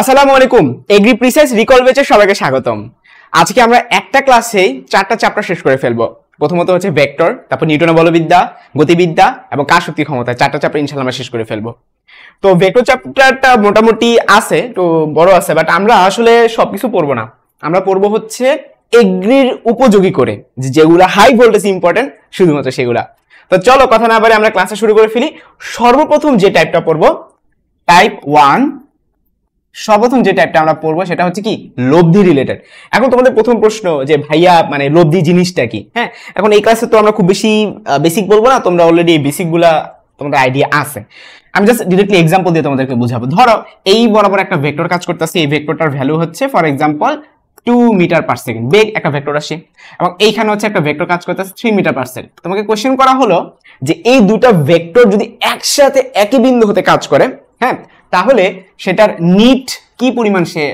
আসসালামু আলাইকুম agri precise recall বেচে সবাইকে স্বাগতম আজকে আমরা একটা ক্লাসে চারটা চ্যাপ্টার শেষ করে ফেলবো প্রথমত হচ্ছে ভেক্টর তারপর নিউটনের বলবিদ্যা গতিবিদ্যা এবং কাশক্তি ক্ষমতা চারটা চ্যাপ্টার ইনশাল্লাহ আমরা শেষ করে ফেলবো তো ভেক্টর চ্যাপ্টারটা মোটামুটি আছে তো বড় আছে বাট আমরা আসলে সব কিছু পড়বো না আমরা পড়বো হচ্ছে এগ্রির উপযোগী করে যেগুলো হাই ভোল্টেজ ইম্পর্টেন্ট শুধুমাত্র সেগুলা তো চলো কথা না পারে আমরা ক্লাসে শুরু করে ফেলি সর্বপ্রথম যে টাইপটা পড়বো টাইপ ওয়ান সর্বপ্রথম যে টাইপটা আমরা পড়বো সেটা হচ্ছে কি লব্ধি রিলেটেড এখন তোমাদের প্রথম প্রশ্ন যে ভাইয়া মানে লব্ধি জিনিসটা কি হ্যাঁ এখন এই ক্লাসে তো আমরা খুব বেশি বেসিক বলবো না তোমরা অলরেডি বেসিকগুলা তোমাদের আইডিয়া আছে আমি জাস্ট ডিরেক্টলি এক্সাম্পল দিয়ে তোমাদেরকে বুঝাবো ধরো এই বরাবর একটা ভেক্টর কাজ করতেছে এই ভেক্টরটার ভ্যালু হচ্ছে for example two metre per second বেগ একটা ভেক্টর আসে এবং এইখানে হচ্ছে একটা ভেক্টর কাজ করতেছে থ্রি মিটার পার সেকেন্ড তোমাকে কোয়েশ্চেন করা হলো যে এই দুটা ভেক্টর যদি একসাথে একই বিন্দু হতে কাজ করে হ্যাঁ তাহলে সেটার নিট কি পরিমাণ সে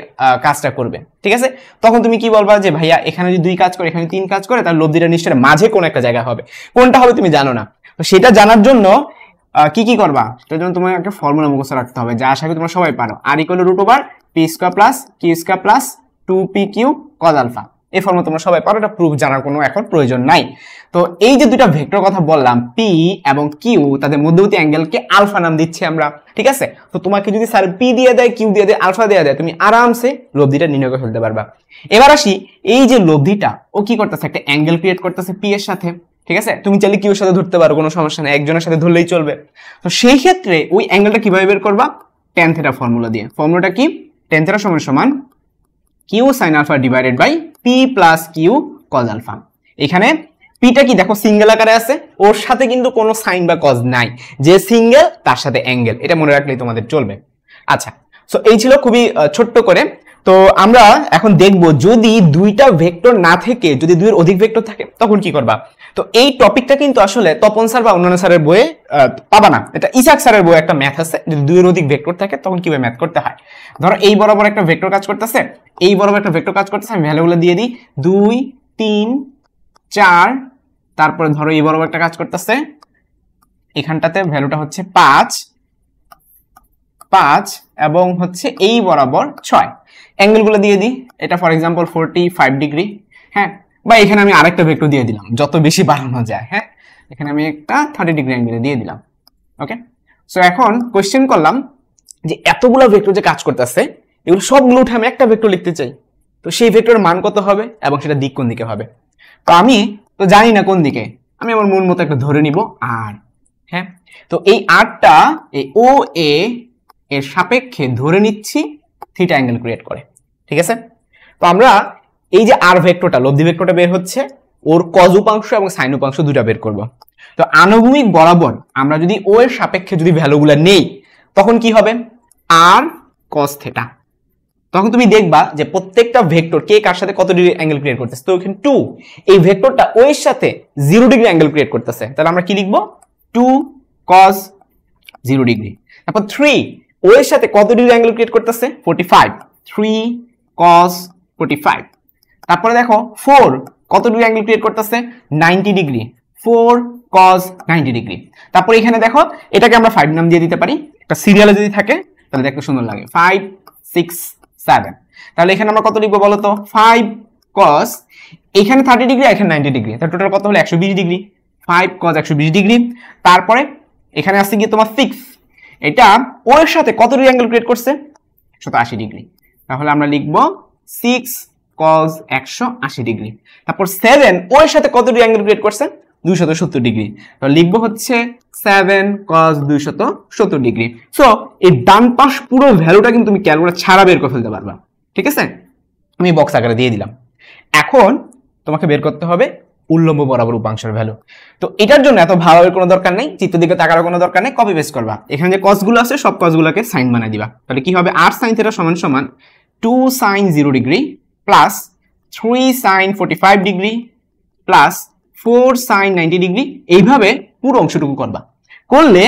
কাজটা করবে ঠিক আছে তখন তুমি কি বলবা যে ভাইয়া এখানে যদি দুই কাজ করে এখানে তিন কাজ করে তার লব্ধিটা নিশ্চয় মাঝে কোন একটা জায়গা হবে কোনটা হবে তুমি জানো না তো সেটা জানার জন্য কি কি করবা তার জন্য তোমার একটা ফর্মুলা মুখস্থ রাখতে হবে যা আশা করি তোমরা সবাই পারো R equal root over P square plus Q square plus two P Q cos alpha এই ফর্মুলা তোমরা সবাই পারো এটা প্রুফ জানার কোনো এখন প্রয়োজন নাই তো এই যে দুটা ভেক্টর কথা বললাম পি এবং কিউ তাদের মধ্যবর্তী অ্যাঙ্গেলকে আলফা নাম দিচ্ছি আমরা ঠিক আছে তো তোমাকে যদি স্যার পি দিয়ে দেয় কিউ দিয়ে দেয় আলফা দিয়ে দেয় তুমি আরামসে লব্ধিটা নির্ণয় করে ফেলতে পারবা এবার আসি এই যে লব্ধিটা ও কি করতেছে একটা অ্যাঙ্গেল ক্রিয়েট করতেছে পি এর সাথে ঠিক আছে তুমি চাইলে কিউর সাথে ধরতে পারো কোনো সমস্যা নেই একজনের সাথে ধরলেই চলবে তো সেই ক্ষেত্রে ওই অ্যাঙ্গেলটা কিভাবে বের করবা টেন থেটা ফর্মুলা দিয়ে ফর্মুলাটা কি টেন থেটা সমান সমান Q sine alpha divided by P plus Q cos alpha এখানে পিটা কি দেখো সিঙ্গেল আকারে আছে ওর সাথে কিন্তু কোনো সাইন বা কজ নাই যে সিঙ্গেল তার সাথে অ্যাঙ্গেল এটা মনে রাখলেই তোমাদের চলবে আচ্ছা সো এই ছিল খুবই ছোট্ট করে তো আমরা এখন দেখব যদি দুইটা ভেক্টর না থেকে যদি দুইয়ের অধিক ভেক্টর থাকে তখন কি করবা তো এই টপিকটা কিন্তু আসলে তপন স্যার বা অন্যান্য স্যারের বইয়ে পাবা না এটা ইসাক স্যারের বইয়ে একটা ম্যাথ আছে যদি দুইয়ের অধিক ভেক্টর থাকে তখন কিভাবে ম্যাথ করতে হয় ধরো এই বরাবর একটা ভেক্টর কাজ করতেছে এই বরাবর একটা ভেক্টর কাজ করতেছে আমি ভ্যালুগুলো দিয়ে দিই দুই তিন চার তারপরে ধরো এই বরাবর একটা কাজ করতেছে এখানটাতে ভ্যালুটা হচ্ছে পাঁচ পাঁচ এবং হচ্ছে এই বরাবর ছয় অ্যাঙ্গেলগুলো দিয়ে দিই এটা for example forty five degree হ্যাঁ বা এখানে আমি আরেকটা ভেক্টর দিয়ে দিলাম যত বেশি বাড়ানো যায় হ্যাঁ এখানে আমি একটা থার্টি ডিগ্রি অ্যাঙ্গেলে দিয়ে দিলাম ওকে সো এখন কোয়েশ্চেন করলাম যে এতগুলো ভেক্টর যে কাজ করতেছে এগুলো সবগুলো উঠে আমি একটা ভেক্টর লিখতে চাই তো সেই ভেক্টরের মান কত হবে এবং সেটা দিক কোন দিকে হবে তো আমি তো জানি না কোন দিকে আমি আমার মন মতো একটা ধরে নিব আর হ্যাঁ তো এই আরটা এই ও এ এর সাপেক্ষে ধরে নিচ্ছি থিটা অ্যাঙ্গেল ক্রিয়েট করে ঠিক আছে তো আমরা এই যে আর ভেক্টরটা লব্ধি ভেক্টরটা বের হচ্ছে ওর কজ উপাংশ এবং সাইন উপাংশ দুটা বের করব তো আনুভূমিক বরাবর আমরা যদি ও এর সাপেক্ষে যদি ভ্যালুগুলো নেই তখন কি হবে আর কস থেটা তখন তুমি দেখবা যে প্রত্যেকটা ভেক্টর কে কার সাথে কত ডিগ্রি অ্যাঙ্গেল ক্রিয়েট করতেছে তো এখানে টু এই ভেক্টরটা ওই সাথে জিরো ডিগ্রি অ্যাঙ্গেল ক্রিয়েট করতেছে তাহলে আমরা কি লিখবো টু কস জিরো ডিগ্রি তারপর থ্রি ও এর সাথে কত ডিগ্রি অ্যাঙ্গেল ক্রিয়েট করতেছে forty five three cos forty five তারপরে দেখো ফোর কত ডিগ্রি অ্যাঙ্গেল ক্রিয়েট করতেছে ninety degree four cos ninety degree তারপরে এখানে দেখো এটাকে আমরা ফাইভ নাম দিয়ে দিতে পারি একটা সিরিয়ালে যদি থাকে তাহলে দেখতে সুন্দর লাগে ফাইভ সিক্স সেভেন তাহলে এখানে আমরা কত লিখবো বলো তো ফাইভ কস এখানে থার্টি ডিগ্রি এখানে নাইনটি ডিগ্রি তাহলে টোটাল কত হলো একশো ডিগ্রি ফাইভ কজ একশো ডিগ্রি তারপরে এখানে আসছে গিয়ে তোমার সিক্স এটা ও এর সাথে কত ডিগ্রি অ্যাঙ্গেল ক্রিয়েট করছে একশো ডিগ্রি তাহলে আমরা লিখব সিক্স কজ একশো আশি ডিগ্রি তারপর সেভেন ও এর সাথে কত ডিগ্রি অ্যাঙ্গেল ক্রিয়েট করছে দুইশত সত্তর ডিগ্রি তাহলে লিখব হচ্ছে সেভেন কজ দুইশত সত্তর ডিগ্রি সো এই ডান পাশ পুরো ভ্যালুটা কিন্তু তুমি ক্যালকুলেটার ছাড়া বের করে ফেলতে পারবা ঠিক আছে আমি বক্স আকারে দিয়ে দিলাম এখন তোমাকে বের করতে হবে উল্লম্ব বরাবর উপাংশের ভ্যালু তো এটার জন্য এত ভাবার কোনো দরকার নেই চিত্র দিকে তাকারও কোনো দরকার নেই কপি বেস করবা এখানে যে কসগুলো আছে সব কসগুলোকে সাইন বানাই দিবা তাহলে কি হবে আর সাইন থেটা সমান সমান two sine zero degree plus three sine forty five degree plus four sine ninety degree এইভাবে পুরো অংশটুকু করবা করলে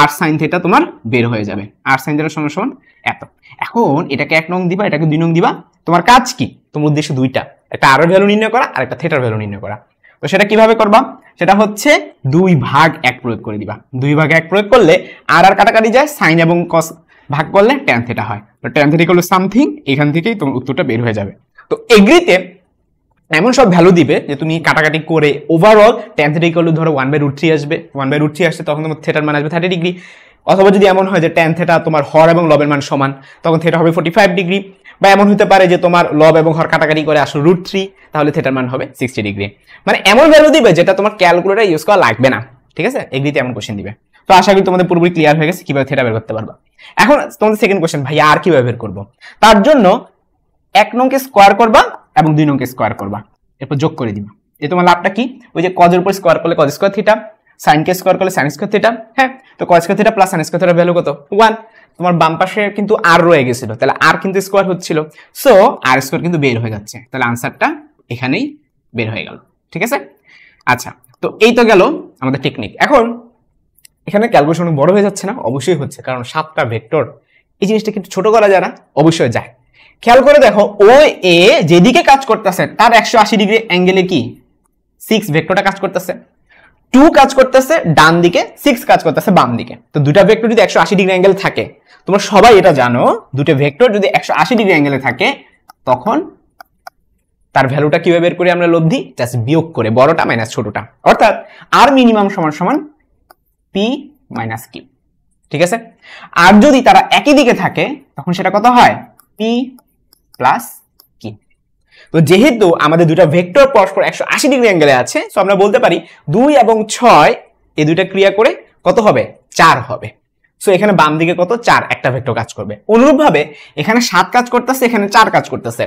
আর সাইন থেটা তোমার বের হয়ে যাবে আর সাইন থেটা সমান সমান এত এখন এটাকে এক নং দিবা এটাকে দুই নং দিবা তোমার কাজ কি তোমার উদ্দেশ্য দুইটা একটা আর ভ্যালু নির্ণয় করা আর একটা থিয়েটার ভ্যালু নির্ণয় করা তো সেটা কিভাবে করবা সেটা হচ্ছে দুই ভাগ এক প্রয়োগ করে দিবা দুই ভাগ এক প্রয়োগ করলে আর আর কাটাকাটি যায় সাইন এবং কস ভাগ করলে টেন থেটা হয় তো টেন থেটা হলো সামথিং এখান থেকেই তোমার উত্তরটা বের হয়ে যাবে তো এগ্রিতে এমন সব ভ্যালু দিবে যে তুমি কাটাকাটি করে ওভারঅল টেন থেটা করলে ধরো ওয়ান বাই রুট থ্রি আসবে ওয়ান বাই রুট থ্রি আসছে তখন তোমার থেটার মান আসবে থার্টি ডিগ্রি অথবা যদি এমন হয় যে টেন থেটা তোমার হর এবং লবের মান সমান তখন থিয়েটার হবে ফোর্টি ফাইভ ডিগ্রি বা এমন হতে পারে যে তোমার লব এবং হর কাটাকাটি করে আসো রুট থ্রি তাহলে থেটার মান হবে সিক্সটি ডিগ্রি মানে এমন ভ্যালু দিবে যেটা তোমার ক্যালকুলেটার ইউজ করা লাগবে না ঠিক আছে এগ্রিতে এমন কোশ্চেন দিবে তো আশা করি তোমাদের পুরোপুরি ক্লিয়ার হয়ে গেছে কিভাবে থেটা বের করতে পারবা এখন তোমাদের সেকেন্ড কোশ্চেন ভাই আর কিভাবে বের করবো তার জন্য এক নংকে স্কোয়ার করবা এবং দুই নংকে স্কোয়ার করবা এরপর যোগ করে দিবা যে তোমার লাভটা কি ওই যে কজের উপর স্কোয়ার করলে কজ স্কোয়ার থিটা সাইনকে স্কোয়ার করলে সাইন স্কোয়ার থিটা হ্যাঁ তো cos square theta plus sine square থিটার ভ্যালু কত ওয়ান তোমার বাম পাশে কিন্তু আর রয়ে গেছিল তাহলে আর কিন্তু স্কোয়ার হচ্ছিল সো আর স্কোয়ার কিন্তু বের হয়ে যাচ্ছে তাহলে আনসারটা এখানেই বের হয়ে গেল ঠিক আছে আচ্ছা তো এই তো গেল আমাদের টেকনিক এখন এখানে ক্যালকুলেশন অনেক বড় হয়ে যাচ্ছে না অবশ্যই হচ্ছে কারণ সাতটা ভেক্টর এই জিনিসটা কিন্তু ছোট করা যায় না অবশ্যই যায় খেয়াল করে দেখো ও এ যেদিকে কাজ করতেছে তার একশো আশি ডিগ্রি অ্যাঙ্গেলে কি সিক্স ভেক্টরটা কাজ করতেছে টু কাজ করতেছে ডান দিকে সিক্স কাজ করতেছে বাম দিকে তো দুটা ভেক্টর যদি একশো আশি ডিগ্রি অ্যাঙ্গেল থাকে তোমরা সবাই এটা জানো দুটো ভেক্টর যদি একশো আশি ডিগ্রি অ্যাঙ্গেলে থাকে তখন তার ভ্যালুটা কিভাবে বের করি আমরা লব্ধি জাস্ট বিয়োগ করে বড়টা মাইনাস ছোটটা অর্থাৎ আর মিনিমাম সমান সমান পি মাইনাস কিউ ঠিক আছে আর যদি তারা একই দিকে থাকে তখন সেটা কত হয় পি প্লাস তো যেহেতু আমাদের দুটা ভেক্টর পরস্পর একশো আশি ডিগ্রি অ্যাঙ্গেলে আছে সো আমরা বলতে পারি দুই এবং ছয় এই দুইটা ক্রিয়া করে কত হবে চার হবে সো এখানে বাম দিকে কত চার একটা ভেক্টর কাজ করবে অনুরূপভাবে এখানে সাত কাজ করতেছে এখানে চার কাজ করতেছে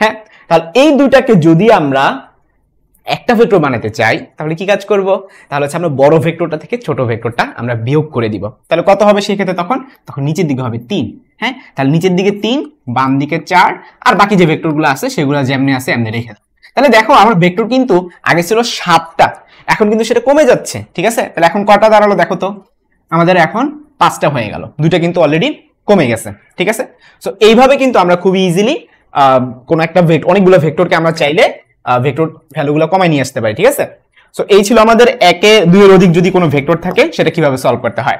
হ্যাঁ তাহলে এই দুইটাকে যদি আমরা একটা ভেক্টর বানাতে চাই তাহলে কি কাজ করব তাহলে হচ্ছে আমরা বড় ভেক্টরটা থেকে ছোট ভেক্টরটা আমরা বিয়োগ করে দিব তাহলে কত হবে সেক্ষেত্রে তখন তখন নিচের দিকে হবে তিন হ্যাঁ তাহলে নিচের দিকে তিন বাম দিকে চার আর বাকি যে ভেক্টরগুলো আছে সেগুলো যেমনি আছে এমনি রেখে দাও তাহলে দেখো আমার ভেক্টর কিন্তু আগে ছিল সাতটা এখন কিন্তু সেটা কমে যাচ্ছে ঠিক আছে তাহলে এখন কটা দাঁড়ালো দেখো তো আমাদের এখন পাঁচটা হয়ে গেল দুটা কিন্তু অলরেডি কমে গেছে ঠিক আছে সো এইভাবে কিন্তু আমরা খুব ইজিলি কোনো একটা ভেক্টর অনেকগুলো ভেক্টরকে আমরা চাইলে ভেক্টর ভ্যালুগুলো কমায় নিয়ে আসতে পারি ঠিক আছে সো এই ছিল আমাদের একে দুইয়ের অধিক যদি কোনো ভেক্টর থাকে সেটা কিভাবে সলভ করতে হয়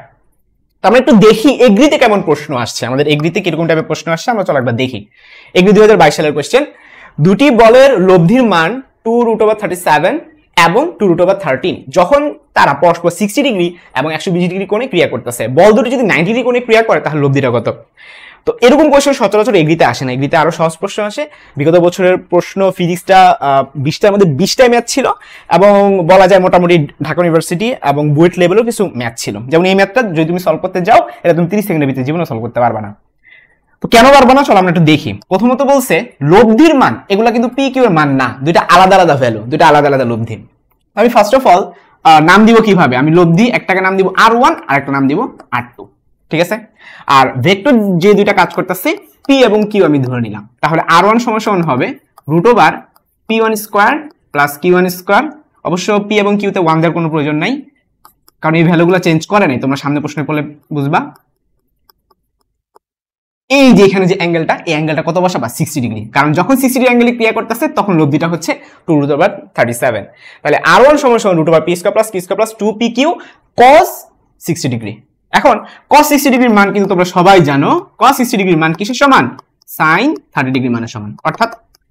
তো আমরা একটু দেখি এগ্রিতে কেমন প্রশ্ন আসছে আমাদের এগ্রিতে কিরকম টাইপের প্রশ্ন আসছে আমরা চলো একবার দেখি এগ্রি দুই সালের কোয়েশ্চেন দুটি বলের লব্ধির মান two root over thirty seven এবং টু রুট ওভার থার্টিন যখন তারা পরস্পর সিক্সটি ডিগ্রি এবং একশো বিশ ডিগ্রি কোণে ক্রিয়া করতেছে বল দুটি যদি নাইনটি ডিগ্রি কোণে ক্রিয়া করে তাহলে লব্ধিটা কত তো এরকম কোয়েশ্চেন সচরাচর এগ্রিতে আসে না এগ্রিতে আরও সহজ প্রশ্ন আসে বিগত বছরের প্রশ্ন ফিজিক্সটা বিশটার মধ্যে বিশটাই ম্যাথ ছিল এবং বলা যায় মোটামুটি ঢাকা ইউনিভার্সিটি এবং বুয়েট লেভেলও কিছু ম্যাথ ছিল যেমন এই ম্যাথটা যদি তুমি সলভ করতে যাও এটা তুমি তিরিশ সেকেন্ডের ভিতরে জীবনে সলভ করতে পারবে না তো কেন পারবো না চলো আমরা একটু দেখি প্রথমত বলছে লব্ধির মান এগুলা কিন্তু পি কিউর মান না দুইটা আলাদা আলাদা ভ্যালু দুইটা আলাদা আলাদা লব্ধি আমি ফার্স্ট অফ অল নাম দিব কিভাবে আমি লব্ধি একটাকে নাম দিব আর ওয়ান আর একটা নাম দিব আর টু ঠিক আছে আর ভেক্টর যে দুইটা কাজ করতেছে পি এবং কিউ আমি ধরে নিলাম তাহলে আর ওয়ান সমান হবে root over P one square plus Q one square অবশ্য পি এবং কিউতে ওয়ান দেওয়ার কোনো প্রয়োজন নাই কারণ এই ভ্যালুগুলো চেঞ্জ করে নাই তোমরা সামনে প্রশ্ন পড়লে বুঝবা এই যে এখানে যে অ্যাঙ্গেলটা এই অ্যাঙ্গেলটা কত বা সিক্সটি ডিগ্রি কারণ যখন সিক্সটি ডিগ্রি অ্যাঙ্গেলে ক্রিয়া করতেছে তখন লব্ধিটা হচ্ছে two root over thirty seven তাহলে আর ওয়ান সময় সমান root over P square plus কি square plus two P Q cos sixty degree এখন কস সিক্সটি ডিগ্রির মান কিন্তু তোমরা সবাই জানো কস সিক্সটি ডিগ্রির মান কিসের সমান সাইন থার্টি ডিগ্রি মানের সমান অর্থাৎ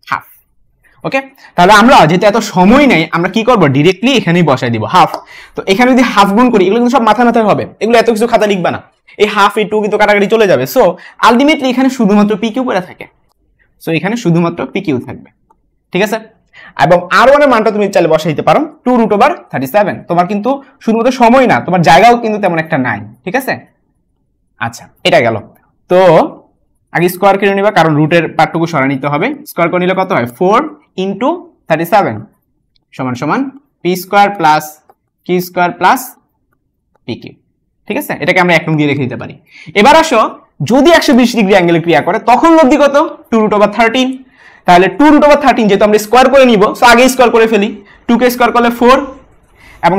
হাফ ওকে তাহলে আমরা যেহেতু এত সময় নেই আমরা কি করবো ডিরেক্টলি এখানেই বসাই দিব হাফ তো এখানে যদি হাফ গুণ করি এগুলো কিন্তু সব মাথায় মাথায় হবে এগুলো এত কিছু খাতা লিখবা না এই হাফ এই টু কিন্তু কাটাকাটি চলে যাবে সো আলটিমেটলি এখানে শুধুমাত্র পিকিউ করে থাকে সো এখানে শুধুমাত্র পিকিউ থাকবে ঠিক আছে এবং আর ওয়ানের মানটা তুমি চাইলে দিতে পারো two root over thirty seven তোমার কিন্তু শুধুমাত্র সময় না তোমার জায়গাও কিন্তু তেমন একটা নাই ঠিক আছে আচ্ছা এটা গেল তো আগে স্কোয়ার করে নিবা কারণ রুটের পার্টটুকু সরা নিতে হবে স্কোয়ার করে নিলে কত হয় ফোর ইন্টু থার্টি সেভেন সমান সমান পি স্কোয়ার প্লাস কি স্কোয়ার প্লাস পি কিউ ঠিক আছে এটাকে আমরা এক নং দিয়ে রেখে দিতে পারি এবার আসো যদি একশো বিশ ডিগ্রি অ্যাঙ্গেলে ক্রিয়া করে তখন লব্ধি কত টু রুট ওভার থার্টিন তাহলে টু রুট ওভার থার্টিন যেহেতু আমরা স্কোয়ার করে নিব সো আগে স্কোয়ার করে ফেলি টুকে স্কোয়ার করলে ফোর এবং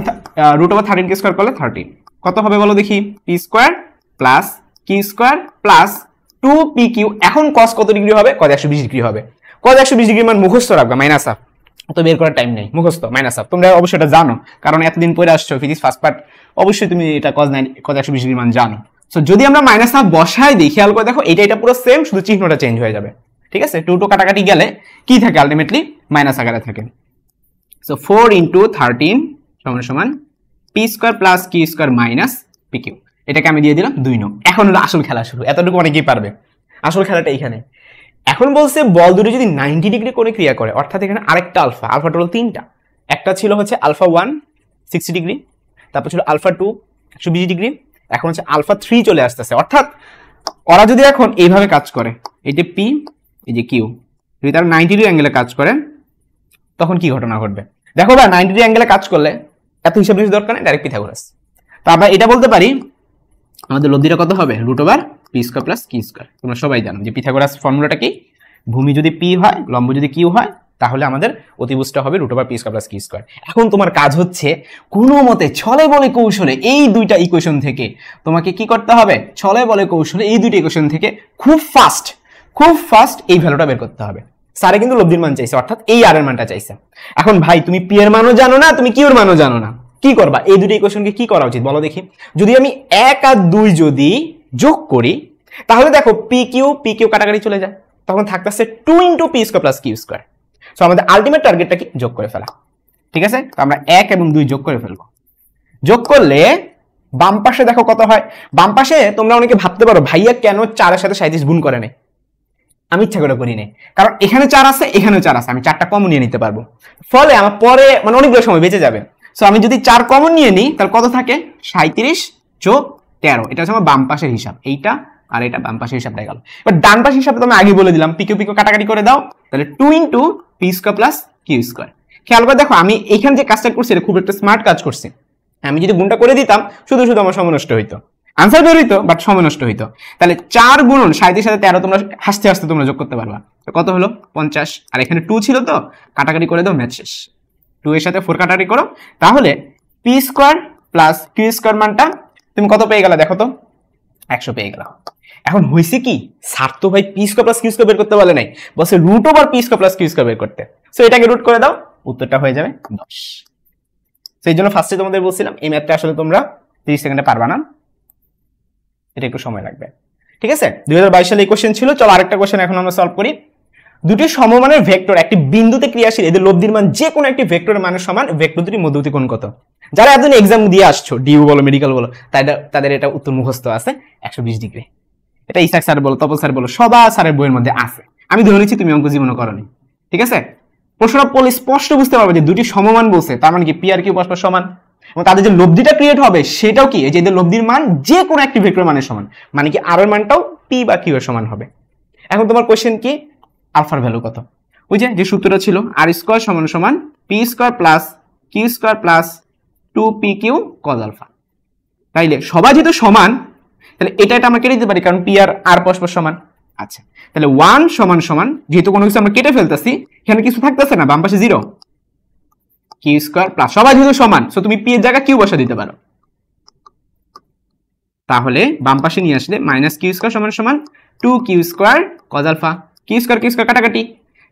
রুট ওভার থার্টিনকে স্কোয়ার করলে থার্টিন কত হবে বলো দেখি পি স্কোয়ার প্লাস কি square plus two P Q এখন কস কত ডিগ্রি হবে কত একশো বিশ ডিগ্রি হবে কত একশো বিশ ডিগ্রি মান মুখস্থ রাখবে মাইনাস আপ তো বের করার টাইম নেই মুখস্থ মাইনাস আপ তোমরা অবশ্যই এটা জানো কারণ এতদিন পরে আসছো ফিজিক্স ফার্স্ট পার্ট অবশ্যই তুমি এটা কজ নাইন কত একশো বিশ ডিগ্রি মান জানো সো যদি আমরা মাইনাস আপ বসায় দিই খেয়াল করে দেখো এটা এটা পুরো সেম শুধু চিহ্নটা চেঞ্জ হয়ে যাবে ঠিক আছে টু টু কাটাকাটি গেলে কি থাকে আলটিমেটলি মাইনাস আকারে থাকে সো ফোর ইন্টু থার্টিন সমান সমান পি স্কোয়ার প্লাস কি স্কোয়ার মাইনাস পি কিউ এটাকে আমি দিয়ে দিলাম দুই নং এখন হলো আসল খেলা শুরু এতটুকু অনেকেই পারবে আসল খেলাটা এইখানে এখন বলছে বল দুটো যদি নাইনটি ডিগ্রি করে ক্রিয়া করে অর্থাৎ এখানে আরেকটা আলফা আলফা টোটাল তিনটা একটা ছিল হচ্ছে আলফা ওয়ান সিক্সটি ডিগ্রি তারপর ছিল আলফা টু একশো বিশ ডিগ্রি এখন হচ্ছে আলফা থ্রি চলে আসতেছে অর্থাৎ ওরা যদি এখন এইভাবে কাজ করে এই পি এই যে কিউ যদি তারা নাইনটি ডিগ্রি অ্যাঙ্গেলে কাজ করেন তখন কি ঘটনা ঘটবে দেখো বা নাইনটি ডিগ্রি অ্যাঙ্গেলে কাজ করলে এত হিসাব নিকাশ দরকার নেই ডাইরেক্ট পিথাগোরাস তো আমরা এটা বলতে পারি আমাদের লব্ধিটা কত হবে root over P square plus কি স্কোয়ার তোমরা সবাই জানো যে পিথাগোরাস ফর্মুলাটা কি ভূমি যদি পি হয় লম্ব যদি কিউ হয় তাহলে আমাদের অতিবুজটা হবে root over P square plus কি স্কোয়ার এখন তোমার কাজ হচ্ছে কোনো মতে ছলে বলে কৌশলে এই দুইটা ইকুয়েশন থেকে তোমাকে কি করতে হবে ছলে বলে কৌশলে এই দুইটা ইকুয়েশন থেকে খুব ফাস্ট খুব ফাস্ট এই ভ্যালুটা বের করতে হবে সারে কিন্তু লব্ধির মান চাইছে অর্থাৎ এই আর এর মানটা চাইছে এখন ভাই তুমি পি এর মানও জানো না তুমি কিউর মানও জানো না কি করবা এই দুটি ইকুয়েশনকে কি করা উচিত বলো দেখি যদি আমি এক আর দুই যদি যোগ করি তাহলে দেখো পি কিউ পি কিউ কাটাকাটি চলে যায় তখন থাকতেছে two into p square plus Q square so আমাদের আলটিমেট টার্গেটটা কি যোগ করে ফেলা ঠিক আছে তো আমরা এক এবং দুই যোগ করে ফেলবো যোগ করলে বাম পাশে দেখো কত হয় বাম পাশে তোমরা অনেকে ভাবতে পারো ভাইয়া কেন চারের সাথে সাঁত্রিশ গুণ করে নেই আমি ইচ্ছা করে করি নেই কারণ এখানে চার আছে এখানেও চার আছে আমি চারটা কমন নিয়ে নিতে পারবো ফলে আমার পরে মানে অনেকগুলো সময় বেঁচে যাবে সো আমি যদি চার কমন নিয়ে নিই তাহলে কত থাকে সাঁত্রিশ যোগ তেরো এটা হচ্ছে আমার বাম পাশের হিসাব এইটা আর এটা বাম পাশের হিসাব দেখা গেল এবার ডান পাশের হিসাব তো আমি আগে বলে দিলাম পিকে পিকে কাটাকাটি করে দাও তাহলে two into p square plus Q square খেয়াল করে দেখো আমি এখানে যে কাজটা করছি এটা খুব একটা স্মার্ট কাজ করছি আমি যদি গুণটা করে দিতাম শুধু শুধু আমার সময় নষ্ট হইতো আনসার বের হইতো বাট সময় নষ্ট হইতো তাহলে চার গুণন সাঁত্রিশ সাথে তেরো তোমরা হাসতে হাসতে তোমরা যোগ করতে পারবা তো কত হলো পঞ্চাশ আর এখানে টু ছিল তো কাটাকাটি করে দাও ম্যাচ শেষ টু এর সাথে ফোর কাটাকাটি করো তাহলে p square plus Q square মানটা তুমি কত পেয়ে গেলে দেখো তো একশো পেয়ে গেল এখন হয়েছে কি সার তো ভাই p square plus Q square বের করতে বলে নাই বসে root over P square plus Q square বের করতে সো এটাকে রুট করে দাও উত্তরটা হয়ে যাবে দশ সেই জন্য ফার্স্টে তোমাদের বলছিলাম এই ম্যাথটা আসলে তোমরা তিরিশ সেকেন্ডে পারবা না এটা একটু সময় লাগবে ঠিক আছে দুই হাজার সালে এই কোশ্চেন ছিল চলো আরেকটা কোশ্চেন এখন আমরা সলভ করি দুটি সমমানের ভেক্টর একটি বিন্দুতে ক্রিয়াশীল এদের লব্ধির মান যে কোনো একটি ভেক্টরের মানের সমান ভেক্টর দুটি মধ্যবর্তী কোণ কত যারা এতদিন এক্সাম দিয়ে আসছো ডিউ বলো মেডিকেল বলো তাদের তাদের এটা উত্তর মুখস্থ আছে একশো বিশ ডিগ্রি এটা ইসাক স্যার বলো তপল স্যার বলো সবা স্যারের বইয়ের মধ্যে আছে আমি ধরে নিচ্ছি তুমি অঙ্ক জীবনে করনি ঠিক আছে প্রশ্নটা পড়লে স্পষ্ট বুঝতে পারবে যে দুটি সমমান বলছে তার মানে কি পি আর কিউ পরস্পর সমান এবং তাদের যে লব্ধিটা ক্রিয়েট হবে সেটাও কি এই যে এদের লব্ধির মান যে কোনো একটি ভেক্টর মানের সমান মানে কি আর এর মানটাও পি বা কিউ এর সমান হবে এখন তোমার কোয়েশ্চেন কি আলফার ভ্যালু কত ওই যে যে সূত্রটা ছিল আর স্কোয়ার সমান সমান P square plus Q square plus two P Q cos alpha তাইলে সবাই যেহেতু সমান তাহলে এটা এটা আমরা কেটে দিতে পারি কারণ পি আর আর পরস্পর সমান আচ্ছা তাহলে ওয়ান সমান সমান যেহেতু কোনো কিছু আমরা কেটে ফেলতেছি এখানে কিছু থাকতেছে না বাম পাশে জিরো কিউ স্কোয়ার প্লাস সবাই যেহেতু সমান সো তুমি পি এর জায়গায় কিউ বসা দিতে পারো তাহলে বাম পাশে নিয়ে আসলে মাইনাস কিউ স্কোয়ার সমান সমান two q square cos alpha q square q square কাটাকাটি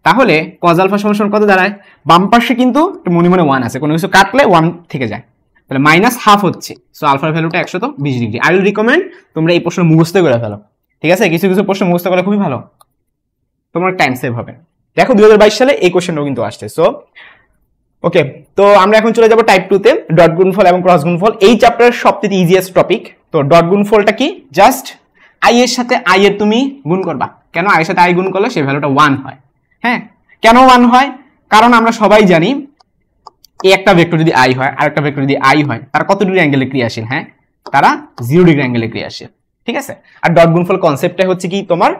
তাহলে কজ আলফা সমান সমান কত দাঁড়ায় বাম পাশে কিন্তু মনে মনে ওয়ান আছে কোনো কিছু কাটলে ওয়ান থেকে যায় তাহলে মাইনাস হাফ হচ্ছে সো আলফার ভ্যালুটা একশো তো বিশ ডিগ্রি আই উইল রিকমেন্ড তোমরা এই প্রশ্ন মুখস্থ করে ফেলো ঠিক আছে কিছু কিছু প্রশ্ন মুখস্ত করা খুবই ভালো তোমার টাইম সেভ হবে দেখো দু সালে এই কোশ্চেনটাও কিন্তু আসছে সো ওকে তো আমরা এখন চলে যাব টাইপ টুতে ডট ফল এবং ক্রস গুনফল এই চ্যাপ্টারের সবথেকে ইজিয়েস্ট টপিক তো ডট ফলটা কি জাস্ট আই এর সাথে আই এর তুমি গুণ করবা কেন আই এর সাথে আই গুণ করলে সেই ভ্যালুটা ওয়ান হয় হ্যাঁ কেন ওয়ান হয় কারণ আমরা সবাই জানি এই একটা ভেক্টর যদি আই হয় আর একটা ভেক্টর যদি আই হয় তারা কত ডিগ্রি অ্যাঙ্গেলে ক্রিয়াশীল হ্যাঁ তারা জিরো ডিগ্রি অ্যাঙ্গেলে ক্রিয়াশীল ঠিক আছে আর ডট ফল কনসেপ্টটা হচ্ছে কি তোমার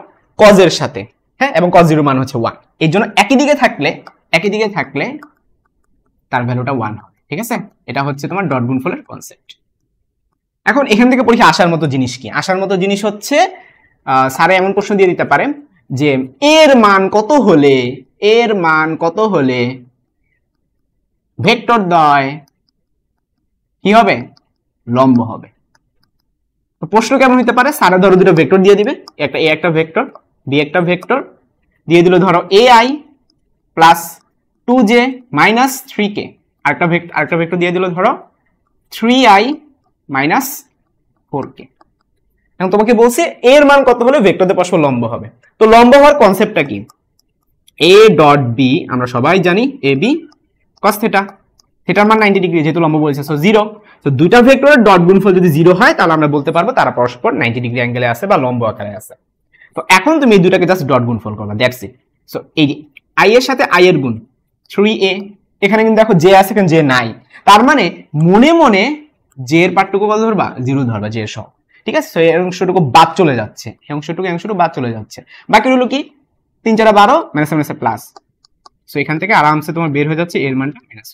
কজের সাথে হ্যাঁ এবং কজ জিরো মান হচ্ছে ওয়ান এর জন্য একই দিকে থাকলে একই দিকে থাকলে তার ভ্যালুটা ওয়ান হবে ঠিক আছে এটা হচ্ছে তোমার ডট গুণফলের কনসেপ্ট এখন এখান থেকে পরীক্ষা আসার মতো জিনিস কি আসার মতো জিনিস হচ্ছে স্যারে এমন প্রশ্ন দিয়ে দিতে পারে যে এর মান কত হলে এর মান কত হলে ভেক্টর দয় কি হবে লম্ব হবে প্রশ্ন কেমন হতে পারে সারা ধরো দুটো ভেক্টর দিয়ে দিবে একটা এ একটা ভেক্টর বি একটা ভেক্টর দিয়ে দিল ধরো a i plus two j minus three k আরেকটা ভেক্টর আরেকটা ভেক্টর দিয়ে দিল ধরো three i minus four k এবং তোমাকে বলছে এর মান কত হলে ভেক্টরদের পার্শ্ব লম্ব হবে তো লম্ব হওয়ার কনসেপ্টটা কি এ ডট বি আমরা সবাই জানি এ বি কস থেটা থেটার মান নাইনটি ডিগ্রি যেহেতু লম্ব বলেছে সো জিরো তো দুইটা ভেক্টরের ডট গুণফল যদি জিরো হয় তাহলে আমরা বলতে পারবো তারা পরস্পর নাইনটি ডিগ্রি অ্যাঙ্গেলে আছে বা লম্ব আকারে আছে তো এখন তুমি এই দুটাকে জাস্ট ডট গুণফল করবা দ্যাটস ইট সো এই আই এর সাথে আই এর গুণ থ্রি এ এখানে কিন্তু দেখো জে আছে এখানে জে নাই তার মানে মনে মনে জে এর পার্টটুকু বল ধরবা জিরো ধরবা জে এর ঠিক আছে এই অংশটুকু বাদ চলে যাচ্ছে এই অংশটুকু অংশটুকু বাদ চলে যাচ্ছে বাকি রইল কি তিন চারা বারো মাইনাস মাইনাসে প্লাস সো এখান থেকে আরামসে তোমার বের হয়ে যাচ্ছে এর মানটা মাইনাস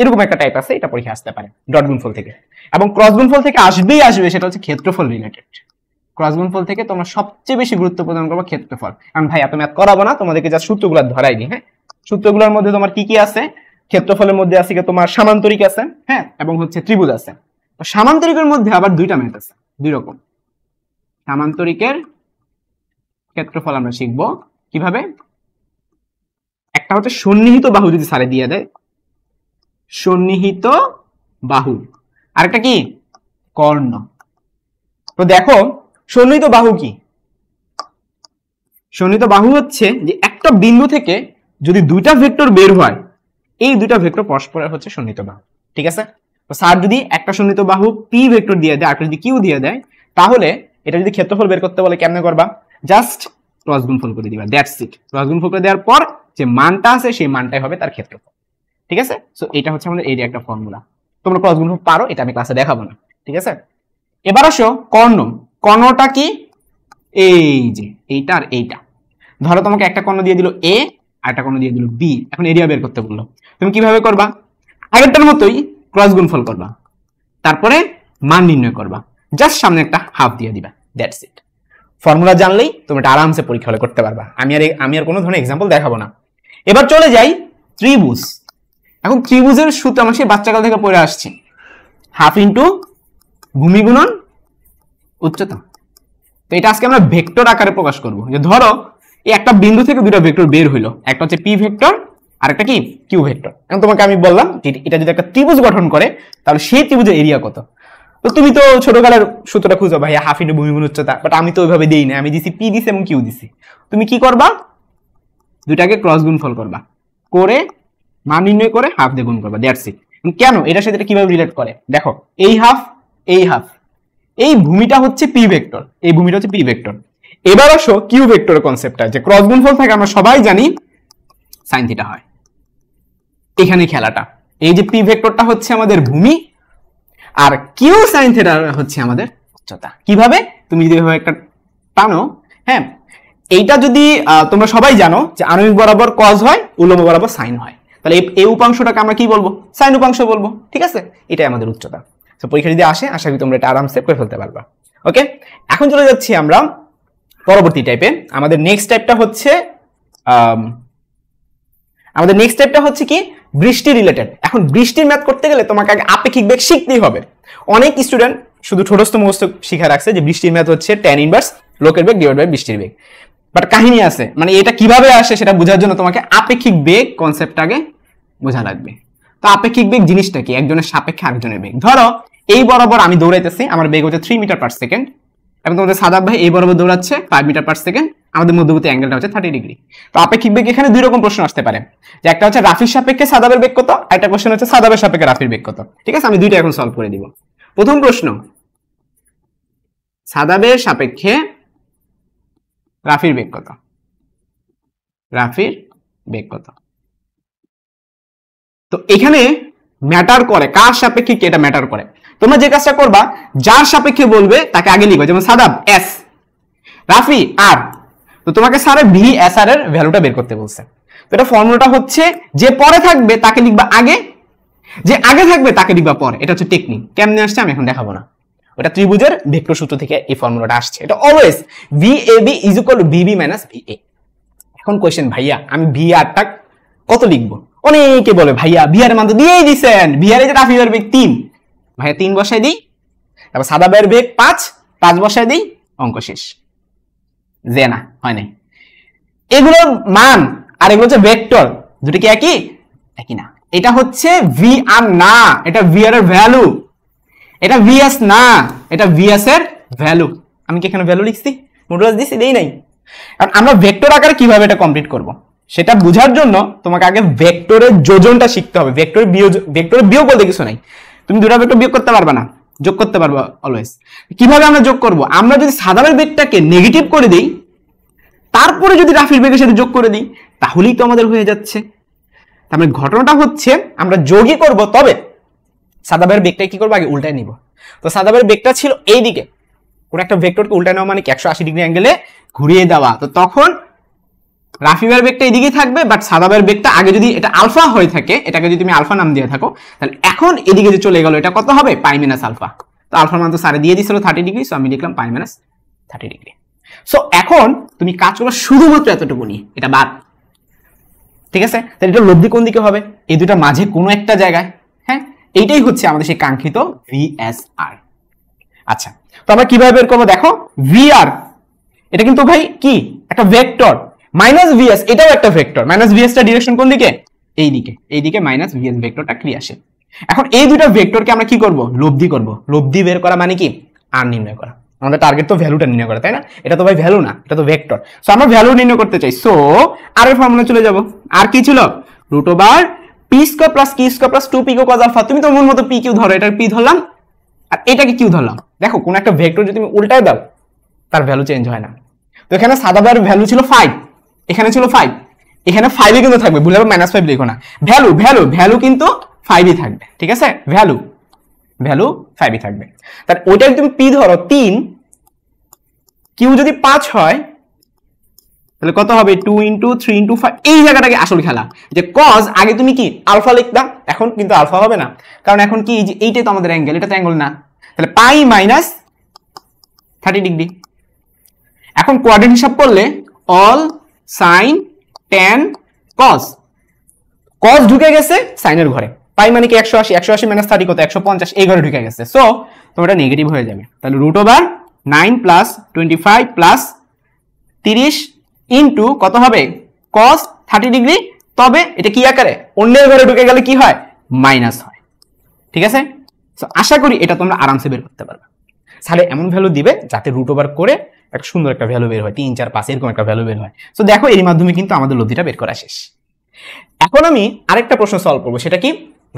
এরকম একটা টাইপ আছে এটা পরীক্ষা আসতে পারে ডট গুণফল থেকে এবং ক্রস গুণফল থেকে আসবেই আসবে সেটা হচ্ছে ক্ষেত্রফল রিলেটেড ক্রস গুণফল থেকে তোমরা সবচেয়ে বেশি গুরুত্ব প্রদান করবো ক্ষেত্রফল কারণ ভাই এত ম্যাথ করাবো না তোমাদেরকে যা সূত্রগুলো ধরাই দিই হ্যাঁ সূত্রগুলোর মধ্যে তোমার কি কি আছে ক্ষেত্রফলের মধ্যে আছে তোমার সামান্তরিক আছে হ্যাঁ এবং হচ্ছে ত্রিভুজ আছে সামান্তরিকের মধ্যে আবার দুইটা ম্যাথ আছে দুই রকম সামান্তরিকের ক্ষেত্রফল আমরা শিখব কিভাবে একটা হচ্ছে সন্নিহিত বাহু যদি সারে দিয়ে দেয় সন্নিহিত বাহু আরেকটা কি কর্ণ তো দেখো সন্নিহিত বাহু কি সন্নিহিত বাহু হচ্ছে যে একটা বিন্দু থেকে যদি দুইটা ভেক্টর বের হয় এই দুইটা ভেক্টর পরস্পরের হচ্ছে সন্নিহিত বাহু ঠিক আছে তো স্যার যদি একটা সন্নিহিত বাহু পি ভেক্টর দিয়ে দেয় আর যদি কিউ দিয়ে দেয় তাহলে এটা যদি ক্ষেত্রফল বের করতে বলে কেমনে করবা জাস্ট ক্রস গুণফল করে দিবা দ্যাটস ইট ক্রস গুণফল করে দেওয়ার পর যে মানটা আছে সেই মানটাই হবে তার ক্ষেত্রফল ঠিক আছে সো এটা হচ্ছে আমাদের এই একটা ফর্মুলা তোমরা ক্রস গুণফল পারো এটা আমি ক্লাসে দেখাবো না ঠিক আছে এবার আসো কর্ণ কর্ণটা কি এই যে এইটা আর এইটা ধরো তোমাকে একটা কর্ণ দিয়ে দিল এ আরেকটা কোনো দিয়ে দিল বি এখন এরিয়া বের করতে বললো তুমি কিভাবে করবা আগেরটার মতোই ক্রস গুণফল করবা তারপরে মান নির্ণয় করবা জাস্ট সামনে একটা হাফ দিয়ে দিবা দ্যাটস ইট ফর্মুলা জানলেই তুমি এটা আরামসে পরীক্ষা করতে পারবা আমি আর আমি আর কোনো ধরনের এক্সাম্পল দেখাবো না এবার চলে যাই ত্রিভুজ এখন ত্রিভুজের সূত্র আমার সেই বাচ্চাকাল থেকে পড়ে আসছি হাফ ইন্টু ভূমি গুণন উচ্চতা তো এটা আজকে আমরা ভেক্টর আকারে প্রকাশ করবো যে ধরো এই একটা বিন্দু থেকে দুটো ভেক্টর বের হইলো একটা হচ্ছে পি ভেক্টর আর একটা কি কিউ ভেক্টর এখন তোমাকে আমি বললাম যে এটা যদি একটা ত্রিভুজ গঠন করে তাহলে সেই ত্রিভুজের এরিয়া কত তো তুমি তো ছোটবেলার সূত্রটা খুঁজো ভাইয়া হাফ ইন্টু ভূমিমূল উচ্চতা বাট আমি তো ওইভাবে দিই না আমি দিছি পি দিছি এবং কিউ দিছি তুমি কি করবা দুটাকে ক্রস গুণফল করবা করে মান নির্ণয় করে হাফ দিয়ে গুণ করবা দ্যাটস ইট কেন এটার সাথে কিভাবে রিলেট করে দেখো এই হাফ এই হাফ এই ভূমিটা হচ্ছে পি ভেক্টর এই ভূমিটা হচ্ছে পি ভেক্টর এবার আসো কিউ ভেক্টর কনসেপ্টটা যে ক্রস গুণফল থাকে আমরা সবাই জানি সাইন থিটা হয় এখানে খেলাটা এই যে পি ভেক্টরটা হচ্ছে আমাদের ভূমি আর কিউ সাইন থিটা হচ্ছে আমাদের উচ্চতা কিভাবে তুমি যদি একটা টানো হ্যাঁ এইটা যদি তোমরা সবাই জানো যে আণবিক বরাবর কজ হয় উলম্ব বরাবর সাইন হয় তাহলে এই উপাংশটাকে আমরা কি বলবো সাইন উপাংশ বলবো ঠিক আছে এটাই আমাদের উচ্চতা তো পরীক্ষা যদি আসে আশা করি তোমরা এটা আরামসে করে ফেলতে পারবা ওকে এখন চলে যাচ্ছি আমরা পরবর্তী টাইপে আমাদের নেক্সট টাইপটা হচ্ছে আমাদের নেক্সট টাইপটা হচ্ছে কি বৃষ্টি রিলেটেড এখন বৃষ্টির ম্যাথ করতে গেলে তোমাকে আগে আপেক্ষিক বেগ শিখতেই হবে অনেক স্টুডেন্ট শুধু ছোটস্থ মুখস্থ শিখা রাখছে যে বৃষ্টির ম্যাথ হচ্ছে ট্যান ইনভার্স লোকের বেগ ডিভাইড বাই বৃষ্টির বেগ বাট কাহিনী আছে মানে এটা কিভাবে আসে সেটা বোঝার জন্য তোমাকে আপেক্ষিক বেগ কনসেপ্টটাকে বোঝা লাগবে তো আপেক্ষিক বেগ জিনিসটা কি একজনের সাপেক্ষে আরেকজনের বেগ ধরো এই বরাবর আমি দৌড়াইতেছি আমার বেগ হচ্ছে থ্রি মিটার পার সেকেন্ড এবং তোমাদের সাদাব ভাই এই বরাবর দৌড়াচ্ছে ফাইভ মিটার পার সেকেন্ড আমাদের মধ্যবর্তী অ্যাঙ্গেলটা হচ্ছে থার্টি ডিগ্রি তো আপেক্ষিক বেগ এখানে দুই রকম প্রশ্ন আসতে পারে যে একটা হচ্ছে রাফির সাপেক্ষে সাদাবের বেগ কত একটা কোশ্চেন হচ্ছে সাদাবের সাপেক্ষে রাফির বেগ কত ঠিক আছে আমি দুইটা এখন সলভ করে দিব প্রথম প্রশ্ন সাদাবের সাপেক্ষে রাফির বেগ কত রাফির বেগ কত তো এখানে ম্যাটার করে কার সাপেক্ষে কি এটা ম্যাটার করে তোমরা যে কাজটা করবা যার সাপেক্ষে বলবে তাকে আগে লিখবে যেমন সাদাব এস রাফি আর তো তোমাকে স্যার ভি এস আর এর ভ্যালুটা বের করতে বলছে তো এটা ফর্মুলাটা হচ্ছে যে পরে থাকবে তাকে লিখবা আগে যে আগে থাকবে তাকে লিখবা পরে এটা হচ্ছে টেকনিক কেমনে আসছে আমি এখন দেখাবো না ওটা ত্রিভুজের ভেক্টর সূত্র থেকে এই ফর্মুলাটা আসছে এটা always v a b is equal v b minus v a এখন কোয়েশ্চেন ভাইয়া আমি ভি আরটা কত লিখবো অনেকে বলে ভাইয়া বিহারের মান তো দিয়েই দিছেন বিহারে যে রাফি পারবে তিন ভাইয়া তিন বসায় দিই তারপর সাদা বের বেগ পাঁচ পাঁচ বসায় দিই অঙ্ক শেষ যে না হয় নাই এগুলোর মান আর এগুলো হচ্ছে ভেক্টর দুটো কি একই একই না এটা হচ্ছে ভি আর না এটা ভি আর এর ভ্যালু এটা ভিএস না এটা ভিএস এর ভ্যালু আমি কি এখানে ভ্যালু লিখছি মোটরস দিছি দেই নাই কারণ আমরা ভেক্টর আকারে কিভাবে এটা কমপ্লিট করব সেটা বোঝার জন্য তোমাকে আগে ভেক্টরের যোজনটা শিখতে হবে ভেক্টরের বিয়োগ ভেক্টরের বিয়োগ বলতে কিছু নাই তুমি দুটা ভেক্টর বিয়োগ করতে পারবে না যোগ করতে পারবো অলওয়েজ কিভাবে আমরা যোগ করব আমরা যদি সাদাবের বেগটাকে নেগেটিভ করে দিই তারপরে যদি রাফির বেগের সাথে যোগ করে দিই তাহলেই তো আমাদের হয়ে যাচ্ছে তার মানে ঘটনাটা হচ্ছে আমরা যোগই করব তবে সাদাবের বেগটা কি করবো আগে উল্টায় নিব তো সাদাবের বেগটা ছিল এই দিকে কোনো একটা ভেক্টরকে উল্টায় নেওয়া মানে একশো আশি ডিগ্রি অ্যাঙ্গেলে ঘুরিয়ে দেওয়া তো তখন রাফিবার বেগটা এদিকেই থাকবে বাট সাদাবের বেগটা আগে যদি এটা আলফা হয়ে থাকে এটাকে যদি তুমি আলফা নাম দিয়ে থাকো তাহলে এখন এদিকে যে চলে গেল এটা কত হবে পাই মাইনাস আলফা তো আলফার মান তো সারে দিয়ে দিয়েছিল থার্টি ডিগ্রি সো আমি লিখলাম pi minus thirty degree so এখন তুমি কাজ করো শুধুমাত্র এতটুকু নিয়ে এটা বাদ ঠিক আছে তাহলে এটা লব্ধি কোন দিকে হবে এই দুটা মাঝে কোনো একটা জায়গায় হ্যাঁ এইটাই হচ্ছে আমাদের সেই কাঙ্ক্ষিত আর আচ্ছা তো আমরা কিভাবে বের করবো দেখো ভি আর এটা কিন্তু ভাই কি একটা ভেক্টর মাইনাস ভিএস এটাও একটা ভেক্টর মাইনাস ভিএসটা ডিরেকশন কোন দিকে এই দিকে এই দিকে মাইনাস ভিএস ভেক্টরটা আসে এখন এই দুটো ভেক্টরকে আমরা কি করব লব্ধি করব লব্ধি বের করা মানে কি আর নির্ণয় করা আমাদের টার্গেট তো ভ্যালুটা নির্ণয় করা তাই না এটা তো ভাই ভ্যালু না এটা তো ভেক্টর সো আমরা ভ্যালু নির্ণয় করতে চাই সো আর এর ফর্মুলা চলে যাব আর কি ছিল root over P square plus কি square plus two p cos alpha তুমি তো মন মতো পি কিউ ধরো এটার পি ধরলাম আর এটাকে কিউ ধরলাম দেখো কোন একটা ভেক্টর যদি তুমি উল্টায় দাও তার ভ্যালু চেঞ্জ হয় না তো এখানে সাদাবার ভ্যালু ছিল ফাইভ এখানে ছিল ফাইভ এখানে ফাইভে কিন্তু থাকবে ভুলে মাইনাস ফাইভ লিখো না ভ্যালু ভ্যালু ভ্যালু কিন্তু ফাইভই থাকবে ঠিক আছে ভ্যালু ভ্যালু ফাইভই থাকবে তার ওইটা তুমি পি ধরো তিন কিউ যদি পাঁচ হয় তাহলে কত হবে two into three into five এই জায়গাটাকে আসল খেলা যে কজ আগে তুমি কি আলফা লিখতাম এখন কিন্তু আলফা হবে না কারণ এখন কি যে এইটাই তো আমাদের অ্যাঙ্গেল এটা তো অ্যাঙ্গেল না তাহলে পাই মাইনাস থার্টি ডিগ্রি এখন কোয়ার্ডেন্ট হিসাব করলে all sine tan cos cos ঢুকে গেছে সাইনের ঘরে পাই মানে কি একশো আশি একশো আশি মাইনাস থার্টি কত একশো পঞ্চাশ এই ঘরে ঢুকে গেছে সো তোমার এটা নেগেটিভ হয়ে যাবে তাহলে root over nine plus twenty five plus তিরিশ ইন্টু কত হবে কস থার্টি ডিগ্রি তবে এটা কি আকারে অন্যের ঘরে ঢুকে গেলে কি হয় মাইনাস হয় ঠিক আছে সো আশা করি এটা তোমরা আরামসে বের করতে পারবে সালে এমন ভ্যালু দিবে যাতে রুট ওভার করে একটা সুন্দর একটা ভ্যালু বের হয় তিন চার পাঁচ এরকম একটা ভ্যালু বের হয় সো দেখো এর মাধ্যমে কিন্তু আমাদের লব্ধিটা বের করা শেষ এখন আমি আরেকটা প্রশ্ন সলভ করবো সেটা কি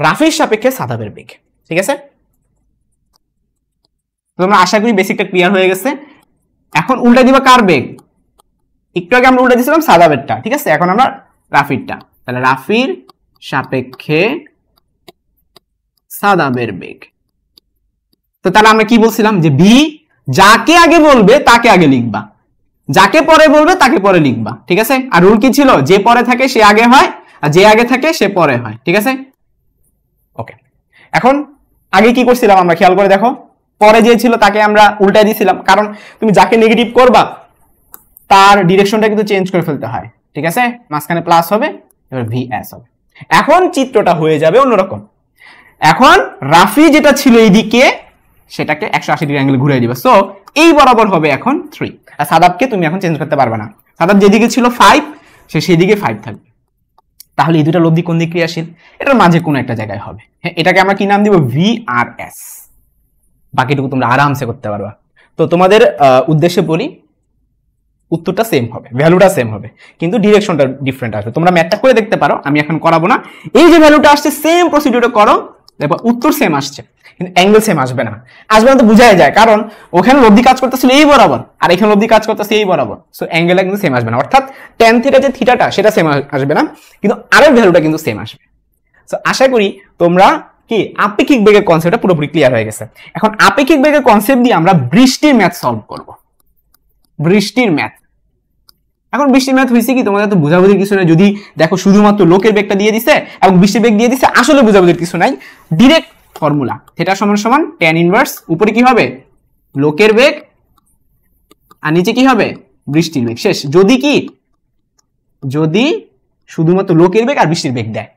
রাফের সাপেক্ষে সাদাবের বেগ ঠিক আছে তোমরা আশা করি বেসিকটা ক্লিয়ার হয়ে গেছে এখন উল্টা দিবা কার বেগ একটু আগে আমরা উল্টা দিয়েছিলাম সাদাবেরটা ঠিক আছে এখন আমরা রাফিরটা তাহলে রাফির সাপেক্ষে সাদাবের বেগ তো তাহলে আমরা কি বলছিলাম যে ভি যাকে আগে বলবে তাকে আগে লিখবা যাকে পরে বলবে তাকে পরে লিখবা ঠিক আছে আর রুল কি ছিল যে পরে থাকে সে আগে হয় আর যে আগে থাকে সে পরে হয় ঠিক আছে ওকে এখন আগে কি করছিলাম আমরা খেয়াল করে দেখো পরে যে ছিল তাকে আমরা উল্টায় দিয়েছিলাম কারণ তুমি যাকে নেগেটিভ করবা তার ডিরেকশনটা কিন্তু চেঞ্জ করে ফেলতে হয় ঠিক আছে মাঝখানে প্লাস হবে এবার ভি এস হবে এখন চিত্রটা হয়ে যাবে অন্যরকম এখন রাফি যেটা ছিল এইদিকে সেটাকে একশো আশি ডিগ্রি অ্যাঙ্গেল ঘুরে দিবে সো এই বরাবর হবে এখন থ্রি আর সাদাবকে তুমি এখন চেঞ্জ করতে পারবে না সাদাব যেদিকে ছিল ফাইভ সে সেদিকে ফাইভ থাকবে তাহলে এই দুটা লব্ধি কোন দিক ক্রিয়াশীল এটার মাঝে কোনো একটা জায়গায় হবে হ্যাঁ এটাকে আমরা কি নাম দিব ভি আর এস বাকিটুকু তোমরা আরামসে করতে পারবা তো তোমাদের উদ্দেশ্যে বলি উত্তরটা সেম হবে ভ্যালুটা সেম হবে কিন্তু ডিরেকশনটা ডিফারেন্ট আসবে তোমরা ম্যাথটা করে দেখতে পারো আমি এখন করাবো না এই যে ভ্যালুটা আসছে সেম প্রসিডিউরটা করো দেখো উত্তর সেম আসছে কিন্তু অ্যাঙ্গেল সেম আসবে না আসবে না তো বোঝাই যায় কারণ ওখানে লব্ধি কাজ করতেছিল এই বরাবর আর এখানে লব্ধি কাজ করতেছে এই বরাবর সো অ্যাঙ্গেলটা কিন্তু সেম আসবে না অর্থাৎ টেন থিটা যে থিটাটা সেটা সেম আসবে না কিন্তু আরও ভ্যালুটা কিন্তু সেম আসবে সো আশা করি তোমরা কি আপেক্ষিক বেগের কনসেপ্টটা পুরোপুরি ক্লিয়ার হয়ে গেছে এখন আপেক্ষিক বেগের কনসেপ্ট দিয়ে আমরা বৃষ্টির ম্যাথ সলভ করব বৃষ্টির ম্যাথ এখন বৃষ্টি ম্যাথ হয়েছে কি তোমাদের তো বুঝাবুঝির কিছু নেই যদি দেখো শুধুমাত্র লোকের বেগটা দিয়ে দিছে এবং বৃষ্টি বেগ দিয়ে দিছে আসলে বুঝাবুঝির কিছু নাই ডিরেক্ট ফর্মুলা সেটা সমান সমান ট্যান ইনভার্স উপরে কি হবে লোকের বেগ আর নিচে কি হবে বৃষ্টির বেগ শেষ যদি কি যদি শুধুমাত্র লোকের বেগ আর বৃষ্টির বেগ দেয়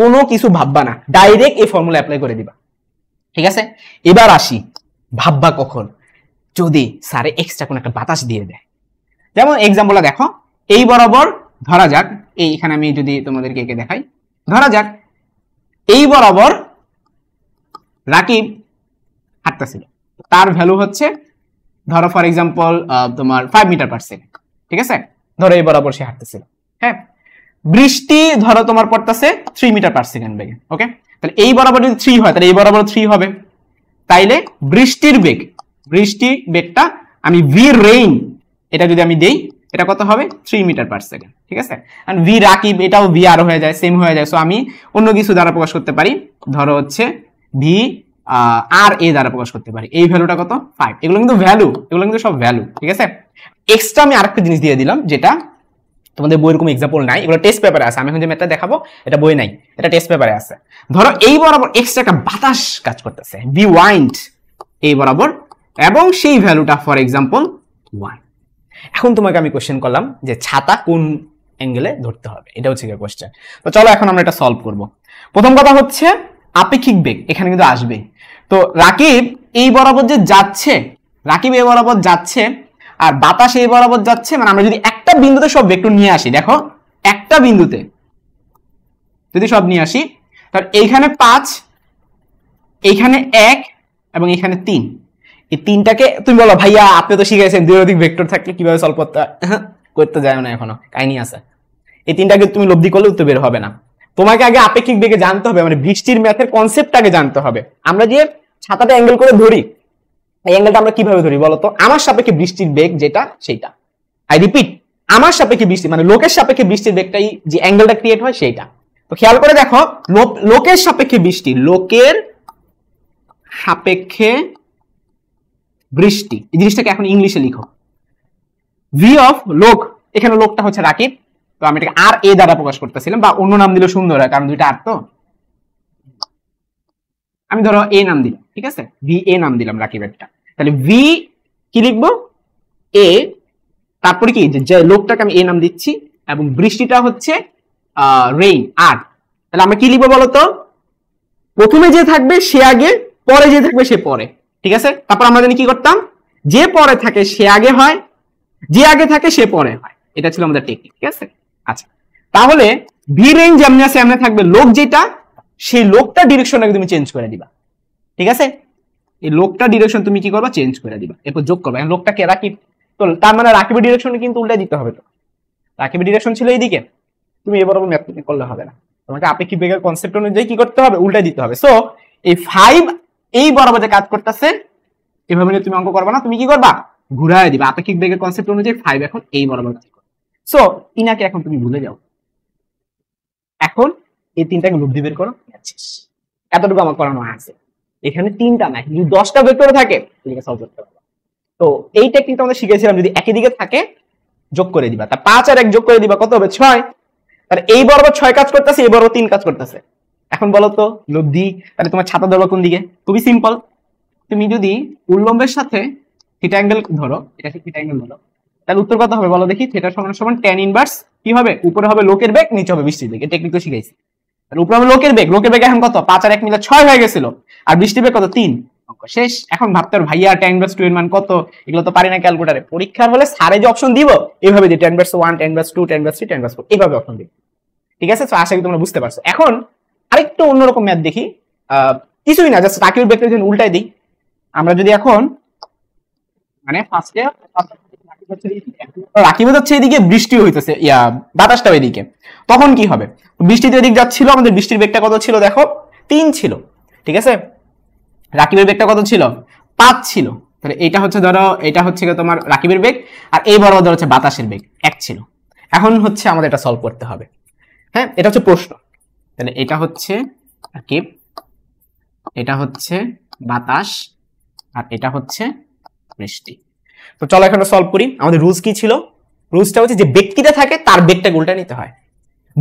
কোনো কিছু ভাববা না ডাইরেক্ট এই ফর্মুলা অ্যাপ্লাই করে দিবা ঠিক আছে এবার আসি ভাববা কখন যদি স্যারে এক্সট্রা কোনো একটা বাতাস দিয়ে দেয় যেমন এক্সাম্পলটা দেখো এই বরাবর ধরা যাক এই এখানে আমি যদি তোমাদেরকে একে দেখাই ধরা যাক এই বরাবর রাকিব হাঁটতেছিল তার ভ্যালু হচ্ছে ধরো ফর এক্সাম্পল তোমার ফাইভ মিটার পার সেকেন্ড ঠিক আছে ধরো এই বরাবর সে হাঁটতেছিল হ্যাঁ বৃষ্টি ধরো তোমার পড়তেছে থ্রি মিটার পার সেকেন্ড বেগে ওকে তাহলে এই বরাবর যদি থ্রি হয় তাহলে এই বরাবর থ্রি হবে তাইলে বৃষ্টির বেগ বৃষ্টির বেগটা আমি ভি রেইন এটা যদি আমি দেই এটা কত হবে থ্রি মিটার পার সেকেন্ড ঠিক আছে অ্যান্ড ভি রাকিব এটাও ভি আর হয়ে যায় সেম হয়ে যায় সো আমি অন্য কিছু দ্বারা প্রকাশ করতে পারি ধরো হচ্ছে ভি আর এ দ্বারা প্রকাশ করতে পারি এই ভ্যালুটা কত ফাইভ এগুলো কিন্তু ভ্যালু এগুলো কিন্তু সব ভ্যালু ঠিক আছে এক্সট্রা আমি আরেকটা জিনিস দিয়ে দিলাম যেটা তোমাদের বইয়ের কোনো এক্সাম্পল নাই এগুলো টেস্ট পেপারে আছে আমি এখন যে ম্যাথটা দেখাবো এটা বই নাই এটা টেস্ট পেপারে আছে ধরো এই বরাবর এক্সট্রা একটা বাতাস কাজ করতেছে বি ওয়াইন্ড এই বরাবর এবং সেই ভ্যালুটা ফর এক্সাম্পল ওয়ান এখন তোমাকে আমি কোয়েশ্চেন করলাম যে ছাতা কোন অ্যাঙ্গেলে ধরতে হবে এটা হচ্ছে গিয়ে কোয়েশ্চেন তো চলো এখন আমরা এটা সলভ করব প্রথম কথা হচ্ছে আপেক্ষিক বেগ এখানে কিন্তু আসবে তো রাকিব এই বরাবর যে যাচ্ছে রাকিব এই বরাবর যাচ্ছে আর বাতাস এই বরাবর যাচ্ছে মানে আমরা যদি একটা বিন্দুতে সব ভেক্টর নিয়ে আসি দেখো একটা বিন্দুতে যদি সব নিয়ে আসি তাহলে এইখানে পাঁচ এইখানে এক এবং এখানে তিন এই তিনটাকে তুমি বলো ভাইয়া আপনি তো শিখেছেন দুই অধিক ভেক্টর থাকলে কিভাবে সলভ করতে হ্যাঁ, করতে যায় না এখনো কাহিনী আছে এই তিনটাকে তুমি লব্ধি করলে উত্তর বের হবে না তোমাকে আগে আপেক্ষিক বেগে জানতে হবে মানে বৃষ্টির ম্যাথের কনসেপ্ট আগে জানতে হবে আমরা যে ছাতাটা অ্যাঙ্গেল করে ধরি এই অ্যাঙ্গেলটা আমরা কিভাবে ধরি বলতো আমার সাপেক্ষে বৃষ্টির বেগ যেটা সেটা আই রিপিট আমার সাপেক্ষে বৃষ্টি মানে লোকের সাপেক্ষে বৃষ্টির বেগটাই যে অ্যাঙ্গেলটা ক্রিয়েট হয় সেইটা তো খেয়াল করে দেখো লোকের সাপেক্ষে বৃষ্টি লোকের সাপেক্ষে বৃষ্টি এই জিনিসটাকে এখন ইংলিশে লিখো ভি অফ লোক এখানে লোকটা হচ্ছে রাকিব তো আমি এটাকে আর এ দ্বারা প্রকাশ করতেছিলাম বা অন্য নাম দিলে সুন্দর হয় কারণ দুইটা আর তো আমি ধরো এ নাম দিলাম ঠিক আছে ভি এ নাম দিলাম একটা তাহলে ভি কি লিখবো এ তারপরে কি যে লোকটাকে আমি এ নাম দিচ্ছি এবং বৃষ্টিটা হচ্ছে রেইন আর তাহলে আমরা কি লিখবো বলতো প্রথমে যে থাকবে সে আগে পরে যে থাকবে সে পরে ঠিক আছে তারপর আমরা জানি কি করতাম যে পরে থাকে সে আগে হয় যে আগে থাকে সে পরে হয় এটা ছিল আমাদের টেকনিক ঠিক আছে আচ্ছা তাহলে ভি রেঞ্জ এমনি আছে এমনি থাকবে লোক যেটা সেই লোকটা ডিরেকশন তুমি চেঞ্জ করে দিবা ঠিক আছে এই লোকটা ডিরেকশন তুমি কি করবা চেঞ্জ করে দিবা এরপর যোগ করবা লোকটা কে তো তার মানে রাকিবের ডিরেকশন কিন্তু উল্টে দিতে হবে তো রাকিবের ডিরেকশন ছিল এইদিকে তুমি এবার ম্যাপ করলে হবে না তোমাকে আপেক্ষিক বেগের কনসেপ্ট অনুযায়ী কি করতে হবে উল্টে দিতে হবে সো এই ফাইভ এই বরাবর যে কাজ করতেছে এভাবে তুমি অঙ্ক করবা না তুমি কি করবা ঘুরাই দিবা আপেক্ষিক বেগের কনসেপ্ট অনুযায়ী ফাইভ এখন এই বরাবর কাজ করবে সো ইনাকে এখন তুমি ভুলে যাও এখন এই তিনটাকে লুপ দিয়ে বের করো এতটুকু আমার করানো আছে এখানে তিনটা না যদি দশটা ভেক্টর থাকে এটাকে সলভ করতে পারবা তো এই টেকনিকটা আমরা শিখেছিলাম যদি একই দিকে থাকে যোগ করে দিবা তা পাঁচ আর এক যোগ করে দিবা কত হবে ছয় তাহলে এই বরাবর ছয় কাজ করতেছে এই বরাবর তিন কাজ করতেছে এখন বলো তো লব্ধি তাহলে তোমার ছাতা ধরো কোন দিকে খুবই সিম্পল তুমি যদি উল্লম্বের সাথে থিটা অ্যাঙ্গেল ধরো এটা থিটা অ্যাঙ্গেল ধরো তাহলে উত্তর কত হবে বলো দেখি থিটা সমান সমান ট্যান ইনভার্স কি হবে উপরে হবে লোকের বেগ নিচে হবে বৃষ্টির বেগ টেকনিক তো শিখাইছি তাহলে উপরে হবে লোকের বেগ লোকের বেগ এখন কত পাঁচ আর এক মিলে ছয় হয়ে গেছিল আর বৃষ্টির বেগ কত তিন শেষ এখন ভাবতে ভাইয়া ট্যান ইনভার্স টু এর মান কত এগুলো তো পারি না ক্যালকুলেটারে পরীক্ষার হলে সারে যে অপশন দিব এইভাবে দিই tan inverse one tan inverse two tan inverse three tan inverse four এইভাবে অপশন দিই ঠিক আছে তো আশা করি তোমরা বুঝতে পারছো এখন আরেকটু অন্যরকম ম্যাথ দেখি কিছুই না জাস্ট তাকিউর ব্রেকের জন্য উল্টাই দিই আমরা যদি এখন মানে ফার্স্টে রাকিবে হচ্ছে এদিকে বৃষ্টি হইতেছে ইয়া বাতাসটা ওইদিকে তখন কি হবে বৃষ্টিতে এদিক যাচ্ছিল আমাদের বৃষ্টির বেগটা কত ছিল দেখো তিন ছিল ঠিক আছে রাকিবের বেগটা কত ছিল পাঁচ ছিল তাহলে এটা হচ্ছে ধরো এটা হচ্ছে তোমার রাকিবের বেগ আর এই বরাবর হচ্ছে বাতাসের বেগ এক ছিল এখন হচ্ছে আমাদের এটা সলভ করতে হবে হ্যাঁ এটা হচ্ছে প্রশ্ন তাহলে এটা হচ্ছে কি এটা হচ্ছে বাতাস আর এটা হচ্ছে বৃষ্টি তো চলো এখন সলভ করি আমাদের রুলস কি ছিল রুলসটা হচ্ছে যে ব্যক্তিটা থাকে তার বেগটা গোলটা নিতে হয়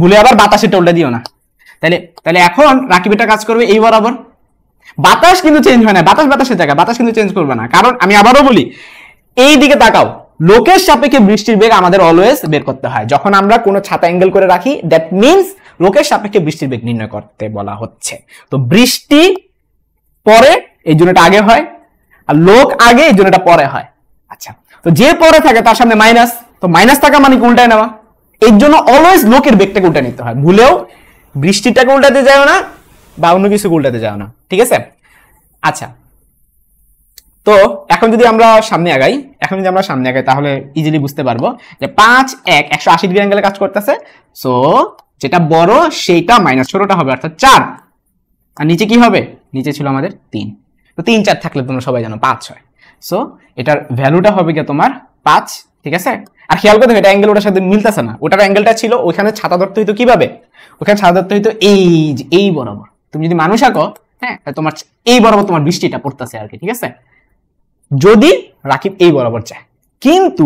বলে আবার বাতাসেরটা উল্টা দিও না তাহলে তাহলে এখন রাকিবেটা কাজ করবে এই বরাবর বাতাস কিন্তু চেঞ্জ হয় না বাতাস বাতাসের জায়গায় বাতাস কিন্তু চেঞ্জ করবে না কারণ আমি আবারও বলি এই দিকে তাকাও লোকের সাপেক্ষে বৃষ্টির বেগ আমাদের অলওয়েজ বের করতে হয় যখন আমরা কোনো ছাতা অ্যাঙ্গেল করে রাখি দ্যাট মিনস লোকের সাপেক্ষে বৃষ্টির বেগ নির্ণয় করতে বলা হচ্ছে তো বৃষ্টি পরে এই জন্য আগে হয় আর লোক আগে এই জন্য পরে হয় আচ্ছা তো যে পরে থাকে তার সামনে মাইনাস তো মাইনাস থাকা মানে উল্টায় নেওয়া এর জন্য অলওয়েজ লোকের বেগটাকে উল্টে নিতে হয় ভুলেও বৃষ্টিটাকে উল্টাতে যাও না বা অন্য কিছু উল্টাতে যাও না ঠিক আছে আচ্ছা তো এখন যদি আমরা সামনে আগাই এখন যদি আমরা সামনে আগাই তাহলে ইজিলি বুঝতে পারবো যে পাঁচ এক একশো আশি ডিগ্রি অ্যাঙ্গেলে কাজ করতেছে সো যেটা বড় সেইটা মাইনাস ছোটটা হবে অর্থাৎ চার আর নিচে কি হবে নিচে ছিল আমাদের তিন তো তিন চার থাকলে তোমরা সবাই জানো পাঁচ ছয় সো এটার ভ্যালুটা হবে গিয়ে তোমার পাঁচ ঠিক আছে আর খেয়াল করে এটা অ্যাঙ্গেল ওটার সাথে মিলতেছে না ওটার অ্যাঙ্গেলটা ছিল ওইখানে ছাতা ধরতে হইতো কিভাবে ওখানে ছাতা ধরতে হইতো এই এই বরাবর তুমি যদি মানুষ আঁকো হ্যাঁ তোমার এই বরাবর তোমার বৃষ্টিটা পড়তেছে আর কি ঠিক আছে যদি রাকিব এই বরাবর যায় কিন্তু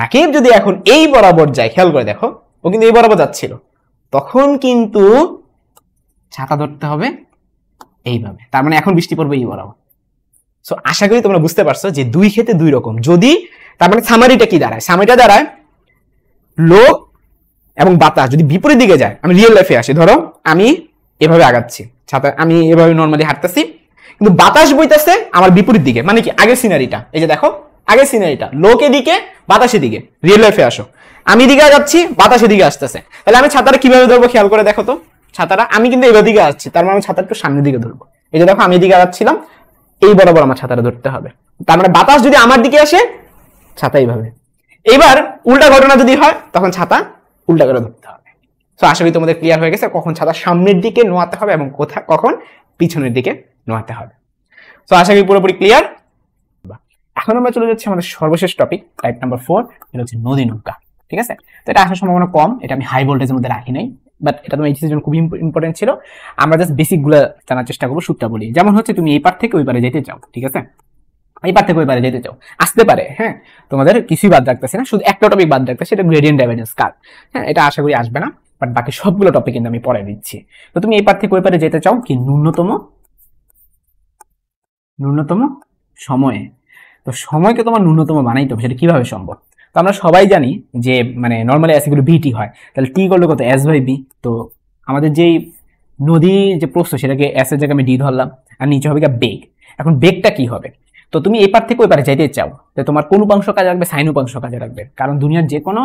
রাকিব যদি এখন এই বরাবর যায় খেয়াল করে দেখো ও কিন্তু এই বরাবর যাচ্ছিল তখন কিন্তু ছাতা ধরতে হবে এইভাবে তার মানে এখন বৃষ্টি পড়বে এই বরাবর সো আশা করি তোমরা বুঝতে পারছো যে দুই ক্ষেত্রে দুই রকম যদি তার মানে সামারিটা কি দাঁড়ায় সামারিটা দাঁড়ায় লো এবং বাতাস যদি বিপরীত দিকে যায় আমি রিয়েল লাইফে আসি ধরো আমি এভাবে আগাচ্ছি ছাতা আমি এভাবে নর্মালি হাঁটতেছি কিন্তু বাতাস বইতেছে আমার বিপরীত দিকে মানে কি আগের সিনারিটা এই যে দেখো আগের সিনারিটা লোক এদিকে বাতাসের দিকে রিয়েল লাইফে আসো আমি দিকে যাচ্ছি বাতাসের দিকে আসতেছে তাহলে আমি ছাতাটা কিভাবে ধরবো খেয়াল করে দেখো তো ছাতাটা আমি কিন্তু এবার দিকে আসছি তার মানে আমি ছাতাটা একটু সামনের দিকে ধরবো এই যে দেখো আমি এদিকে যাচ্ছিলাম এই বরাবর আমার ছাতাটা ধরতে হবে তার মানে বাতাস যদি আমার দিকে আসে ছাতা এইভাবে এবার উল্টা ঘটনা যদি হয় তখন ছাতা উল্টা করে ধরতে হবে তো আশা করি তোমাদের ক্লিয়ার হয়ে গেছে কখন ছাতা সামনের দিকে নোয়াতে হবে এবং কোথা কখন পিছনের দিকে নোয়াতে হবে তো আশা করি পুরোপুরি ক্লিয়ার এখন আমরা চলে যাচ্ছি আমাদের সর্বশেষ টপিক টাইপ নাম্বার ফোর এটা হচ্ছে নদী নৌকা ঠিক আছে তো এটা আসার সম্ভাবনা কম এটা আমি হাই ভোল্টেজের মধ্যে রাখি নাই বাট এটা তোমার এইচএসের জন্য খুবই ইম্পর্টেন্ট ছিল আমরা জাস্ট বেসিকগুলো জানার চেষ্টা করবো বলি যেমন হচ্ছে তুমি এই পার থেকে ওই পারে যেতে চাও ঠিক আছে এই পার থেকে ওই পারে যেতে চাও আসতে পারে হ্যাঁ তোমাদের কিছুই বাদ রাখতেছে না শুধু একটা টপিক বাদ রাখতেছে এটা গ্রেডিয়েন্ট ডাইভার্জেন্স কার হ্যাঁ এটা আশা করি আসবে না বাট বাকি সবগুলো টপিক কিন্তু আমি পড়ে দিচ্ছি তো তুমি এই পার থেকে ওই পারে যেতে চাও কি ন্যূনতম ন্যূনতম সময়ে তো সময়কে তোমার ন্যূনতম বানাইতে হবে সেটা কীভাবে সম্ভব তো আমরা সবাই জানি যে মানে নর্মালি অ্যাসিগুলো বিটি হয় তাহলে টি করলে কত অ্যাস বাই বি তো আমাদের যেই নদী যে প্রশ্ন সেটাকে অ্যাসের জায়গায় আমি ডি ধরলাম আর নিচে হবে গিয়ে বেগ এখন বেগটা কি হবে তো তুমি এপার থেকে ওই পারে যাইতে চাও তো তোমার কোন উপাংশ কাজে রাখবে সাইন উপাংশ কাজে রাখবে কারণ দুনিয়ার যে কোনো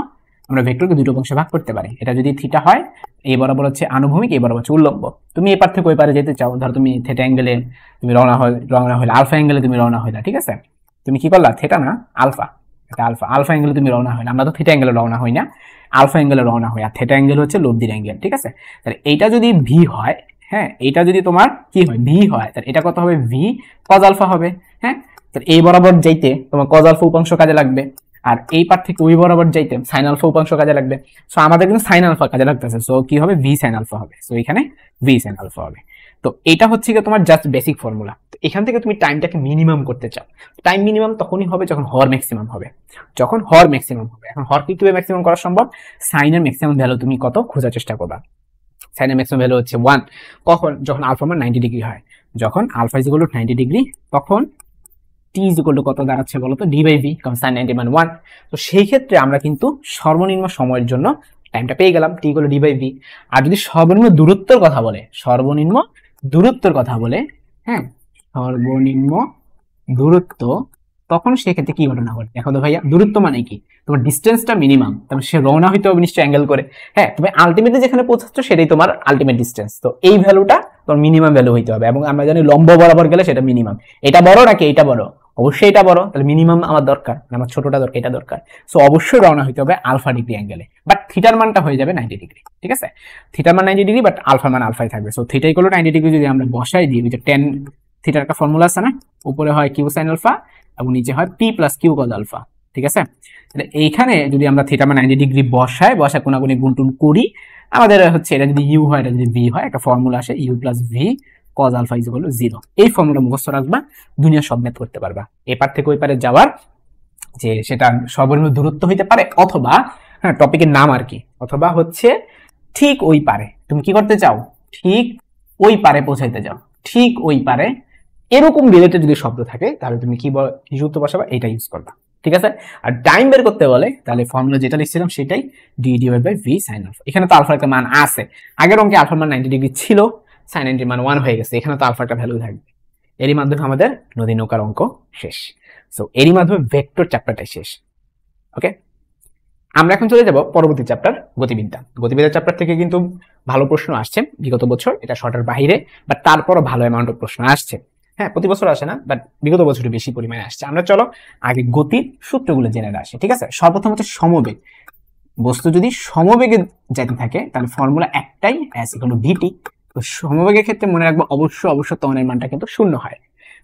আমরা ভেক্টরকে দুটো অংশে ভাগ করতে পারি এটা যদি থিটা হয় এই বরাবর হচ্ছে আনুভূমিক এই বরাবর হচ্ছে উল্লম্ব তুমি এপার থেকে ওই পারে যেতে চাও ধরো তুমি থেটা অ্যাঙ্গেলে তুমি রওনা হয় রওনা হইলে আলফা অ্যাঙ্গেলে তুমি রওনা হইলা ঠিক আছে তুমি কি করলা থেটা না আলফা একটা আলফা আলফা অ্যাঙ্গেলে তুমি রওনা হয় না আমরা তো থিটা অ্যাঙ্গেলে রওনা হই না আলফা অ্যাঙ্গেলে রওনা হয় আর থেটা অ্যাঙ্গেল হচ্ছে লব্ধির অ্যাঙ্গেল ঠিক আছে তাহলে এইটা যদি ভি হয় হ্যাঁ এটা যদি তোমার কি হয় ভি হয় তাহলে এটা কত হবে ভি কজ আলফা হবে হ্যাঁ তাহলে এই বরাবর যাইতে তোমার কজ আলফা উপাংশ কাজে লাগবে আর এই পার থেকে ওই বরাবর যাইতে সাইন আলফা উপাংশ কাজে লাগবে সো আমাদের কিন্তু সাইন আলফা কাজে লাগতেছে সো কি হবে ভি সাইন আলফা হবে সো এখানে ভি সাইন আলফা হবে তো এটা হচ্ছে কি তোমার জাস্ট বেসিক ফর্মুলা তো এখান থেকে তুমি টাইমটাকে মিনিমাম করতে চাও টাইম মিনিমাম তখনই হবে যখন হর ম্যাক্সিমাম হবে যখন হর ম্যাক্সিমাম হবে এখন কি কীভাবে ম্যাক্সিমাম করা সম্ভব সাইনের ম্যাক্সিমাম ভ্যালু তুমি কত খোঁজার চেষ্টা করবা সাইনের ম্যাক্সিমাম ভ্যালু হচ্ছে ওয়ান কখন যখন আলফা মান নাইনটি ডিগ্রি হয় যখন আলফা ইজ নাইনটি ডিগ্রি তখন টি কত দাঁড়াচ্ছে বলতো ডি বাই ভি কারণ সাইন নাইনটি মান ওয়ান তো সেই ক্ষেত্রে আমরা কিন্তু সর্বনিম্ন সময়ের জন্য টাইমটা পেয়ে গেলাম t equal d by v আর যদি সর্বনিম্ন দূরত্বর কথা বলে সর্বনিম্ন দূরত্বর কথা বলে হ্যাঁ সর্বনিম্ন দূরত্ব তখন সেক্ষেত্রে কি ঘটনা ঘটে দেখো তো ভাইয়া দূরত্ব মানে কি তোমার ডিস্টেন্সটা মিনিমাম তবে সে রওনা হইতে হবে নিশ্চয়ই অ্যাঙ্গেল করে হ্যাঁ তুমি আলটিমেটলি যেখানে পৌঁছাচ্ছ সেটাই তোমার আলটিমেট ডিস্টেন্স তো এই ভ্যালুটা তোমার মিনিমাম ভ্যালু হইতে হবে এবং আমরা জানি লম্ব বরাবর গেলে সেটা মিনিমাম এটা বড় নাকি এটা বড় অবশ্যই এটা বড় তাহলে মিনিমাম আমার দরকার আমার ছোটটা দরকার এটা দরকার সো অবশ্যই রওনা হইতে হবে আলফা ডিগ্রি অ্যাঙ্গেলে বাট থিটার মানটা হয়ে যাবে নাইনটি ডিগ্রি ঠিক আছে থিটার মান নাইনটি ডিগ্রি বাট আলফা মান আলফাই থাকবে সো থিটাই করলো নাইনটি ডিগ্রি যদি আমরা বসাই দিই যে টেন থিটার একটা ফর্মুলা আছে না উপরে হয় কিউ সাইন আলফা এবং নিচে হয় p plus q cos alpha ঠিক আছে তাহলে এইখানে যদি আমরা থিটা মান নাইনটি ডিগ্রি বসাই বসা কোনাগুনি গুণটুন করি আমাদের হচ্ছে এটা যদি ইউ হয় এটা যদি ভি হয় একটা ফর্মুলা আসে u plus v cos alpha is হলো জিরো এই ফর্মুলা মুখস্থ রাখবা দুনিয়া সব ম্যাথ করতে পারবা এপার থেকে ওই পারে যাওয়ার যে সেটা সর্বনিম্ন দূরত্ব হইতে পারে অথবা হ্যাঁ টপিকের নাম আর কি অথবা হচ্ছে ঠিক ওই পারে তুমি কি করতে চাও ঠিক ওই পারে পৌঁছাইতে চাও ঠিক ওই পারে এরকম রিলেটেড যদি শব্দ থাকে তাহলে তুমি কি বল কি যুক্ত বসাবা এটা ইউজ করবা ঠিক আছে আর টাইম বের করতে বলে তাহলে ফর্মুলা যেটা লিখছিলাম সেটাই d divide by v sine alpha এখানে তো আলফার একটা মান আছে আগের অঙ্কে আলফার মান নাইনটি ডিগ্রি ছিল সাইন নাইনটির মান ওয়ান হয়ে গেছে এখানে তো আলফার একটা ভ্যালু থাকবে এরই মাধ্যমে আমাদের নদী নৌকার অঙ্ক শেষ সো এরই মাধ্যমে ভেক্টর চ্যাপ্টারটাই শেষ ওকে আমরা এখন চলে যাব পরবর্তী চ্যাপ্টার গতিবিদ্যা গতিবিদ্যা চ্যাপ্টার থেকে কিন্তু ভালো প্রশ্ন আসছে বিগত বছর এটা শর্টের বাইরে বাট তারপরও ভালো অ্যামাউন্ট অফ প্রশ্ন আসছে হ্যাঁ প্রতি বছর আসে না বাট বিগত বছর বেশি পরিমাণে আসছে আমরা চলো আগে গতির সূত্রগুলো জেনে আসি ঠিক আছে সর্বপ্রথম হচ্ছে সমবেগ বস্তু যদি সমবেগে যেতে থাকে তাহলে ফর্মুলা একটাই অ্যাস ইকুয়াল টু ভিটি তো সমবেগের ক্ষেত্রে মনে রাখবো অবশ্য অবশ্য তনের মানটা কিন্তু শূন্য হয়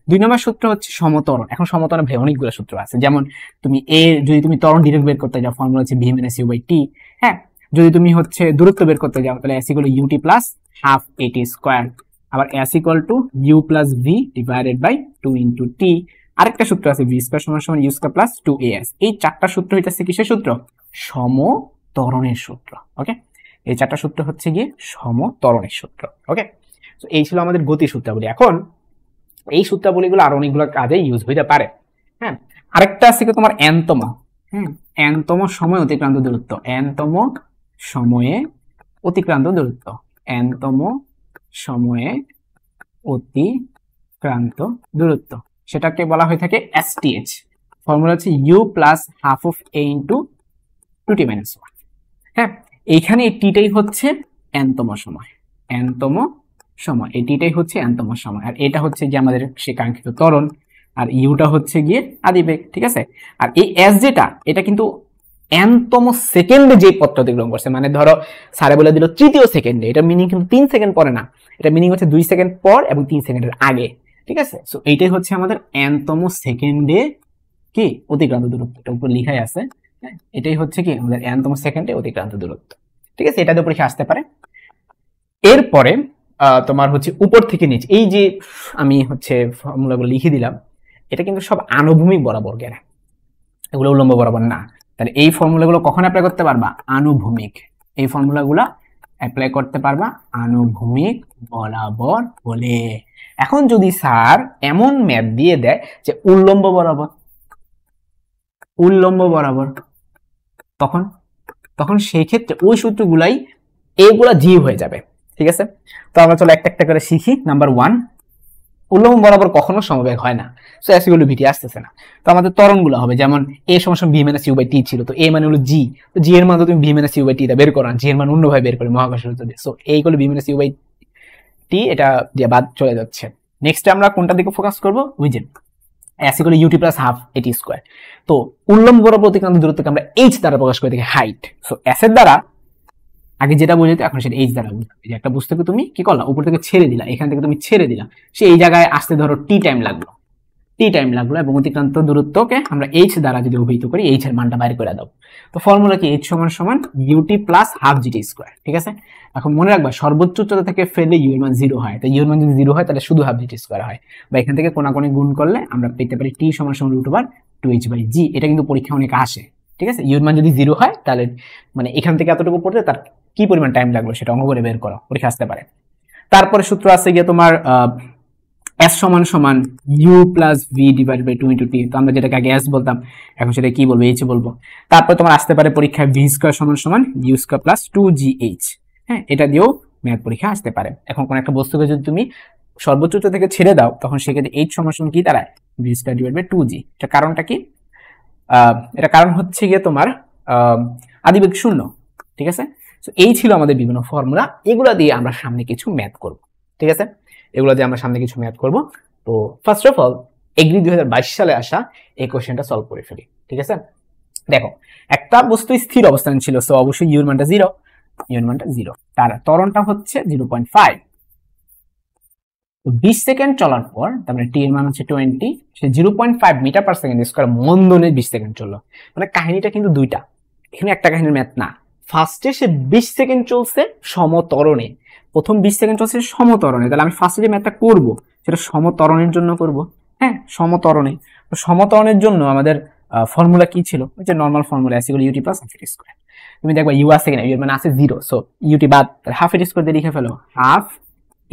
দুই নম্বর সূত্র হচ্ছে সমতরণ এখন সমতরণ ভাই অনেকগুলো সূত্র আছে যেমন তুমি এ যদি তুমি তরণ ডিরেক্ট বের করতে যাও ফর্মুলা হচ্ছে ভি মাইনাস ইউ বাই টি হ্যাঁ যদি তুমি হচ্ছে দূরত্ব বের করতে যাও তাহলে s equal UT plus half এটি স্কোয়ার আবার s equal to u plus V divided by two into t আরেকটা সূত্র আছে ভি স্কোয়ার সমান সমান ইউ প্লাস টু এস এই চারটা সূত্র হইতেছে কিসের সূত্র সমতরণের সূত্র ওকে এই চারটা সূত্র হচ্ছে গিয়ে সমতরণের সূত্র ওকে তো এই ছিল আমাদের গতি সূত্রাবলী এখন এই সূত্রাবলীগুলো আর অনেকগুলো কাজে ইউজ হইতে পারে হ্যাঁ আরেকটা আছে কি তোমার এনতম হুম এনতম সময় অতিক্রান্ত দূরত্ব এনতম সময়ে অতিক্রান্ত দূরত্ব এনতম সময়ে অতিক্রান্ত দূরত্ব সেটাকে বলা হয়ে থাকে এসটিএইচ ফর্মুলা হচ্ছে u plus half of a into two t minus one হ্যাঁ এইখানে এই টিটাই হচ্ছে এনতম সময় এনতম সময় এই টিটাই হচ্ছে এনতম সময় আর এটা হচ্ছে গিয়ে আমাদের সে কাঙ্ক্ষিত তরণ আর ইউটা হচ্ছে গিয়ে আদিবেগ ঠিক আছে আর এই এস যেটা এটা কিন্তু এনতম সেকেন্ডে যে পথটা অতিক্রম করছে মানে ধরো স্যারে বলে দিল তৃতীয় সেকেন্ডে এটা মিনিং কিন্তু তিন সেকেন্ড পরে না এটা মিনিং হচ্ছে দুই সেকেন্ড পর এবং তিন সেকেন্ডের আগে ঠিক আছে সো এইটাই হচ্ছে আমাদের এনতম সেকেন্ডে কি অতিক্রান্ত দূরত্ব এটা উপর লিখাই আছে হ্যাঁ? এটাই হচ্ছে কি আমাদের এনতম সেকেন্ডে অতিক্রান্ত দূরত্ব ঠিক আছে এটাতে পরীক্ষা আসতে পারে এরপরে তোমার হচ্ছে উপর থেকে নিচে এই যে আমি হচ্ছে ফর্মুলাগুলো লিখে দিলাম এটা কিন্তু সব আনুভূমিক বরাবর গেরা এগুলো উল্লম্ব বরাবর না তাহলে এই ফর্মুলাগুলো কখন অ্যাপ্লাই করতে পারবা আনুভূমিক এই ফর্মুলাগুলো অ্যাপ্লাই করতে পারবা আনুভূমিক বরাবর বলে এখন যদি স্যার এমন ম্যাপ দিয়ে দেয় যে উল্লম্ব বরাবর উল্লম্ব বরাবর তখন তখন সেই ক্ষেত্রে ওই সূত্রগুলাই এইগুলা জি হয়ে যাবে ঠিক আছে তো আমরা চলো একটা একটা করে শিখি নাম্বার ওয়ান উল্লম্ব বরাবর কখনো সমবেগ হয় না সো ভিটি আসতেছে না তো আমাদের তরণগুলো হবে যেমন এ সমস্যা v minus u by t ছিল তো এ মানে হলো জি তো জি এর মান তো তুমি ভি মাইনাস ইউ বাই টিটা বের করো জি এর মান অন্যভাবে বের করে মহাকাশের ভিতরে সো এই হলো v minus u by t এটা দিয়ে বাদ চলে যাচ্ছে নেক্সট আমরা কোনটা দিকে ফোকাস করবো উইজেন অ্যাসিকল ইউটি প্লাস হাফ এটি স্কোয়ার তো উল্লম্ব বরাবর অতিক্রান্ত দূরত্বকে আমরা এইচ দ্বারা প্রকাশ করে থাকি হাইট সো অ্যাসের দ্বারা আগে যেটা বোঝাতে এখন সেটা এইচ দ্বারা বুঝতে যে একটা বস্তুকে তুমি কি করলা উপর থেকে ছেড়ে দিলা এখান থেকে তুমি ছেড়ে দিলা সে এই জায়গায় আসতে ধরো টি টাইম লাগলো টি টাইম লাগলো এবং অতিক্রান্ত দূরত্বকে আমরা এইচ দ্বারা যদি অভিহিত করি এইচ এর মানটা বাইরে করে দাও তো ফর্মুলা কি এইচ সমান সমান u t plus half GT square ঠিক আছে এখন মনে রাখবা সর্বোচ্চ উচ্চতা থেকে ফেলে এর মান জিরো হয় তো এর মান যদি জিরো হয় তাহলে শুধু হাফ জিটি স্কোয়ার হয় বা এখান থেকে কোনাকোনি গুণ করলে আমরা পেতে পারি টি সমান সমান root over two h by g এটা কিন্তু পরীক্ষা অনেক আসে ঠিক আছে ইউর মান যদি জিরো হয় তাহলে মানে এখান থেকে এতটুকু পড়তে তার কি পরিমাণ টাইম লাগলো সেটা অঙ্গ করে বের করো পরীক্ষা আসতে পারে তারপরে সূত্র আছে গিয়ে তোমার এস সমান সমান u plus v divide by two into t তো আমরা যেটাকে আগে এস বলতাম এখন সেটা কি বলবো এইচ বলবো তারপর তোমার আসতে পারে পরীক্ষায় ভি স্কোয়ার সমান সমান you square plus two g h হ্যাঁ এটা দিয়েও ম্যাথ পরীক্ষা আসতে পারে এখন কোনো একটা বস্তুকে যদি তুমি সর্বোচ্চ থেকে ছেড়ে দাও তখন সেক্ষেত্রে এইচ সমান সমান কি দাঁড়ায় v square divide by two g এটা কারণটা কি এটা কারণ হচ্ছে গিয়ে তোমার আদিবেগ শূন্য ঠিক আছে তো এই ছিল আমাদের বিভিন্ন ফর্মুলা এগুলো দিয়ে আমরা সামনে কিছু ম্যাথ করব ঠিক আছে এগুলো দিয়ে আমরা সামনে কিছু ম্যাথ করব তো ফার্স্ট অফ অল এগ্রি দুই সালে আসা এই কোয়েশ্চেনটা সলভ করে ফেলি ঠিক আছে দেখো একটা বস্তু স্থির অবস্থান ছিল সো অবশ্যই ইউর মানটা জিরো ইউর মানটা জিরো তার তরণটা হচ্ছে জিরো পয়েন্ট ফাইভ তো বিশ সেকেন্ড চলার পর তারপরে মানে টি এর মান হচ্ছে টোয়েন্টি সে zero point five metre per second square মন্দনে বিশ সেকেন্ড চললো মানে কাহিনীটা কিন্তু দুইটা এখানে একটা কাহিনীর ম্যাথ না ফার্স্টে সে বিশ সেকেন্ড চলছে সমতরণে প্রথম বিশ সেকেন্ড চলছে সমতরণে তাহলে আমি ফার্স্টে যে ম্যাথটা করবো সেটা সমতরণের জন্য করব হ্যাঁ সমতরণে তো সমতরণের জন্য আমাদের ফর্মুলা কি ছিল যে নর্মাল ফর্মুলা আছে ইউটি প্লাস হাফ স্কোয়ার তুমি দেখবা ইউ আছে কিনা ইউর মানে আছে জিরো সো ইউটি বাদ হাফ এর স্কোয়ার দিয়ে লিখে ফেলো হাফ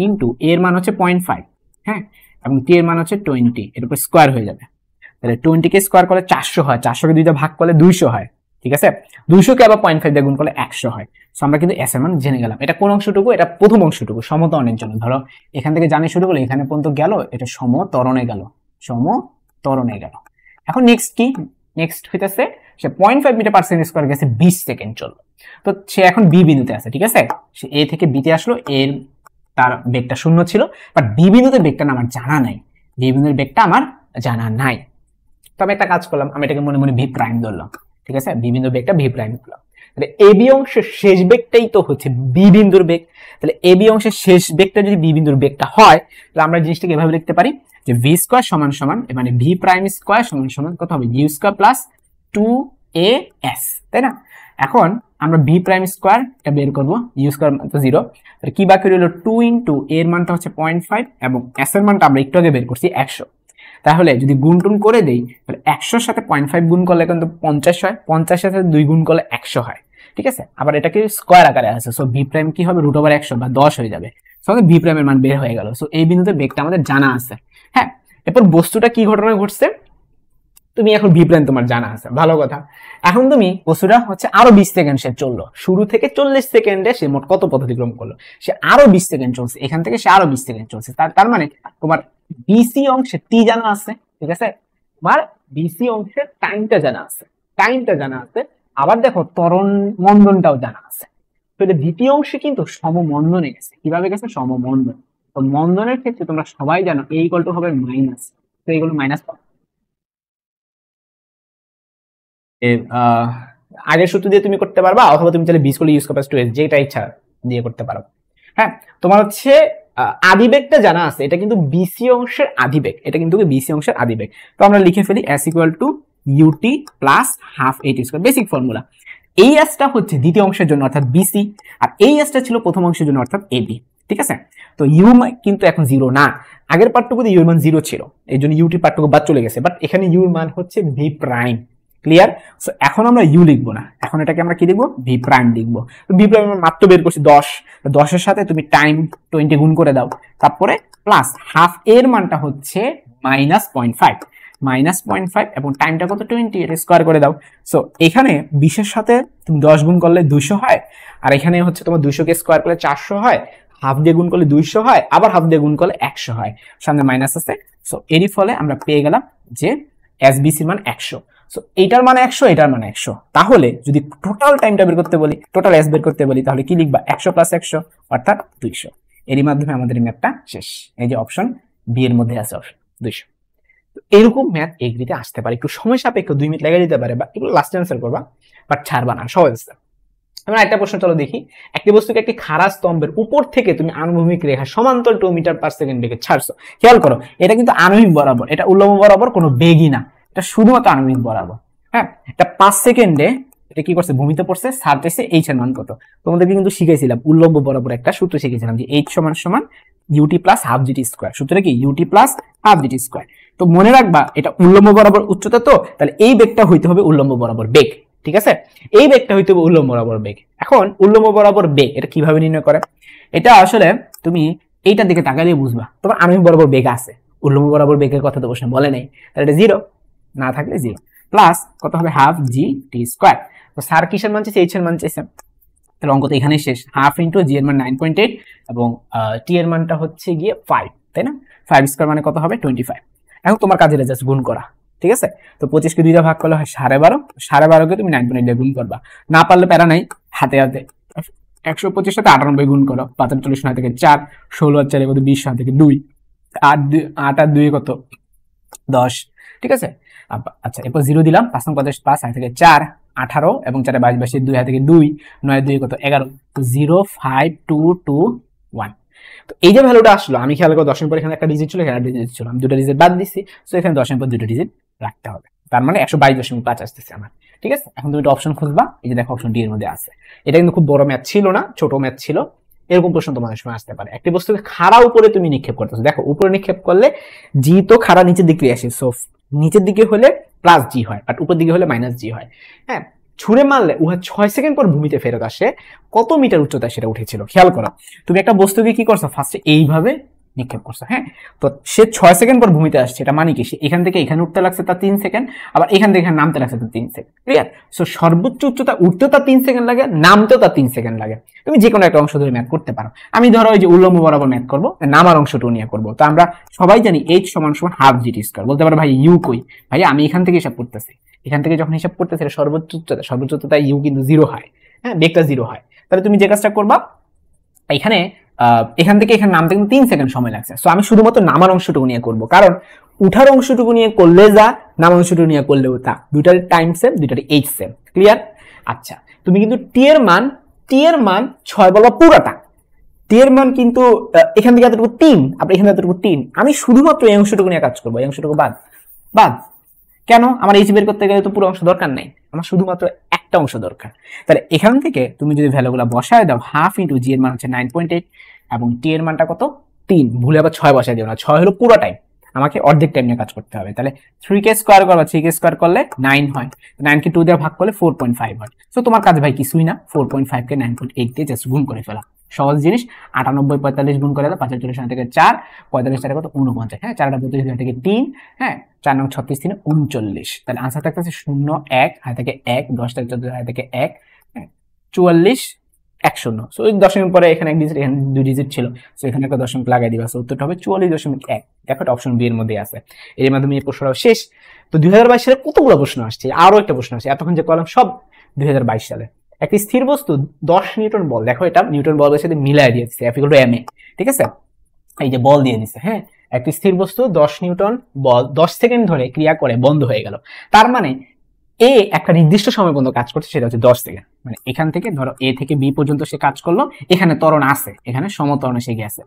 ইন্টু এর মান হচ্ছে পয়েন্ট ফাইভ হ্যাঁ এবং টি এর মান হচ্ছে টোয়েন্টি এর উপর স্কোয়ার হয়ে যাবে তাহলে টোয়েন্টিকে স্কোয়ার করলে চারশো হয় চারশোকে দুইটা ভাগ করলে দুইশো হয় ঠিক আছে দুইশোকে আবার পয়েন্ট ফাইভ দিয়ে গুণ করলে একশো হয় সো আমরা কিন্তু এস এর মান জেনে গেলাম এটা কোন অংশটুকু এটা প্রথম অংশটুকু সমতরণের জন্য ধরো এখান থেকে জানি শুরু করলে এখানে পর্যন্ত গেল এটা সমতরণে গেল সমতরণে গেল এখন নেক্সট কি নেক্সট হইতেছে সে point five metre percent square গেছে বিশ সেকেন্ড চললো তো সে এখন বি বিন্দুতে আছে ঠিক আছে সে এ থেকে বিতে আসলো এর তার বেগটা শূন্য ছিল বাট বিবিন্দুদের বেগটা আমার জানা নাই বিবিন্দুদের বেগটা আমার জানা নাই তো আমি একটা কাজ করলাম আমি এটাকে মনে মনে ভি প্রাইম ধরলাম ঠিক আছে বিভিন্ন বেগটা ভি প্রাইম ধরলাম তাহলে এ বি অংশের শেষ বেগটাই তো হচ্ছে বিবিন্দুর বেগ তাহলে এ বি অংশের শেষ বেগটা যদি বিবিন্দুর বেগটা হয় তাহলে আমরা জিনিসটাকে এভাবে লিখতে পারি যে ভি স্কোয়ার সমান সমান মানে ভি প্রাইম স্কোয়ার সমান সমান কত হবে ইউ স্কোয়ার প্লাস টু এ এস তাই না এখন আমরা বি প্রাইম স্কোয়ার এটা বের করবো ইউ স্কোয়ার তো জিরো কি বাকি রইল টু ইন্টু এর মানটা হচ্ছে পয়েন্ট ফাইভ এবং এস এর মানটা আমরা একটু আগে বের করছি একশো তাহলে যদি গুণ টুন করে দেই তাহলে একশোর সাথে পয়েন্ট ফাইভ গুণ করলে কিন্তু পঞ্চাশ হয় পঞ্চাশের সাথে দুই গুণ করলে একশো হয় ঠিক আছে আবার এটাকে স্কোয়ার আকারে আছে সো বি প্রাইম কি হবে রুট ওভার একশো বা দশ হয়ে যাবে সো বি ভি প্রাইমের মান বের হয়ে গেল সো এই বিন্দুতে বেগটা আমাদের জানা আছে হ্যাঁ এরপর বস্তুটা কি ঘটনা ঘটছে তুমি এখন ভি তোমার জানা আছে ভালো কথা এখন তুমি বস্তুটা হচ্ছে আরো বিশ সেকেন্ড সে চললো শুরু থেকে চল্লিশ সেকেন্ডে সে মোট কত পথ অতিক্রম করলো সে আরো বিশ সেকেন্ড চলছে এখান থেকে সে আরো বিশ সেকেন্ড চলছে তার মানে তোমার বিসি অংশে টি জানা আছে ঠিক আছে তোমার বিসি অংশের টাইমটা জানা আছে টাইমটা জানা আছে আবার দেখো তরণ মন্ডনটাও জানা আছে তাহলে দ্বিতীয় অংশে কিন্তু সমমন্দনে গেছে কিভাবে গেছে সমমন্দন তো মন্ডনের ক্ষেত্রে তোমরা সবাই জানো এই গল্প হবে মাইনাস তো এইগুলো মাইনাস পাবে আগের সূত্র দিয়ে তুমি করতে পারবা অথবা তুমি চাইলে বিস্কুল ইউজ করবে স্টুডেন্ট যেটা ইচ্ছা দিয়ে করতে পারো হ্যাঁ তোমার হচ্ছে আদিবেগটা জানা আছে এটা কিন্তু বিসি অংশের আদিবেগ এটা কিন্তু বিসি অংশের আদিবেগ তো আমরা লিখে ফেলি s equal to u t plus half a t square basic formula এই এসটা হচ্ছে দ্বিতীয় অংশের জন্য অর্থাৎ বিসি আর এই এসটা ছিল প্রথম অংশের জন্য অর্থাৎ এবি ঠিক আছে তো ইউ কিন্তু এখন জিরো না আগের পার্টটুকু ইউর মান জিরো ছিল এই জন্য ইউটি পার্টটুকু বাদ চলে গেছে বাট এখানে ইউর মান হচ্ছে ভি প্রাইম ক্লিয়ার সো এখন আমরা ইউ লিখবো না এখন এটাকে আমরা কি লিখবো ভি প্রাইম লিখবো তো ভি প্রাইম আমরা মাত্র বের করছি দশ দশের সাথে তুমি টাইম টোয়েন্টি গুণ করে দাও তারপরে প্লাস হাফ এর মানটা হচ্ছে minus point five minus point five এবং টাইমটা কত টোয়েন্টি এটা স্কোয়ার করে দাও সো এখানে বিশের সাথে তুমি দশ গুণ করলে দুইশো হয় আর এখানে হচ্ছে তোমার দুশোকে স্কোয়ার করলে চারশো হয় হাফ দিয়ে গুণ করলে দুইশো হয় আবার হাফ দিয়ে গুণ করলে একশো হয় সামনে মাইনাস আছে সো এরই ফলে আমরা পেয়ে গেলাম যে এসবিসির মান একশো সো এইটার মানে একশো এটার মানে একশো তাহলে যদি টোটাল টাইমটা বের করতে বলি টোটাল এস বের করতে বলি তাহলে কি লিখবা একশো প্লাস একশো অর্থাৎ দুইশো এরই মাধ্যমে আমাদের ম্যাপটা ম্যাথটা শেষ এই যে অপশন বি এর মধ্যে আছে অপশন দুইশো এরকম ম্যাথ এগ্রিতে আসতে পারে একটু সময় সাপেক্ষ দুই মিনিট লেগে যেতে পারে বা এগুলো লাস্ট অ্যান্সার করবা বাট ছাড়বা না সহজ আমরা একটা প্রশ্ন চলো দেখি একটি বস্তুকে একটি খাড়া স্তম্ভের উপর থেকে তুমি আনুভূমিক রেখা সমান্তর টু মিটার পার সেকেন্ড বেগে ছাড়ছো খেয়াল করো এটা কিন্তু আনুভূমিক বরাবর এটা উল্লম্ব বরাবর কোনো বেগই না এটা শুধুমাত্র আনুমানিক বরাবর হ্যাঁ এটা পাঁচ সেকেন্ডে এটা কি করছে ভূমিতে পড়ছে সারফেসে এইচ এর মান কত তোমাদেরকে কিন্তু শিখাইছিলাম উল্লম্ব বরাবর একটা সূত্র শিখেছিলাম যে এইচ সমান সমান u t plus half GT square সূত্রটা কি u t plus half GT square তো মনে রাখবা এটা উল্লম্ব বরাবর উচ্চতা তো তাহলে এই বেগটা হইতে হবে উল্লম্ব বরাবর বেগ ঠিক আছে এই বেগটা হইতে হবে উল্লম্ব বরাবর বেগ এখন উল্লম্ব বরাবর বেগ এটা কিভাবে নির্ণয় করে এটা আসলে তুমি এইটার দিকে তাকালে বুঝবা তোমার আণবিক বরাবর বেগ আছে উল্লম্ব বরাবর বেগের কথা তো প্রশ্ন বলে নাই তাহলে এটা জিরো না থাকলে জি প্লাস কত হবে হাফ জি টি স্কোয়ার তো স্যার কিসের মান চাইছে এইচ এর মান চাইছে তাহলে অঙ্ক তো এখানেই শেষ হাফ ইন্টু জি এর মান নাইন পয়েন্ট এইট এবং টি এর মানটা হচ্ছে গিয়ে ফাইভ তাই না ফাইভ স্কোয়ার মানে কত হবে টোয়েন্টি ফাইভ এখন তোমার কাজে জাস্ট গুণ করা ঠিক আছে তো পঁচিশকে দুইটা ভাগ করলে হয় সাড়ে বারো সাড়ে বারোকে তুমি নাইন পয়েন্ট গুণ করবা না পারলে প্যারা নাই হাতে হাতে একশো পঁচিশ সাথে আটানব্বই গুণ করো পাঁচচল্লিশ নয় থেকে চার ষোলো আর চারে কত বিশ নয় থেকে দুই আট দুই আট আর দুই কত দশ ঠিক আছে আচ্ছা এরপর জিরো দিলাম পাঁচ নং পঞ্চাশ পাঁচ হাত থেকে চার আঠারো এবং চারে বাইশ বাইশে দুই হাত থেকে দুই নয় দুই কত এগারো তো zero five two two one তো এই যে ভ্যালুটা আসলো আমি খেয়াল করে দশম পর এখানে একটা ডিজিট ছিল এখানে ডিজিট ছিল আমি দুটো ডিজিট বাদ দিচ্ছি সো এখানে দশম পর দুটো ডিজিট রাখতে হবে তার মানে একশো বাইশ দশমিক পাঁচ আসতেছে আমার ঠিক আছে এখন তুমি একটা অপশন খুঁজবা এই যে দেখো অপশন ডি এর মধ্যে আছে এটা কিন্তু খুব বড় ম্যাথ ছিল না ছোট ম্যাথ ছিল এরকম প্রশ্ন তোমাদের সময় আসতে পারে একটি বস্তুকে খাড়া উপরে তুমি নিক্ষেপ করতেছো দেখো উপরে নিক্ষেপ করলে জি তো খাড়া নিচের দিকে আসে সো নিচের দিকে হলে প্লাস জি হয় বাট উপর দিকে হলে মাইনাস জি হয় হ্যাঁ ছুঁড়ে মারলে উহা ছয় সেকেন্ড পর ভূমিতে ফেরত আসে কত মিটার উচ্চতায় সেটা উঠেছিল খেয়াল করো তুমি একটা বস্তুকে কি করছো ফার্স্টে এইভাবে নিক্ষেপ করছে হ্যাঁ তো সে ছয় সেকেন্ড পর ভূমিতে আসছে এটা মানে কি সে এখান থেকে এখানে উঠতে লাগছে তার তিন সেকেন্ড আবার এখান থেকে নামতে লাগছে তার তিন সেকেন্ড ক্লিয়ার সো সর্বোচ্চ উচ্চতা উঠতে তার তিন সেকেন্ড লাগে নামতেও তার তিন সেকেন্ড লাগে তুমি যে কোনো একটা অংশ ধরে ম্যাথ করতে পারো আমি ধরো ওই যে উল্লম্ব বরাবর ম্যাথ করবো নামার অংশটুকু নিয়ে করবো তো আমরা সবাই জানি এইচ সমান সমান হাফ জিটি স্কোয়ার বলতে পারো ভাই ইউ কই ভাই আমি এখান থেকে হিসাব করতেছি এখান থেকে যখন হিসাব করতেছি এটা সর্বোচ্চ উচ্চতা সর্বোচ্চ উচ্চতা ইউ কিন্তু জিরো হয় হ্যাঁ বেগটা জিরো হয় তাহলে তুমি যে কাজটা করবা এখানে এখান থেকে এখানে নামতে কিন্তু তিন সেকেন্ড সময় লাগছে সো আমি শুধুমাত্র নামার অংশটুকু নিয়ে করব কারণ উঠার অংশটুকু নিয়ে করলে যা নামার অংশটুকু নিয়ে করলেও তা দুটার টাইম সেম দুটার এইচ সেম ক্লিয়ার আচ্ছা তুমি কিন্তু টি এর মান টি এর মান ছয় বলবা পুরাটা টি এর মান কিন্তু এখান থেকে এতটুকু তিন আবার এখান থেকে এতটুকু তিন আমি শুধুমাত্র এই অংশটুকু নিয়ে কাজ করবো এই অংশটুকু বাদ বাদ কেন আমার এইচ বের করতে গেলে তো পুরো অংশ দরকার নেই আমার শুধুমাত্র একটা অংশ দরকার তাহলে এখান থেকে তুমি যদি ভ্যালুগুলো বসায় দাও হাফ ইন্টু জি এর মান হচ্ছে নাইন পয়েন্ট এইট এবং টি এর মানটা কত তিন ভুলে আবার ছয় বসায় দেবো না ছয় হলো পুরো টাইম আমাকে অর্ধেক টাইম নিয়ে কাজ করতে হবে তাহলে থ্রি কে স্কোয়ার করবা থ্রি কে স্কোয়ার করলে নাইন হয় নাইনকে টু দিয়ে ভাগ করলে ফোর পয়েন্ট ফাইভ হয় সো তোমার কাজ ভাই কিছুই না ফোর পয়েন্ট ফাইভকে নাইন পয়েন্ট এইট দিয়ে জাস্ট গুণ করে ফেলা সহজ জিনিস আটানব্বই পঁয়তাল্লিশ গুণ করে পাঁচ চল্লিশ থেকে চার পঁয়তাল্লিশ তারিখ কত উনপঞ্চাশ হ্যাঁ চারটা বত্রিশ হাজার থেকে তিন হ্যাঁ চার নং ছত্রিশ তিন উনচল্লিশ তাহলে আনসার আছে শূন্য এক হাজার থেকে এক দশ তারিখ চোদ্দ হাত থেকে এক হ্যাঁ, চুয়াল্লিশ এক শূন্য সো ওই দশমিক পরে এখানে এক ডিজিট এখানে দুই ডিজিট ছিল সো এখানে একটা দশমিক লাগাই দিবা সো উত্তরটা হবে চুয়াল্লিশ দশমিক এক দেখো অপশন বি এর মধ্যে আছে এর মাধ্যমে এই প্রশ্নটাও শেষ তো দুই সালে কতগুলো প্রশ্ন আসছে আরও একটা প্রশ্ন আসছে এতক্ষণ যে করলাম সব দুই সালে একটি স্থির বস্তু দশ নিউটন বল দেখো এটা নিউটন বলের সাথে মিলাই দিয়েছে f equal to M a ঠিক আছে এই যে বল দিয়ে দিছে হ্যাঁ একটি স্থির বস্তু দশ নিউটন বল দশ সেকেন্ড ধরে ক্রিয়া করে বন্ধ হয়ে গেল তার মানে এ একটা নির্দিষ্ট সময় পর্যন্ত কাজ করছে সেটা হচ্ছে দশ সেকেন্ড মানে এখান থেকে ধরো এ থেকে বি পর্যন্ত সে কাজ করলো এখানে তরণ আছে এখানে সমতরণ এসে গেছে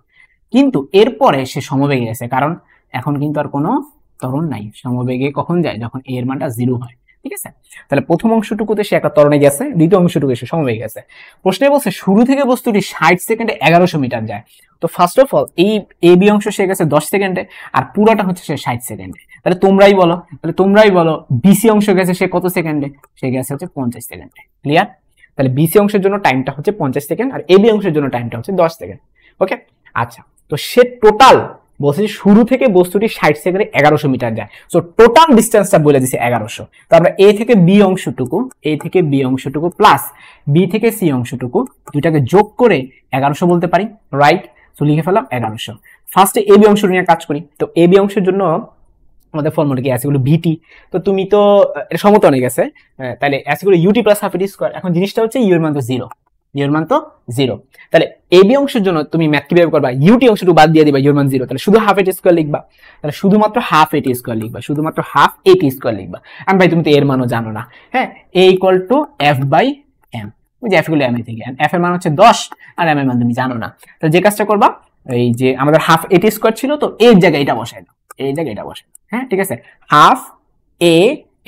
কিন্তু এরপরে সে সমবেগে গেছে কারণ এখন কিন্তু আর কোনো ত্বরণ নাই সমবেগে কখন যায় যখন এর মানটা জিরো হয় ঠিক আছে তাহলে প্রথম অংশটুকুতে সে একটা তরণে গেছে দ্বিতীয় অংশটুকু এসে সময় গেছে প্রশ্নে বলছে শুরু থেকে বস্তুটি ষাট সেকেন্ডে এগারোশো মিটার যায় তো ফার্স্ট অফ অল এই এ বি অংশ সে গেছে দশ সেকেন্ডে আর পুরাটা হচ্ছে সে ষাট সেকেন্ডে তাহলে তোমরাই বলো তাহলে তোমরাই বলো বিসি অংশ গেছে সে কত সেকেন্ডে সে গেছে হচ্ছে পঞ্চাশ সেকেন্ডে ক্লিয়ার তাহলে বিসি অংশের জন্য টাইমটা হচ্ছে পঞ্চাশ সেকেন্ড আর এ বি অংশের জন্য টাইমটা হচ্ছে দশ সেকেন্ড ওকে আচ্ছা তো সে টোটাল বলছে শুরু থেকে বস্তুটি ষাট সেকেন্ডে এগারোশো মিটার যায় সো টোটাল ডিস্টেন্সটা বলে দিছে এগারোশো তো আমরা এ থেকে বি অংশটুকু এ থেকে বি অংশটুকু প্লাস বি থেকে সি অংশটুকু দুইটাকে যোগ করে এগারোশো বলতে পারি রাইট সো লিখে ফেলাম এগারোশো ফার্স্টে এ বি অংশ নিয়ে কাজ করি তো এ বি অংশের জন্য আমাদের ফর্মুলা কি আছে ভিটি তো তুমি তো এটা অনেক গেছে তাহলে অ্যাসিগুলো u t plus half a t square এখন জিনিসটা হচ্ছে ইউর মান্থ মান তো জিরো ইউর তো জিরো তাহলে এ বি অংশের জন্য তুমি ম্যাথ ব্যবহার করবা ইউটি অংশটুকু বাদ দিয়ে দিবা ইউর মান জিরো তাহলে শুধু হাফ এটি স্কোয়ার লিখবা তাহলে শুধুমাত্র হাফ এটি স্কোয়ার লিখবা শুধুমাত্র হাফ এটি স্কোয়ার লিখবা আমি ভাই তুমি তো এর মানও জানো না হ্যাঁ a equal to f by m ওই যে এফ গুলো এম থেকে এফ এর মান হচ্ছে দশ আর এম এর মান তুমি জানো না তাহলে যে কাজটা করবা এই যে আমাদের হাফ এটি স্কোয়ার ছিল তো এর জায়গায় এটা বসাই দাও এই জায়গায় এটা বসাই হ্যাঁ ঠিক আছে হাফ এ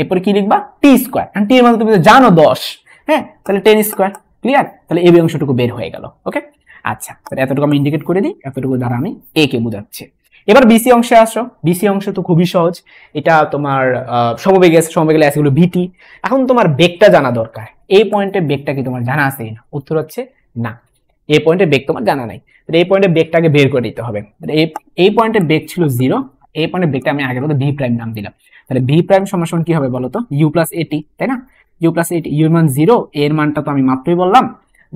এরপর কি লিখবা টি স্কোয়ার টি এর মান তুমি তো জানো দশ হ্যাঁ তাহলে টেন স্কোয়ার ক্লিয়ার তাহলে এ বি অংশটুকু বের হয়ে গেল ওকে আচ্ছা তাহলে এতটুকু আমি ইন্ডিকেট করে দিই এতটুকু দ্বারা আমি এ কে বোঝাচ্ছি এবার বিসি অংশে আসো বিসি অংশ তো খুবই সহজ এটা তোমার সমবেগ গ্যাস সমবেগ গ্যাস এগুলো ভীতি এখন তোমার বেগটা জানা দরকার এই পয়েন্টে বেগটা কি তোমার জানা আছে না উত্তর হচ্ছে না এই পয়েন্টে বেগ তোমার জানা নাই এই পয়েন্টে বেগটাকে বের করে দিতে হবে এই পয়েন্টে বেগ ছিল জিরো এই পয়েন্টে বেগটা আমি আগের মতো বি প্রাইম নাম দিলাম তাহলে ভি প্রাইম সমাসন কি হবে বলতো ইউ প্লাস এটি তাই না ইউ প্লাস এটি ইউর মান জিরো এর মানটা তো আমি মাত্রই বললাম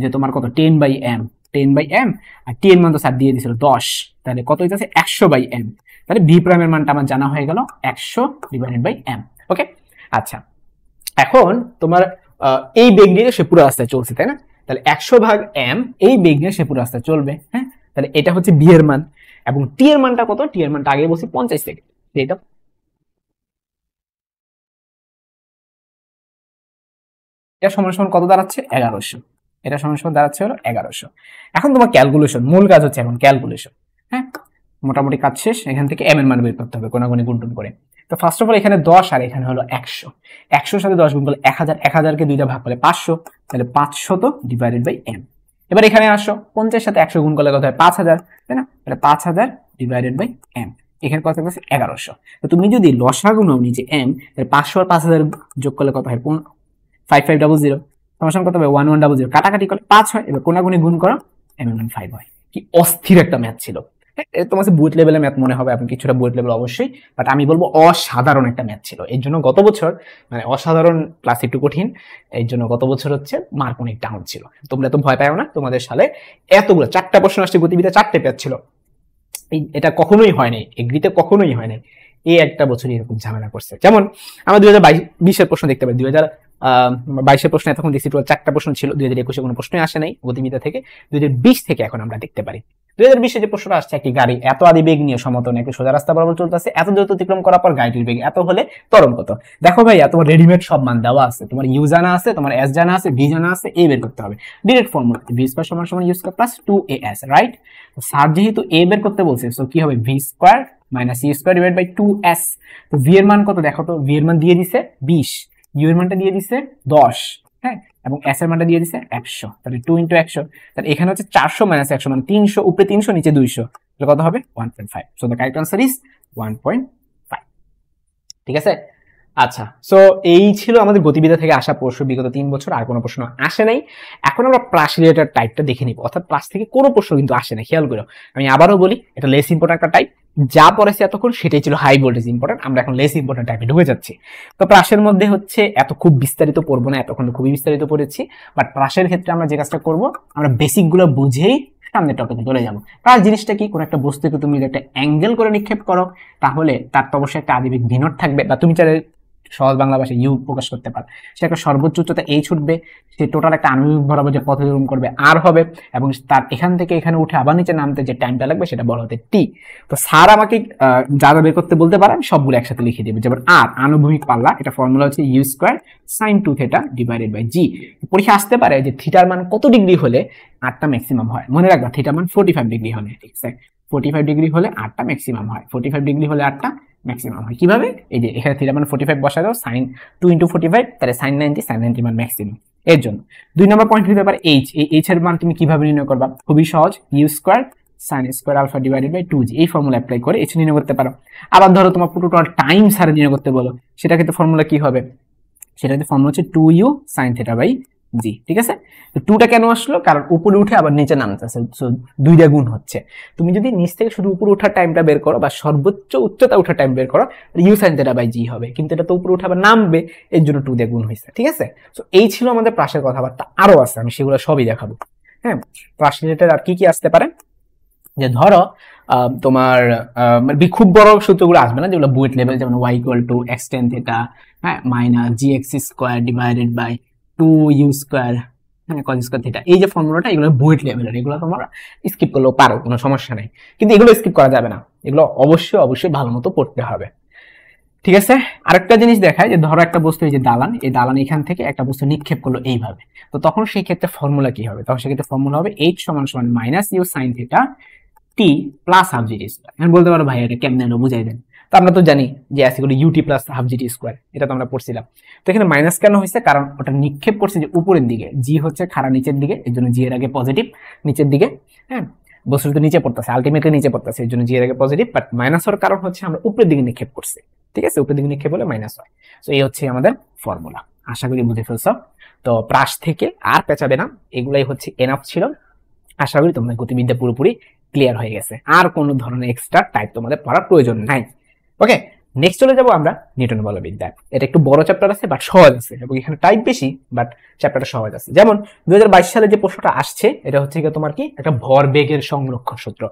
যে তোমার কত ten by m ten by m আর টি এর মান তো স্যার দিয়ে দিয়েছিল দশ তাহলে কত হইতেছে একশো বাই এম তাহলে ভি প্রাইমের মানটা আমার জানা হয়ে গেল একশো ডিভাইডেড বাই এম ওকে আচ্ছা এখন তোমার এই বেগ নিয়ে সে পুরো রাস্তায় চলছে তাই না তাহলে একশো ভাগ এম এই বেগ নিয়ে সে পুরো রাস্তায় চলবে হ্যাঁ তাহলে এটা হচ্ছে বি এর মান এবং টি এর মানটা কত টি এর মানটা আগে বলছি পঞ্চাশ সেকেন্ড এটা এটা সমান সমান কত দাঁড়াচ্ছে এগারোশো এটা সমান সমান দাঁড়াচ্ছে হলো এগারোশো এখন তোমার ক্যালকুলেশন মূল কাজ হচ্ছে এখন ক্যালকুলেশন হ্যাঁ মোটামুটি কাজ শেষ এখান থেকে এম এর মান বের করতে হবে কোনাগুনি গুনটুন করে তো ফার্স্ট অফ অল এখানে দশ আর এখানে হলো একশো একশোর সাথে দশ গুণ করলে এক হাজার এক হাজারকে দুইটা ভাগ করলে পাঁচশো তাহলে পাঁচশো তো ডিভাইডেড বাই এম এবার এখানে আসো পঞ্চাশ সাথে একশো গুণ করলে কত হয় পাঁচ হাজার তাই না তাহলে পাঁচ হাজার ডিভাইডেড বাই এম এখানে কত এগারোশো তো তুমি যদি লসা নিজে এম তাহলে পাঁচশো আর পাঁচ হাজার যোগ করলে কত হয় ফাইভ ফাইভ ডাবল জিরো তোমার সঙ্গে হবে ওয়ান ওয়ান ডাবল জিরো কাটাকাটি পাঁচ হয় গুণ ওয়ান ফাইভ হয় কি অস্থির একটা ছিল হ্যাঁ, তোমার লেভেলের ম্যাথ মনে হবে কিছুটা লেভেল অবশ্যই বাট আমি বলবো অসাধারণ একটা ম্যাথ ছিল এর জন্য গত বছর মানে অসাধারণ ক্লাস একটু কঠিন এর জন্য গত বছর হচ্ছে মার্ক অনেক ডাউন ছিল তোমরা তো ভয় পাও না তোমাদের সালে এতগুলো চারটা প্রশ্ন আসছে গতিবিধা চারটে প্যাচ ছিল এটা কখনোই হয়নি এগ্রিতে কখনোই হয় নাই এই একটা বছরই এরকম ঝামেলা করছে যেমন আমরা দু হাজার বাইশ বিশের প্রশ্ন দেখতে পাই দুই হাজার বাইশের প্রশ্ন এতক্ষণ দেখছি টোটাল চারটা প্রশ্ন ছিল দুই হাজার একুশে কোনো প্রশ্নই আসে নাই গতিবিদ্যা থেকে দুই হাজার বিশ থেকে এখন আমরা দেখতে পারি দুই হাজার বিশে যে প্রশ্নটা আসছে একটি গাড়ি এত আদি বেগ নিয়ে সমতন একটু সোজা রাস্তা বরাবর চলতেছে এত দ্রুত অতিক্রম করার পর গাড়িটির বেগ এত হলে তরণ কত দেখো ভাইয়া তোমার রেডিমেড সব মান দেওয়া আছে তোমার ইউ জানা আছে তোমার এস জানা আছে ভি জানা আছে এ বের করতে হবে ডিরেক্ট ফর্মুলা ভি স্কোয়ার সমান সমান you square plus two A s right sir যেহেতু এ বের করতে বলছে তো কি হবে v square minus u square divide by two s তো ভি এর মান কত দেখো তো ভি এর মান দিয়ে দিছে বিশ ইউর মানটা দিয়ে দিচ্ছে দশ হ্যাঁ এবং এস এর মানটা দিয়ে দিচ্ছে একশো তাহলে টু ইন্টু একশো তাহলে এখানে হচ্ছে চারশো মাইনাস একশো মানে তিনশো উপরে তিনশো নিচে দুইশো তাহলে কত হবে one point five so the correct answer is one point five ঠিক আছে আচ্ছা সো এই ছিল আমাদের গতিবিধা থেকে আসা প্রশ্ন বিগত তিন বছর আর কোনো প্রশ্ন আসে নাই এখন আমরা প্লাস রিলেটেড টাইপটা দেখে নিব অর্থাৎ প্লাস থেকে কোনো প্রশ্ন কিন্তু আসে না খেয়াল করো আমি আবারও বলি এটা লেস ইম্পর্টেন্ট একটা টাইপ যা পড়েছে এতক্ষণ সেটাই ছিল হাই ভোল্টেজ ইম্পর্টেন্ট আমরা এখন লেস ইম্পর্টেন্ট টাইপে ঢুকে যাচ্ছি তো প্রাসের মধ্যে হচ্ছে এত খুব বিস্তারিত পড়বো না এতক্ষণ খুবই বিস্তারিত পড়েছি বাট প্রাসের ক্ষেত্রে আমরা যে কাজটা করবো আমরা বেসিকগুলো বুঝেই সামনে টপিকে চলে যাবো তার জিনিসটা কি কোনো একটা বস্তুকে তুমি একটা অ্যাঙ্গেল করে নিক্ষেপ করো তাহলে তার তো অবশ্যই একটা আদিবিক ভিনট থাকবে বা তুমি চাইলে সহজ বাংলা ভাষায় ইউ প্রকাশ করতে পারে সে একটা সর্বোচ্চ উচ্চতা এই ছুটবে সে টোটাল একটা আনুভূমিক বরাবর যে পথ করবে আর হবে এবং তার এখান থেকে এখানে উঠে আবার নিচে নামতে যে টাইমটা লাগবে সেটা বড় হতে টি তো স্যার আমাকে যা যা বের করতে বলতে পারে আমি সবগুলো একসাথে লিখে দেবে যেমন আর আনুভূমিক পাল্লা এটা ফর্মুলা হচ্ছে u square sine two theta divided by g পরীক্ষা আসতে পারে যে থিটার মান কত ডিগ্রি হলে আটটা ম্যাক্সিমাম হয় মনে রাখবা থিটার মান ফোর্টি ফাইভ ডিগ্রি হলে আছে ফোর্টি ফাইভ ডিগ্রি হলে আটটা ম্যাক্সিমাম হয় ফোর্টি ফাইভ ডিগ্রি হলে আটটা ম্যাক্সিমাম হয় কীভাবে এই যে এখানে থিটা মানে মান ফোর্টি ফাইভ বসা দাও sine two into forty five তাহলে সাইন নাইনটি সাইন নাইনটি মান ম্যাক্সিমাম এর জন্য দুই নম্বর পয়েন্ট হতে পারে এইচ এই এইচ এর মান তুমি কিভাবে নির্ণয় করবা খুবই সহজ u square sine square alpha divided by two g এই ফর্মুলা অ্যাপ্লাই করে এইচ নির্ণয় করতে পারো আবার ধরো তোমার টোটাল টাইম সারা নির্ণয় করতে বলো সেটা ক্ষেত্রে ফর্মুলা কি হবে সেটা ক্ষেত্রে ফর্মুলা হচ্ছে two u sine theta by g ঠিক আছে তো টুটা কেন আসলো কারণ উপরে উঠে আবার নিচে নামতেছে সো দুইটা গুণ হচ্ছে তুমি যদি নিচ থেকে শুধু উপরে ওঠার টাইমটা বের করো বা সর্বোচ্চ উচ্চতা ওঠার টাইম বের করো ইউ সাইন যেটা বাই জি হবে কিন্তু এটা তো উপরে উঠে আবার নামবে এর জন্য টু দিয়ে গুণ হয়েছে ঠিক আছে সো এই ছিল আমাদের প্রাসের কথাবার্তা আরও আছে আমি সেগুলো সবই দেখাবো হ্যাঁ প্রাস রিলেটেড আর কি কি আসতে পারে যে ধরো তোমার মানে খুব বড় সূত্রগুলো আসবে না যেগুলো বুয়েট লেভেল যেমন y equal to x tan theta হ্যাঁ minus g x square divided by two u square হ্যাঁ কজ স্কোয়ার থিটা এই যে ফর্মুলাটা এগুলো বুয়েট লেভেলের এগুলো তোমরা স্কিপ করলেও পারো কোনো সমস্যা নেই কিন্তু এগুলো স্কিপ করা যাবে না এগুলো অবশ্যই অবশ্যই ভালো মতো পড়তে হবে ঠিক আছে আরেকটা জিনিস দেখায় যে ধরো একটা বস্তু এই যে দালান এই দালান এখান থেকে একটা বস্তু নিক্ষেপ করলো এইভাবে তো তখন সেই ক্ষেত্রে ফর্মুলা কি হবে তখন সেক্ষেত্রে ফর্মুলা হবে এইচ সমান সমান minus u sine theta t plus সাবজিট স্কোয়ার বলতে পারো ভাই এটা কেমন বুঝাই দেন তো আমরা তো জানি যে S equal UT plus half GT square এটা তো আমরা পড়ছিলাম তো এখানে মাইনাস কেন হয়েছে কারণ ওটা নিক্ষেপ করছে যে উপরের দিকে জি হচ্ছে খারা নিচের দিকে এই জন্য জি এর আগে পজিটিভ নিচের দিকে হ্যাঁ বস্তুটা তো নিচে পড়তেছে আলটিমেটলি নিচে পড়তেছে এই জন্য জি এর আগে পজিটিভ বাট মাইনাস হওয়ার কারণ হচ্ছে আমরা উপরের দিকে নিক্ষেপ করছি ঠিক আছে উপরের দিকে নিক্ষেপ হলে মাইনাস হয় তো এই হচ্ছে আমাদের ফর্মুলা আশা করি বুঝে ফেলছ তো প্রাস থেকে আর পেঁচাবে না এগুলাই হচ্ছে এনাফ ছিল আশা করি তোমাদের গতিবিদ্যা পুরোপুরি ক্লিয়ার হয়ে গেছে আর কোনো ধরনের এক্সট্রা টাইপ তোমাদের পড়ার প্রয়োজন নাই ওকে নেক্সট চলে যাবো আমরা নিউটন বলবিদ্যায় এটা একটু বড় চ্যাপ্টার আছে বাট সহজ আছে এবং এখানে টাইপ বেশি বাট চ্যাপ্টারটা সহজ আছে যেমন দু সালে যে প্রশ্নটা আসছে এটা হচ্ছে গিয়ে তোমার কি একটা ভরবেগের সংরক্ষণ সূত্র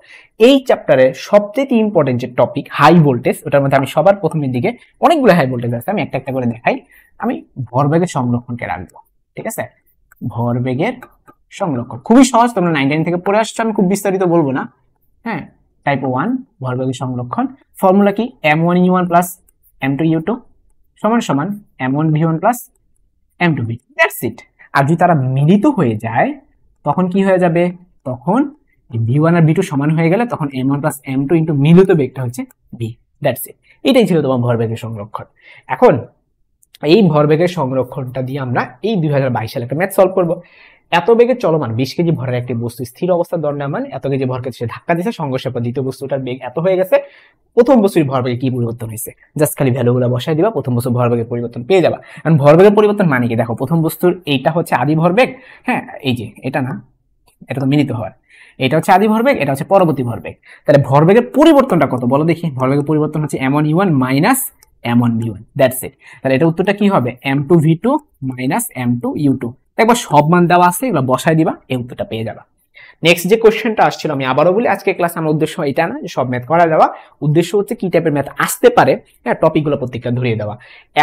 এই চ্যাপ্টারে সবচেয়ে ইম্পর্টেন্ট যে টপিক হাই ভোল্টেজ ওটার মধ্যে আমি সবার প্রথমের দিকে অনেকগুলো হাই ভোল্টেজ আছে আমি একটা একটা করে দেখাই আমি ভরবেগের সংরক্ষণকে রাখবো ঠিক আছে ভরবেগের সংরক্ষণ খুবই সহজ তোমরা নাইন থেকে পড়ে আসছো আমি খুব বিস্তারিত বলবো না হ্যাঁ টাইপ ওয়ান ভরবেগের সংরক্ষণ ফর্মুলা কি M one U one plus M two U two সমান সমান M one V one plus M two V that's it আর যদি তারা মিলিত হয়ে যায় তখন কি হয়ে যাবে তখন ভি ওয়ান আর ভি টু সমান হয়ে গেলে তখন M one plus M two into মিলিত বেগটা হচ্ছে ভি দ্যাটস ইট এটাই ছিল তোমার ভরবেগের সংরক্ষণ এখন এই ভরবেগের সংরক্ষণটা দিয়ে আমরা এই দুই সালে একটা ম্যাথ সলভ করবো এত বেগে চলমান বিশ কেজি ভরের একটি বস্তু স্থির অবস্থা দণ্ডামান এত কেজি ভরকে সে ধাক্কা দিয়েছে সংঘর্ষের পর দ্বিতীয় বস্তুটার বেগ এত হয়ে গেছে প্রথম বস্তুর বেগে কি পরিবর্তন হয়েছে জাস্ট খালি ভ্যালুগুলো বসাই দিবা প্রথম বস্তুর ভরবেগের পরিবর্তন পেয়ে যাবা কারণ বেগের পরিবর্তন মানে কি দেখো প্রথম বস্তুর এইটা হচ্ছে আদি ভরবেগ হ্যাঁ এই যে এটা না এটা তো মিলিত হয় এটা হচ্ছে আদি ভরবেগ এটা হচ্ছে পরবর্তী ভরবেগ তাহলে ভরবেগের পরিবর্তনটা কত বলো দেখি ভরবেগের পরিবর্তন হচ্ছে এমন U one minus M one V one that's it তাহলে এটা উত্তরটা কি হবে M two V two minus M two U two একবার সব মান দেওয়া আছে এগুলো বসায় দিবা এই উত্তরটা পেয়ে যাবা নেক্সট যে কোশ্চেনটা আসছিল আমি আবারও বলি আজকে ক্লাস আমার উদ্দেশ্য এটা না যে সব ম্যাথ করা দেওয়া উদ্দেশ্য হচ্ছে কি টাইপের ম্যাথ আসতে পারে হ্যাঁ টপিকগুলো প্রত্যেকটা ধরিয়ে দেওয়া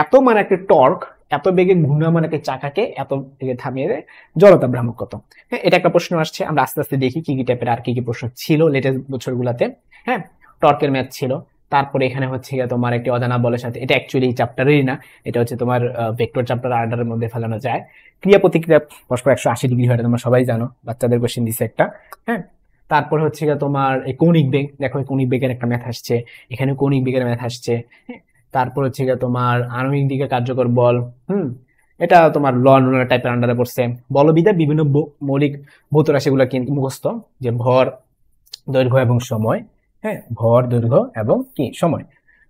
এত মানে একটা টর্ক এত বেগে মানে একটা চাকাকে এত বেগে থামিয়ে দেয় জড়তা ভ্রামক কত হ্যাঁ এটা একটা প্রশ্ন আসছে আমরা আস্তে আস্তে দেখি কি কি টাইপের আর কি কি প্রশ্ন ছিল লেটেস্ট বছরগুলোতে হ্যাঁ টর্কের ম্যাথ ছিল তারপরে এখানে হচ্ছে গিয়ে তোমার একটি অজানা বলের সাথে এটা অ্যাকচুয়ালি চ্যাপ্টারেরই না এটা হচ্ছে তোমার ভেক্টর চ্যাপ্টার আন্ডারের মধ্যে ফেলানো যায় ক্রিয়া প্রতিক্রিয়া পরস্পর একশো আশি ডিগ্রি হয় তোমরা সবাই জানো বাচ্চাদের কোয়েশ্চিন দিছে একটা হ্যাঁ তারপর হচ্ছে গিয়ে তোমার এই কৌণিক বেগ দেখো এই কৌণিক বেগের একটা ম্যাথ আসছে এখানে কৌণিক বেগের ম্যাথ আসছে হ্যাঁ তারপর হচ্ছে গিয়ে তোমার আণবিক দিকে কার্যকর বল হুম এটা তোমার ল নুলার টাইপের আন্ডারে পড়ছে বলবিদা বিভিন্ন মৌলিক ভৌত রাশিগুলো কিন্তু মুখস্থ যে ভর দৈর্ঘ্য এবং সময় হ্যাঁ ভর দৈর্ঘ্য এবং কি সময়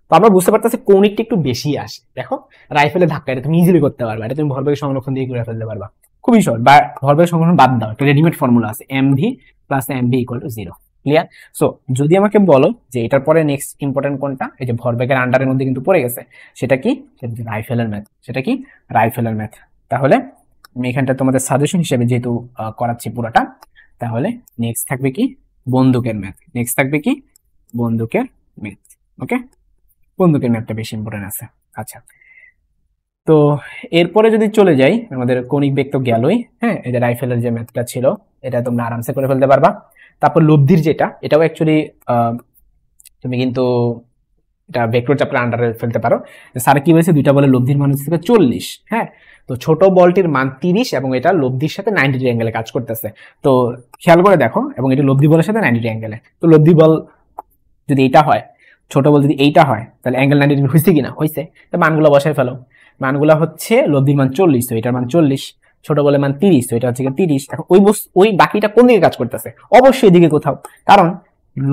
তো আমরা বুঝতে পারতেছি কৌণিকটা একটু বেশি আসে দেখো রাইফেলের ধাক্কা এটা তুমি ইজিলি করতে পারবা এটা তুমি ভরবেগ সংরক্ষণ দিয়ে করে ফেলতে পারবা খুবই সহজ বা ভরবেগ সংরক্ষণ বাদ দাও একটা রেডিমেড ফর্মুলা আছে M V plus M V equal to zero clear so যদি আমাকে বলো যে এটার পরে নেক্সট ইম্পর্টেন্ট কোনটা এই যে ভরবেগের আন্ডারের মধ্যে কিন্তু পড়ে গেছে সেটা কি রাইফেলের ম্যাথ সেটা কি রাইফেলের ম্যাথ তাহলে আমি এখানটা তোমাদের সাজেশন হিসেবে যেহেতু করাচ্ছি পুরোটা তাহলে নেক্সট থাকবে কি বন্দুকের ম্যাথ নেক্সট থাকবে কি বন্দুকের মেদ ওকে বন্দুকের মেদটা বেশি ইম্পর্টেন্ট আছে আচ্ছা তো এরপরে যদি চলে যাই আমাদের কণিক বেগ তো গেলই হ্যাঁ এটা রাইফেলের যে ম্যাথটা ছিল এটা তোমরা আরামসে করে ফেলতে পারবা তারপর লব্ধির যেটা এটাও অ্যাকচুয়ালি তুমি কিন্তু এটা ভেক্টর চ্যাপ্টার আন্ডারে ফেলতে পারো স্যার কি বলেছে দুইটা বলে লব্ধির মান হচ্ছে চল্লিশ হ্যাঁ তো ছোট বলটির মান তিরিশ এবং এটা লব্ধির সাথে নাইনটি ডিগ্রি অ্যাঙ্গেলে কাজ করতেছে তো খেয়াল করে দেখো এবং এটা লব্ধি বলের সাথে নাইনটি ডিগ্রি অ্যাঙ্গেলে তো লব্ধি বল যদি এইটা হয় ছোট বল যদি এইটা হয় তাহলে অ্যাঙ্গেল নাইনটি ডিগ্রি হয়েছে কি না হয়েছে তো মানগুলো বসায় ফেলো মানগুলো হচ্ছে লব্ধির মান চল্লিশ তো এটার মান চল্লিশ ছোট বলে মান তিরিশ তো এটা হচ্ছে তিরিশ এখন ওই ওই বাকিটা কোন দিকে কাজ করতেছে অবশ্যই এদিকে কোথাও কারণ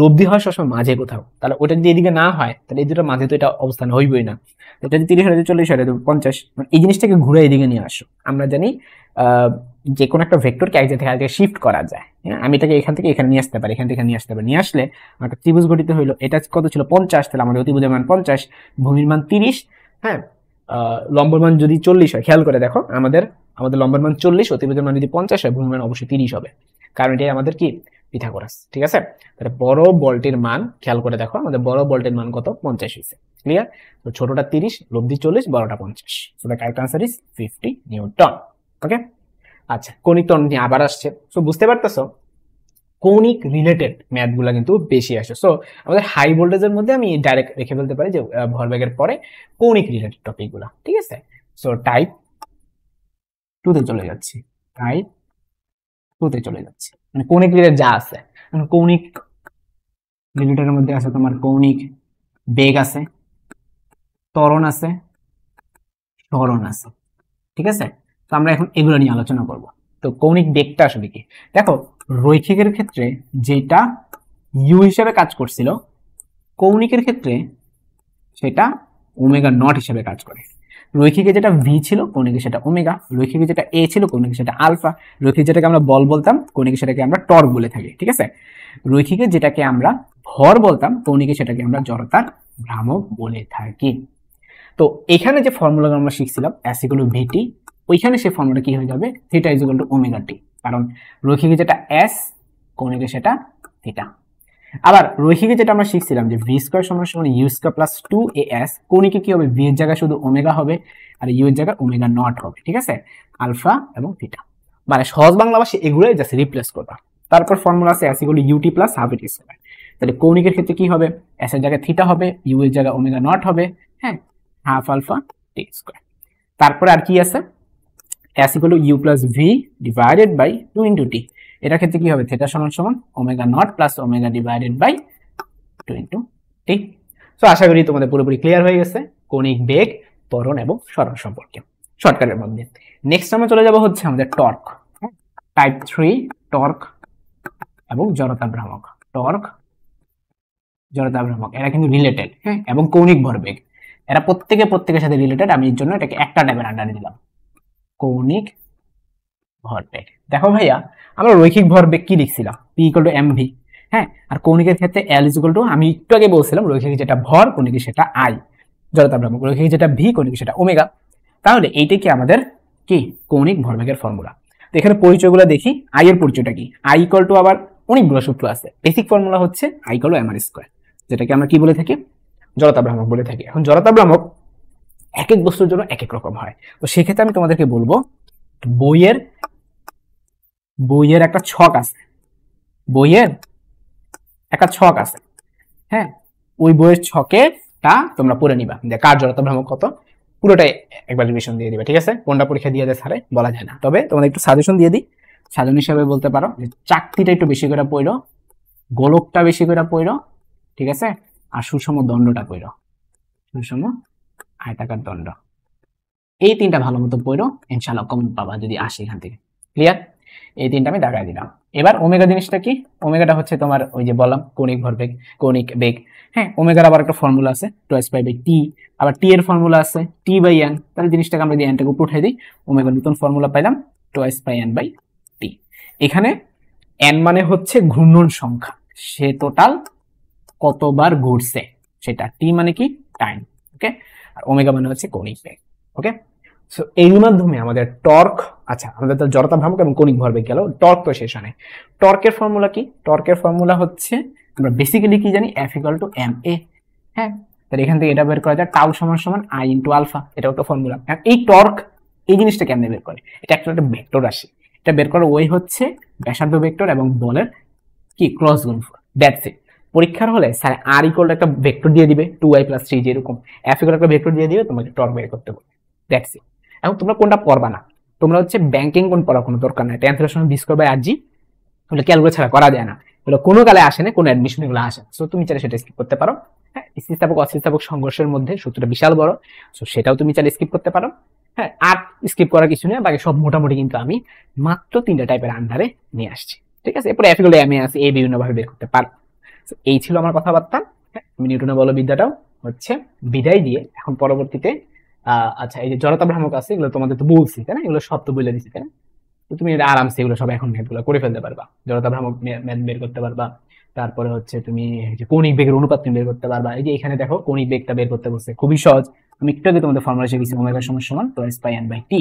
লব্ধি হয় সবসময় মাঝে কোথাও তাহলে ওটা যদি এদিকে না হয় তাহলে এই দুটো মাঝে তো এটা অবস্থান হইবই না এটা যদি তিরিশ হাজার চল্লিশ হাজার পঞ্চাশ মানে এই জিনিসটাকে ঘুরে এদিকে নিয়ে আসো আমরা জানি যে কোনো একটা ভেক্টরকে এক জায়গা থেকে শিফট করা যায় হ্যাঁ আমি এটাকে এখান থেকে এখানে নিয়ে আসতে পারি এখান থেকে নিয়ে আসতে পারি নিয়ে আসলে আমার ত্রিভুজ গঠিত হইলো এটা কত ছিল পঞ্চাশ তাহলে আমাদের অতিভুজের মান পঞ্চাশ ভূমির মান তিরিশ হ্যাঁ লম্বর মান যদি চল্লিশ হয় খেয়াল করে দেখো আমাদের আমাদের লম্বর মান চল্লিশ অতিভুজের মান যদি পঞ্চাশ হয় ভূমির মান অবশ্যই তিরিশ হবে কারণ এটাই আমাদের কি পিথাগোরাস ঠিক আছে তাহলে বড় বলটির মান খেয়াল করে দেখো আমাদের বড় বলটির মান কত পঞ্চাশ হয়েছে ক্লিয়ার তো ছোটটা তিরিশ লব্ধি চল্লিশ বড়টা পঞ্চাশ correct answer is fifty newton okay আচ্ছা কৌণিক তরণ নিয়ে আবার আসছে সো বুঝতে পারতেছো কৌণিক রিলেটেড ম্যাথগুলো কিন্তু বেশি আসে সো আমাদের হাই ভোল্টেজের মধ্যে আমি ডাইরেক্ট রেখে ফেলতে পারি যে ভরবেগের পরে কৌণিক রিলেটেড টপিকগুলো ঠিক আছে সো টাইপ টুতে চলে যাচ্ছি টাইপ টুতে চলে যাচ্ছে মানে কৌণিক রিলের যা আছে মানে কৌণিক রিলেটারের মধ্যে আছে তোমার কৌনিক বেগ আছে তরণ আছে স্মরণ আছে ঠিক আছে তো আমরা এখন এগুলো নিয়ে আলোচনা করব তো কৌনিক বেগটা আসলে কি দেখো রৈখিকের ক্ষেত্রে যেটা ইউ হিসাবে কাজ করছিল কৌনিকের ক্ষেত্রে সেটা ওমেগা নট হিসাবে কাজ করে রৈখিকে যেটা ভি ছিল কোনিকে সেটা ওমেগা রৈখিকে যেটা এ ছিল কোনিকে সেটা আলফা রৈখিক যেটাকে আমরা বল বলতাম কোনিকে সেটাকে আমরা টর্ক বলে থাকি ঠিক আছে রৈখিকে যেটাকে আমরা ভর বলতাম কোনিকে সেটাকে আমরা জড়তার ভ্রামক বলে থাকি তো এখানে যে ফর্মুলাটা আমরা শিখছিলাম অ্যাসিগুলো ভিটি ওইখানে সেই ফর্মুলা কি হয়ে যাবে theta is equal to omega T কারণ রৈখিকে যেটা এস কোনিকে সেটা থিটা আবার রৈখিকে যেটা আমরা শিখছিলাম যে ভি স্কোয়ার সমান সমান you square plus two A S কোনিকে কি হবে ভি এর জায়গায় শুধু ওমেগা হবে আর ইউ এর জায়গায় ওমেগা নট হবে ঠিক আছে আলফা এবং থিটা মানে সহজ বাংলা ভাষা এগুলোই জাস্ট রিপ্লেস করবা তারপর ফর্মুলা আছে এস ইউটি প্লাস হাফ এটি স্কোয়ার তাহলে কৌণিকের ক্ষেত্রে কি হবে এস এর জায়গায় থিটা হবে ইউ এর জায়গায় ওমেগা নট হবে হ্যাঁ হাফ আলফা টি স্কোয়ার তারপরে আর কি আছে S U plus V divided by two into T এটা ক্ষেত্রে কি হবে থেটা সমান সমান omega naught plus omega divided by two into T আশা করি তোমাদের পুরোপুরি ক্লিয়ার হয়ে গেছে কৌণিক বেগ ত্বরণ এবং সরণ সম্পর্কে শর্টকাটের মধ্যে নেক্সট আমরা চলে যাব হচ্ছে আমাদের টর্ক টাইপ থ্রি টর্ক এবং জড়তা ভ্রামক টর্ক জড়তা ভ্রামক এরা কিন্তু রিলেটেড হ্যাঁ এবং কৌণিক ভরবেগ এরা প্রত্যেকে প্রত্যেকের সাথে রিলেটেড আমি এর জন্য এটাকে একটা টাইপের আন্ডারে দিলাম কৌণিক ভরবেগ দেখো ভাইয়া আমরা রৈখিক ভরবেগ কি লিখছিলাম P equal to M V হ্যাঁ আর কৌণিকের ক্ষেত্রে এল ইজ ইকুয়াল টু আমি একটু আগে বলছিলাম রৈখিক যেটা ভর কোনিক সেটা আই জড়তা ভ্রামক রৈখিক যেটা ভি কৌণিক সেটা ওমেগা তাহলে এইটা কি আমাদের কি কৌণিক ভরবেগের ফর্মুলা তো এখানে পরিচয়গুলো দেখি আই এর পরিচয়টা কি আই ইকুয়াল টু আবার অনেকগুলো সূত্র আছে বেসিক ফর্মুলা হচ্ছে I equal to M R square যেটাকে আমরা কি বলে থাকি জড়তা ভ্রামক বলে থাকি এখন জড়তা ভ্রামক এক এক বস্তুর জন্য এক এক রকম হয় তো সেক্ষেত্রে আমি তোমাদেরকে বলবো বইয়ের বইয়ের একটা ছক আছে বইয়ের একটা ছক আছে হ্যাঁ ওই বইয়ের ছকে তা তোমরা পড়ে নিবা যে কার্যরতা ভ্রমণ কত পুরোটাই একবার রিভিশন দিয়ে দিবে ঠিক আছে কোনটা পরীক্ষা দিয়ে দেয় স্যারে বলা যায় না তবে তোমাদের একটু সাজেশন দিয়ে দিই সাজন হিসাবে বলতে পারো যে চাকরিটা একটু বেশি করে পড়ো গোলকটা বেশি করে পড়ো ঠিক আছে আর সুষম দণ্ডটা পড়ো সুষম আয়তাকার দণ্ড এই তিনটা ভালো মতো পড়ো ইনশাল্লাহ কম পাবা যদি আসে এখান থেকে ক্লিয়ার এই তিনটা আমি দাগায় দিলাম এবার ওমেগা জিনিসটা কি ওমেগাটা হচ্ছে তোমার ওই যে বললাম কৌণিক ভরবেগ কৌণিক বেগ হ্যাঁ ওমেগার আবার একটা ফর্মুলা আছে টয়েস পাই বাই টি আবার টি এর ফর্মুলা আছে টি বাই এন তাহলে জিনিসটাকে আমরা যদি এনটাকে উপর উঠাই দিই ওমেগা নতুন ফর্মুলা পাইলাম twice by N by T এখানে এন মানে হচ্ছে ঘূর্ণন সংখ্যা সে টোটাল কতবার ঘুরছে সেটা টি মানে কি টাইম ওকে আর ওমেগা মানে হচ্ছে কৌণিক বেগ ওকে সো এর মাধ্যমে আমাদের টর্ক আচ্ছা আমাদের তো জড়তা ভ্রামক এবং কণিক ভরবেগ গেল টর্ক তো শেষ হয় টর্কের ফর্মুলা কি টর্কের ফর্মুলা হচ্ছে আমরা বেসিক্যালি কি জানি F equal to M A হ্যাঁ তাহলে এখান থেকে এটা বের করা যায় টাউ সমান সমান আই ইন্টু আলফা এটা একটা ফর্মুলা এই টর্ক এই জিনিসটা কেমনে বের করে এটা একটা একটা ভেক্টর রাশি এটা বের করার ওই হচ্ছে ব্যাসার্ধ ভেক্টর এবং বলের কি ক্রস গুণফল দ্যাটস ইট পরীক্ষার হলে স্যার আর ইকোল একটা ভেক্টর দিয়ে দিবে টু আই প্লাস থ্রি যেরকম এফ ইকোল একটা ভেক্টর দিয়ে দিবে তোমাকে টর্ক বের করতে হবে দ্যাটস ইট এবং তোমরা কোনটা পড়বা না তোমরা হচ্ছে ব্যাংকিং কোন পড়া কোনো দরকার নাই টেন্থ রেশন বিস্কোর বা আরজি ওগুলো ক্যালকুলেট ছাড়া করা যায় না ওগুলো কোনো কালে আসে না কোনো অ্যাডমিশন এগুলো আসে সো তুমি চাইলে সেটা স্কিপ করতে পারো হ্যাঁ স্থিতিস্থাপক অস্থিতিস্থাপক সংঘর্ষের মধ্যে সূত্রটা বিশাল বড় সো সেটাও তুমি চাইলে স্কিপ করতে পারো হ্যাঁ আর স্কিপ করার কিছু নেই বাকি সব মোটামুটি কিন্তু আমি মাত্র তিনটা টাইপের আন্ডারে নিয়ে আসছি ঠিক আছে এরপরে এফিগুলো আমি আসি এ বিভিন্নভাবে বের করতে পারো এই ছিল আমার কথাবার্তা আমি হ্যাঁ, নিউটনে বলো বিদ্যাটাও হচ্ছে বিদায় দিয়ে এখন পরবর্তীতে আচ্ছা এই যে জড়তা ভ্রামক আছে এগুলো তোমাদের তো বলছি তাই না এগুলো সব তো বলে দিচ্ছি তাই না তো তুমি এটা আরামসে এগুলো সব এখন ম্যাথগুলো করে ফেলতে পারবা জড়তা ভ্রামক ম্যাথ বের করতে পারবা তারপরে হচ্ছে তুমি যে কৌণিক বেগের অনুপাত তুমি বের করতে পারবা এই যে এখানে দেখো কৌণিক বেগটা বের করতে বলছে খুবই সহজ আমি একটু আগে তোমাদের ফর্মুলা শিখেছি ওমেগা সমান সমান টোয়েস বাই এন বাই টি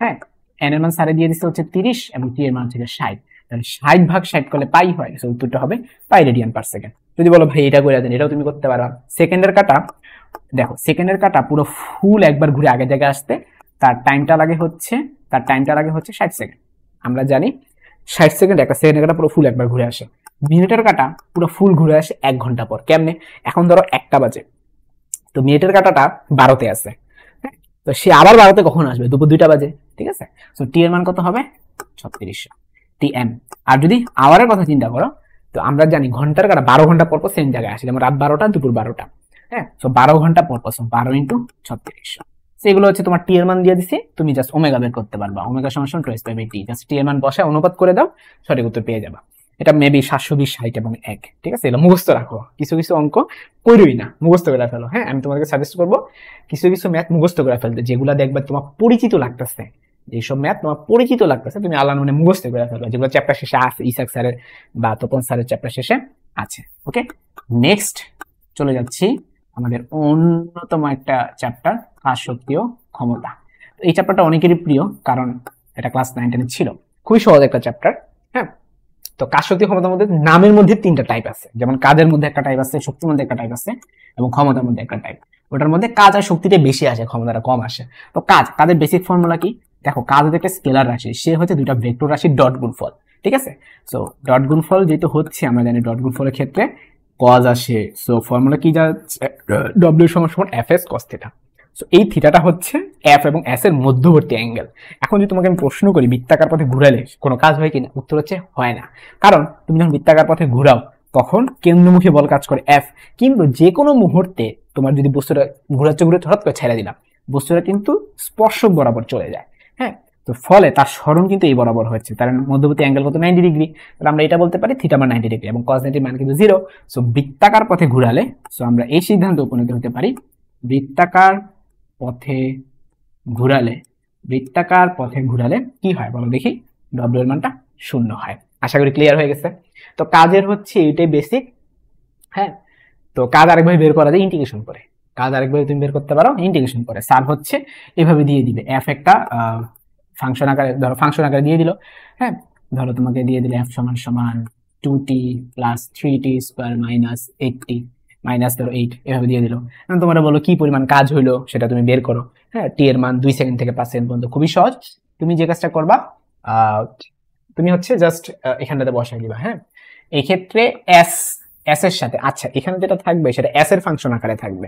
হ্যাঁ এন এর মান সাড়ে দিয়ে দিচ্ছে হচ্ছে তিরিশ এবং টি এর মান হচ্ছে ষাট তাহলে ষাট ভাগ ষাট করলে পাই হয় উত্তরটা হবে পাই রেডিয়ান পার সেকেন্ড যদি বলো ভাই এটা করে দেন এটাও তুমি করতে পারবা সেকেন্ডের কাটা দেখো সেকেন্ডের কাটা পুরো ফুল একবার ঘুরে আগে জায়গায় আসতে তার টাইমটা লাগে হচ্ছে তার টাইমটা লাগে হচ্ছে ষাট সেকেন্ড আমরা জানি ষাট সেকেন্ড একটা সেকেন্ডের কাটা পুরো ফুল একবার ঘুরে আসে মিনিটের কাটা পুরো ফুল ঘুরে আসে এক ঘন্টা পর কেমনে এখন ধরো একটা বাজে তো মিনিটের কাটাটা বারোতে আসে হ্যাঁ? তো সে আবার বারোতে কখন আসবে দুপুর দুইটা বাজে ঠিক আছে তো টি এর মান কত হবে ছত্রিশশো টি এম আর যদি আওয়ারের কথা চিন্তা করো তো আমরা জানি ঘন্টার কাটা বারো ঘন্টা পর পর সেম জায়গায় আসে যেমন রাত বারোটা দুপুর বারোটা হ্যাঁ সো বারো ঘন্টা পর পর বারো ইন্টু ছত্রিশশো সেগুলো হচ্ছে তোমার টি এর মান দিয়ে দিছি তুমি জাস্ট ওমেগা বের করতে পারবা ওমেগা সমান two S T just T এর মান বসে অনুপাত করে দাও সঠিক উত্তর পেয়ে যাবা এটা মেবি সাতশো বিশ ষাট এবং এক ঠিক আছে এগুলো মুখস্থ রাখো কিছু কিছু অঙ্ক করবি না মুখস্থ করে ফেলো হ্যাঁ আমি তোমাদেরকে সাজেস্ট করবো কিছু কিছু ম্যাথ মুখস্থ করে ফেলতে যেগুলো দেখবে তোমার পরিচিত লাগতেছে এইসব ম্যাথ তোমার পরিচিত লাগতেছে তুমি আল্লাহ মানে মুখস্থ করে ফেলো যেগুলো চ্যাপ্টার শেষে আছে ইসাক স্যারের বা তপন স্যারের চ্যাপ্টার শেষে আছে ওকে নেক্সট চলে যাচ্ছি আমাদের অন্যতম একটা চ্যাপ্টার শক্তি ও ক্ষমতা এই চ্যাপ্টারটা অনেকেরই প্রিয় কারণ এটা ক্লাস নাইন টেনে ছিল খুবই সহজ একটা চ্যাপ্টার হ্যাঁ তো সত্যি ক্ষমতার মধ্যে নামের মধ্যে তিনটা টাইপ আছে যেমন কাজের মধ্যে একটা টাইপ আছে শক্তির মধ্যে একটা টাইপ আছে এবং ক্ষমতার মধ্যে একটা টাইপ ওটার মধ্যে কাজ আর শক্তিটা বেশি আসে ক্ষমতাটা কম আসে তো কাজ কাজের বেসিক ফর্মুলা কি দেখো কাজ হচ্ছে একটা স্কেলার রাশি সে হচ্ছে দুটা ভেক্টর রাশির ডট গুণফল ঠিক আছে সো ডট গুণফল যেহেতু হচ্ছে আমরা জানি ডট গুণফলের ক্ষেত্রে কজ আসে সো ফর্মুলা কি যা ডব্লিউ সমান F S cos theta so এই থিটাটা হচ্ছে এফ এবং এস এর মধ্যবর্তী অ্যাঙ্গেল এখন যদি তোমাকে আমি প্রশ্ন করি বৃত্তাকার পথে ঘুরালে কোনো কাজ হয় কিনা উত্তর হচ্ছে হয় না কারণ তুমি যখন বৃত্তাকার পথে ঘুরাও তখন কেন্দ্রমুখী বল কাজ করে এফ কিন্তু যে কোনো মুহূর্তে তোমার যদি বস্তুটা ঘুরাচ্ছে ঘুরে হঠাৎ করে ছেড়ে দিলাম বস্তুটা কিন্তু স্পর্শক বরাবর চলে যায় হ্যাঁ তো ফলে তার স্মরণ কিন্তু এই বরাবর হচ্ছে তার মধ্যবর্তী অ্যাঙ্গেল কত নাইনটি ডিগ্রি তাহলে আমরা এটা বলতে পারি থিটা মান নাইনটি ডিগ্রি এবং কজ নাইনটি মান কিন্তু জিরো সো বৃত্তাকার পথে ঘুরালে সো আমরা এই সিদ্ধান্তে উপনীত হতে পারি বৃত্তাকার পথে ঘুরালে বৃত্তাকার পথে ঘুরালে কি হয় বলো দেখি ডব্লিউ এর মানটা শূন্য হয় আশা করি ক্লিয়ার হয়ে গেছে তো কাজের হচ্ছে এটাই বেসিক হ্যাঁ তো কাজ আরেকভাবে বের করা যায় ইন্টিগ্রেশন করে কাজ আরেকভাবে তুমি বের করতে পারো ইন্টিগ্রেশন করে সার হচ্ছে এভাবে দিয়ে দিবে এফ একটা ফাংশন আকারে ধরো ফাংশন আকারে দিয়ে দিল হ্যাঁ ধরো তোমাকে দিয়ে দিলে এফ সমান সমান two T plus three T square minus T minus ধরো এইট এভাবে দিয়ে দিল তোমরা বলো কি পরিমাণ কাজ হইলো সেটা তুমি বের করো হ্যাঁ টি এর মান দুই সেকেন্ড থেকে পাঁচ সেকেন্ড পর্যন্ত খুবই সহজ তুমি যে কাজটা করবা তুমি হচ্ছে জাস্ট এখানটাতে বসাই দিবা হ্যাঁ এক্ষেত্রে এস এস এর সাথে আচ্ছা এখানে যেটা থাকবে সেটা এস এর ফাংশন আকারে থাকবে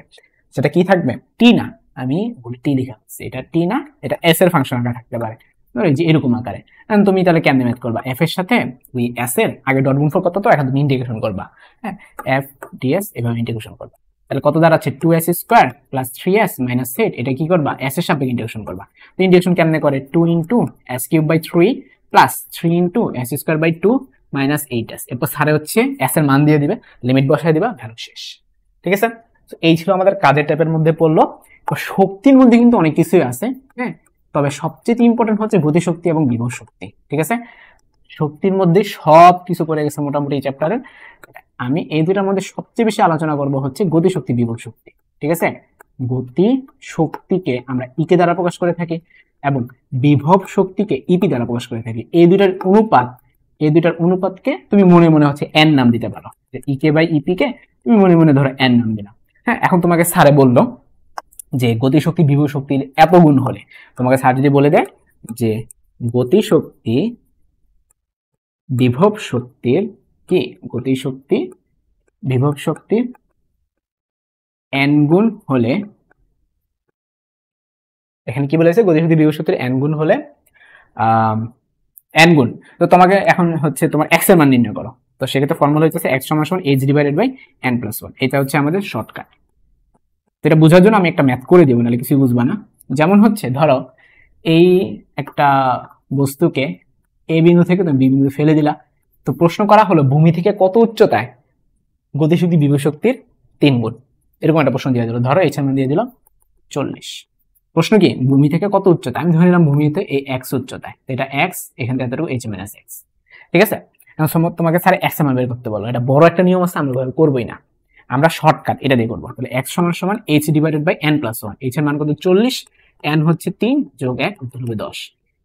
সেটা কি থাকবে টি না আমি টি লিখা হচ্ছে এটা টি না এটা এস এর ফাংশন আকারে থাকতে পারে ধরো যে এরকম আকারে তুমি তাহলে কেন ম্যাথ করবা এফ এর সাথে উই এস এর আগে ডট গুণফল কত তো এখন তুমি ইন্টিগ্রেশন করবা হ্যাঁ এফ ডি এস এভাবে ইন্টিগ্রেশন করবা তাহলে কত দাঁড়াচ্ছে two S square plus three S minus set এটা কি করবা এস এর সাপেক্ষে ইন্টিগ্রেশন করবা তো ইন্টিগ্রেশন কেমনে করে two into S cube by three plus three into S square by two minus eight S এরপর সারে হচ্ছে এস এর মান দিয়ে দিবে লিমিট বসায় দিবা ভ্যালু শেষ ঠিক আছে এই ছিল আমাদের কাজের টাইপের মধ্যে পড়লো শক্তির মধ্যে কিন্তু অনেক কিছুই আছে হ্যাঁ তবে সবচেয়ে ইম্পর্টেন্ট হচ্ছে গতিশক্তি এবং বিভব শক্তি ঠিক আছে শক্তির মধ্যে সব কিছু পড়ে গেছে মোটামুটি এই চ্যাপ্টারে আমি এই দুটার মধ্যে সবচেয়ে বেশি আলোচনা করব হচ্ছে গতিশক্তি বিভব শক্তি ঠিক আছে গতি শক্তিকে আমরা ইকে e দ্বারা প্রকাশ করে থাকি এবং বিভব শক্তিকে ইপি e দ্বারা প্রকাশ করে থাকি এই দুটার অনুপাত এই দুটার অনুপাতকে তুমি মনে মনে হচ্ছে এন নাম দিতে পারো ইকে e বাই ইপি কে তুমি মনে মনে ধরো এন নাম দিলাম হ্যাঁ এখন তোমাকে স্যারে বললো যে গতিশক্তি বিভব শক্তির এত গুণ হলে তোমাকে স্যার যদি বলে দেয় যে গতিশক্তি বিভব শক্তির কি গতিশক্তি বিভব শক্তির এন গুণ হলে এখানে কি বলেছে গতিশক্তি বিভব শক্তির এন গুণ হলে এন গুণ তো তোমাকে এখন হচ্ছে তোমার এক্স এর মান নির্ণয় করো তো সেক্ষেত্রে ফর্মুলা হচ্ছে এক্স সমান সমান H divided by N plus one এটা হচ্ছে আমাদের শর্টকাট এটা বোঝার জন্য আমি একটা ম্যাথ করে দেবো নাহলে কিছু বুঝবা না যেমন হচ্ছে ধরো এই একটা বস্তুকে এ বিন্দু থেকে তুমি বি বিন্দু ফেলে দিলা তো প্রশ্ন করা হলো ভূমি থেকে কত উচ্চতায় গতিশক্তি বিভশক্তির তিন গুণ এরকম একটা প্রশ্ন দিয়ে দিল ধরো এই সামনে দিয়ে দিল চল্লিশ প্রশ্ন কি ভূমি থেকে কত উচ্চতা আমি ধরে নিলাম ভূমিতে এই এক্স উচ্চতায় এটা এক্স এখান থেকে এতটুকু এইচ মাইনাস এক্স ঠিক আছে তোমাকে স্যার এক্স এমআর বের করতে বলো এটা বড় একটা নিয়ম আছে আমরা করবোই না আমরা শর্টকাট এটা দিয়ে করবো তাহলে এক্স সমান সমান H divided by N plus one H এর মান কত চল্লিশ এন হচ্ছে তিন যোগ এক হবে দশ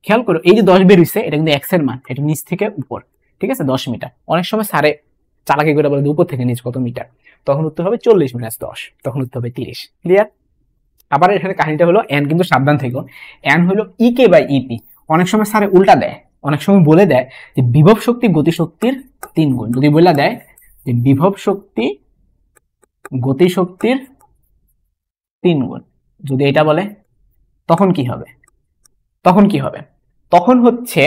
খেয়াল করো এই যে দশ বেরিয়েছে এটা কিন্তু এক্স এর মান এটা নিচ থেকে উপর ঠিক আছে দশ মিটার অনেক সময় সারে চালাকি করে বলে উপর থেকে নিচ কত মিটার তখন উত্তর হবে চল্লিশ মিটার দশ তখন উত্তর হবে তিরিশ ক্লিয়ার আবার এখানে কাহিনীটা হলো এন কিন্তু সাবধান থেকো এন হলো ই কে বাই ইপি অনেক সময় স্যারে উল্টা দেয় অনেক সময় বলে দেয় যে বিভব শক্তি গতিশক্তির তিন গুণ যদি বলে দেয় যে বিভব শক্তি গতিশক্তির তিন গুণ যদি এটা বলে তখন কি হবে তখন কি হবে তখন হচ্ছে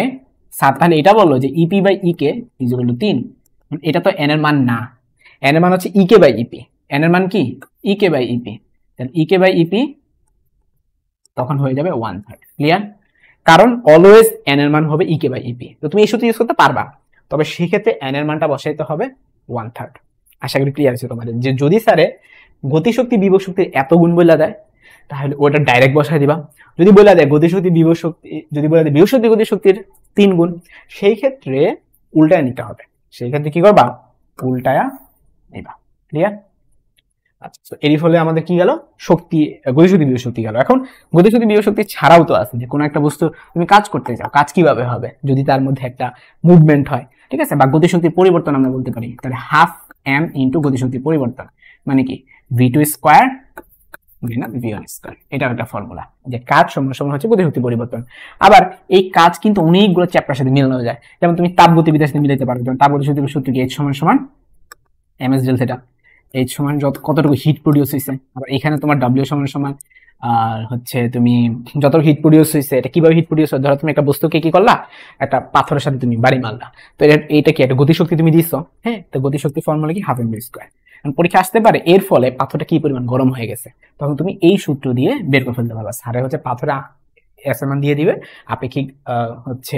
তাহলে এটা বললো যে E P by E K is two তিন এটা তো এন এর মান না এন এর মান হচ্ছে ইকে বাই ইপি এন এর মান কি ইকে বাই ইপি তাহলে ইকে বাই ইপি তখন হয়ে যাবে ওয়ান থার্ড ক্লিয়ার কারণ অলওয়েজ এন এর মান হবে ইকে বাই ইপি তো তুমি এই সূত্র ইউজ করতে পারবা তবে সেক্ষেত্রে এন এর মানটা বসাইতে হবে ওয়ান থার্ড আশা করি ক্লিয়ার আছে তোমাদের যে যদি স্যারে গতিশক্তি বিভব শক্তির এত গুণ বলে দেয় তাহলে ওটা ডাইরেক্ট বসায় দিবা যদি বলে দেয় গতিশক্তি বিভব শক্তি যদি বলে দেয় বিভব শক্তি গতিশক্তির তিন গুণ সেই ক্ষেত্রে উল্টায় নিতে হবে সেই ক্ষেত্রে কি করবা উল্টায়া নিবা ক্লিয়ার আচ্ছা এরই ফলে আমাদের কি গেল শক্তি গতিশক্তি বিভব শক্তি গেল এখন গতিশক্তি বিভব শক্তি ছাড়াও তো আছে যে কোনো একটা বস্তু তুমি কাজ করতে চাও কাজ কিভাবে হবে যদি তার মধ্যে একটা মুভমেন্ট হয় ঠিক আছে বা গতিশক্তির পরিবর্তন আমরা বলতে পারি তাহলে হাফ এম ইন্টু গতিশক্তি পরিবর্তন মানে কি ভি টু স্কোয়ার মাইনাস একটা ফর্মুলা যে কাজ সময় হচ্ছে গতিশক্তি পরিবর্তন আবার এই কাজ কিন্তু অনেকগুলো চ্যাপ্টার সাথে মিলানো যায় যেমন তুমি তাপগতিবিদ্যার সাথে মিলাতে পারো যেমন তাপগতিশক্তি সূত্র কি এইচ সময় সমান এম এস ডেল এইচ সমান যত কতটুকু হিট প্রডিউস হয়েছে আবার এখানে তোমার ডাব্লিউ সময় সমান আর হচ্ছে তুমি যত হিট প্রডিউস হয়েছে এটা কিভাবে হিট প্রডিউস হয় ধরো তুমি একটা বস্তুকে কি করলা একটা পাথরের সাথে তুমি বাড়ি মারলা তো এটা এটা কি একটা গতিশক্তি তুমি দিচ্ছ হ্যাঁ তো গতিশক্তি ফর্মুলা কি হাফ এম বি স্কোয়ার পরীক্ষা আসতে পারে এর ফলে পাথরটা কি পরিমাণ গরম হয়ে গেছে তখন তুমি এই সূত্র দিয়ে বের করে ফেলতে পারবা সারে হচ্ছে পাথরে অ্যাসাইনমেন্ট দিয়ে দিবে আপেক্ষিক হচ্ছে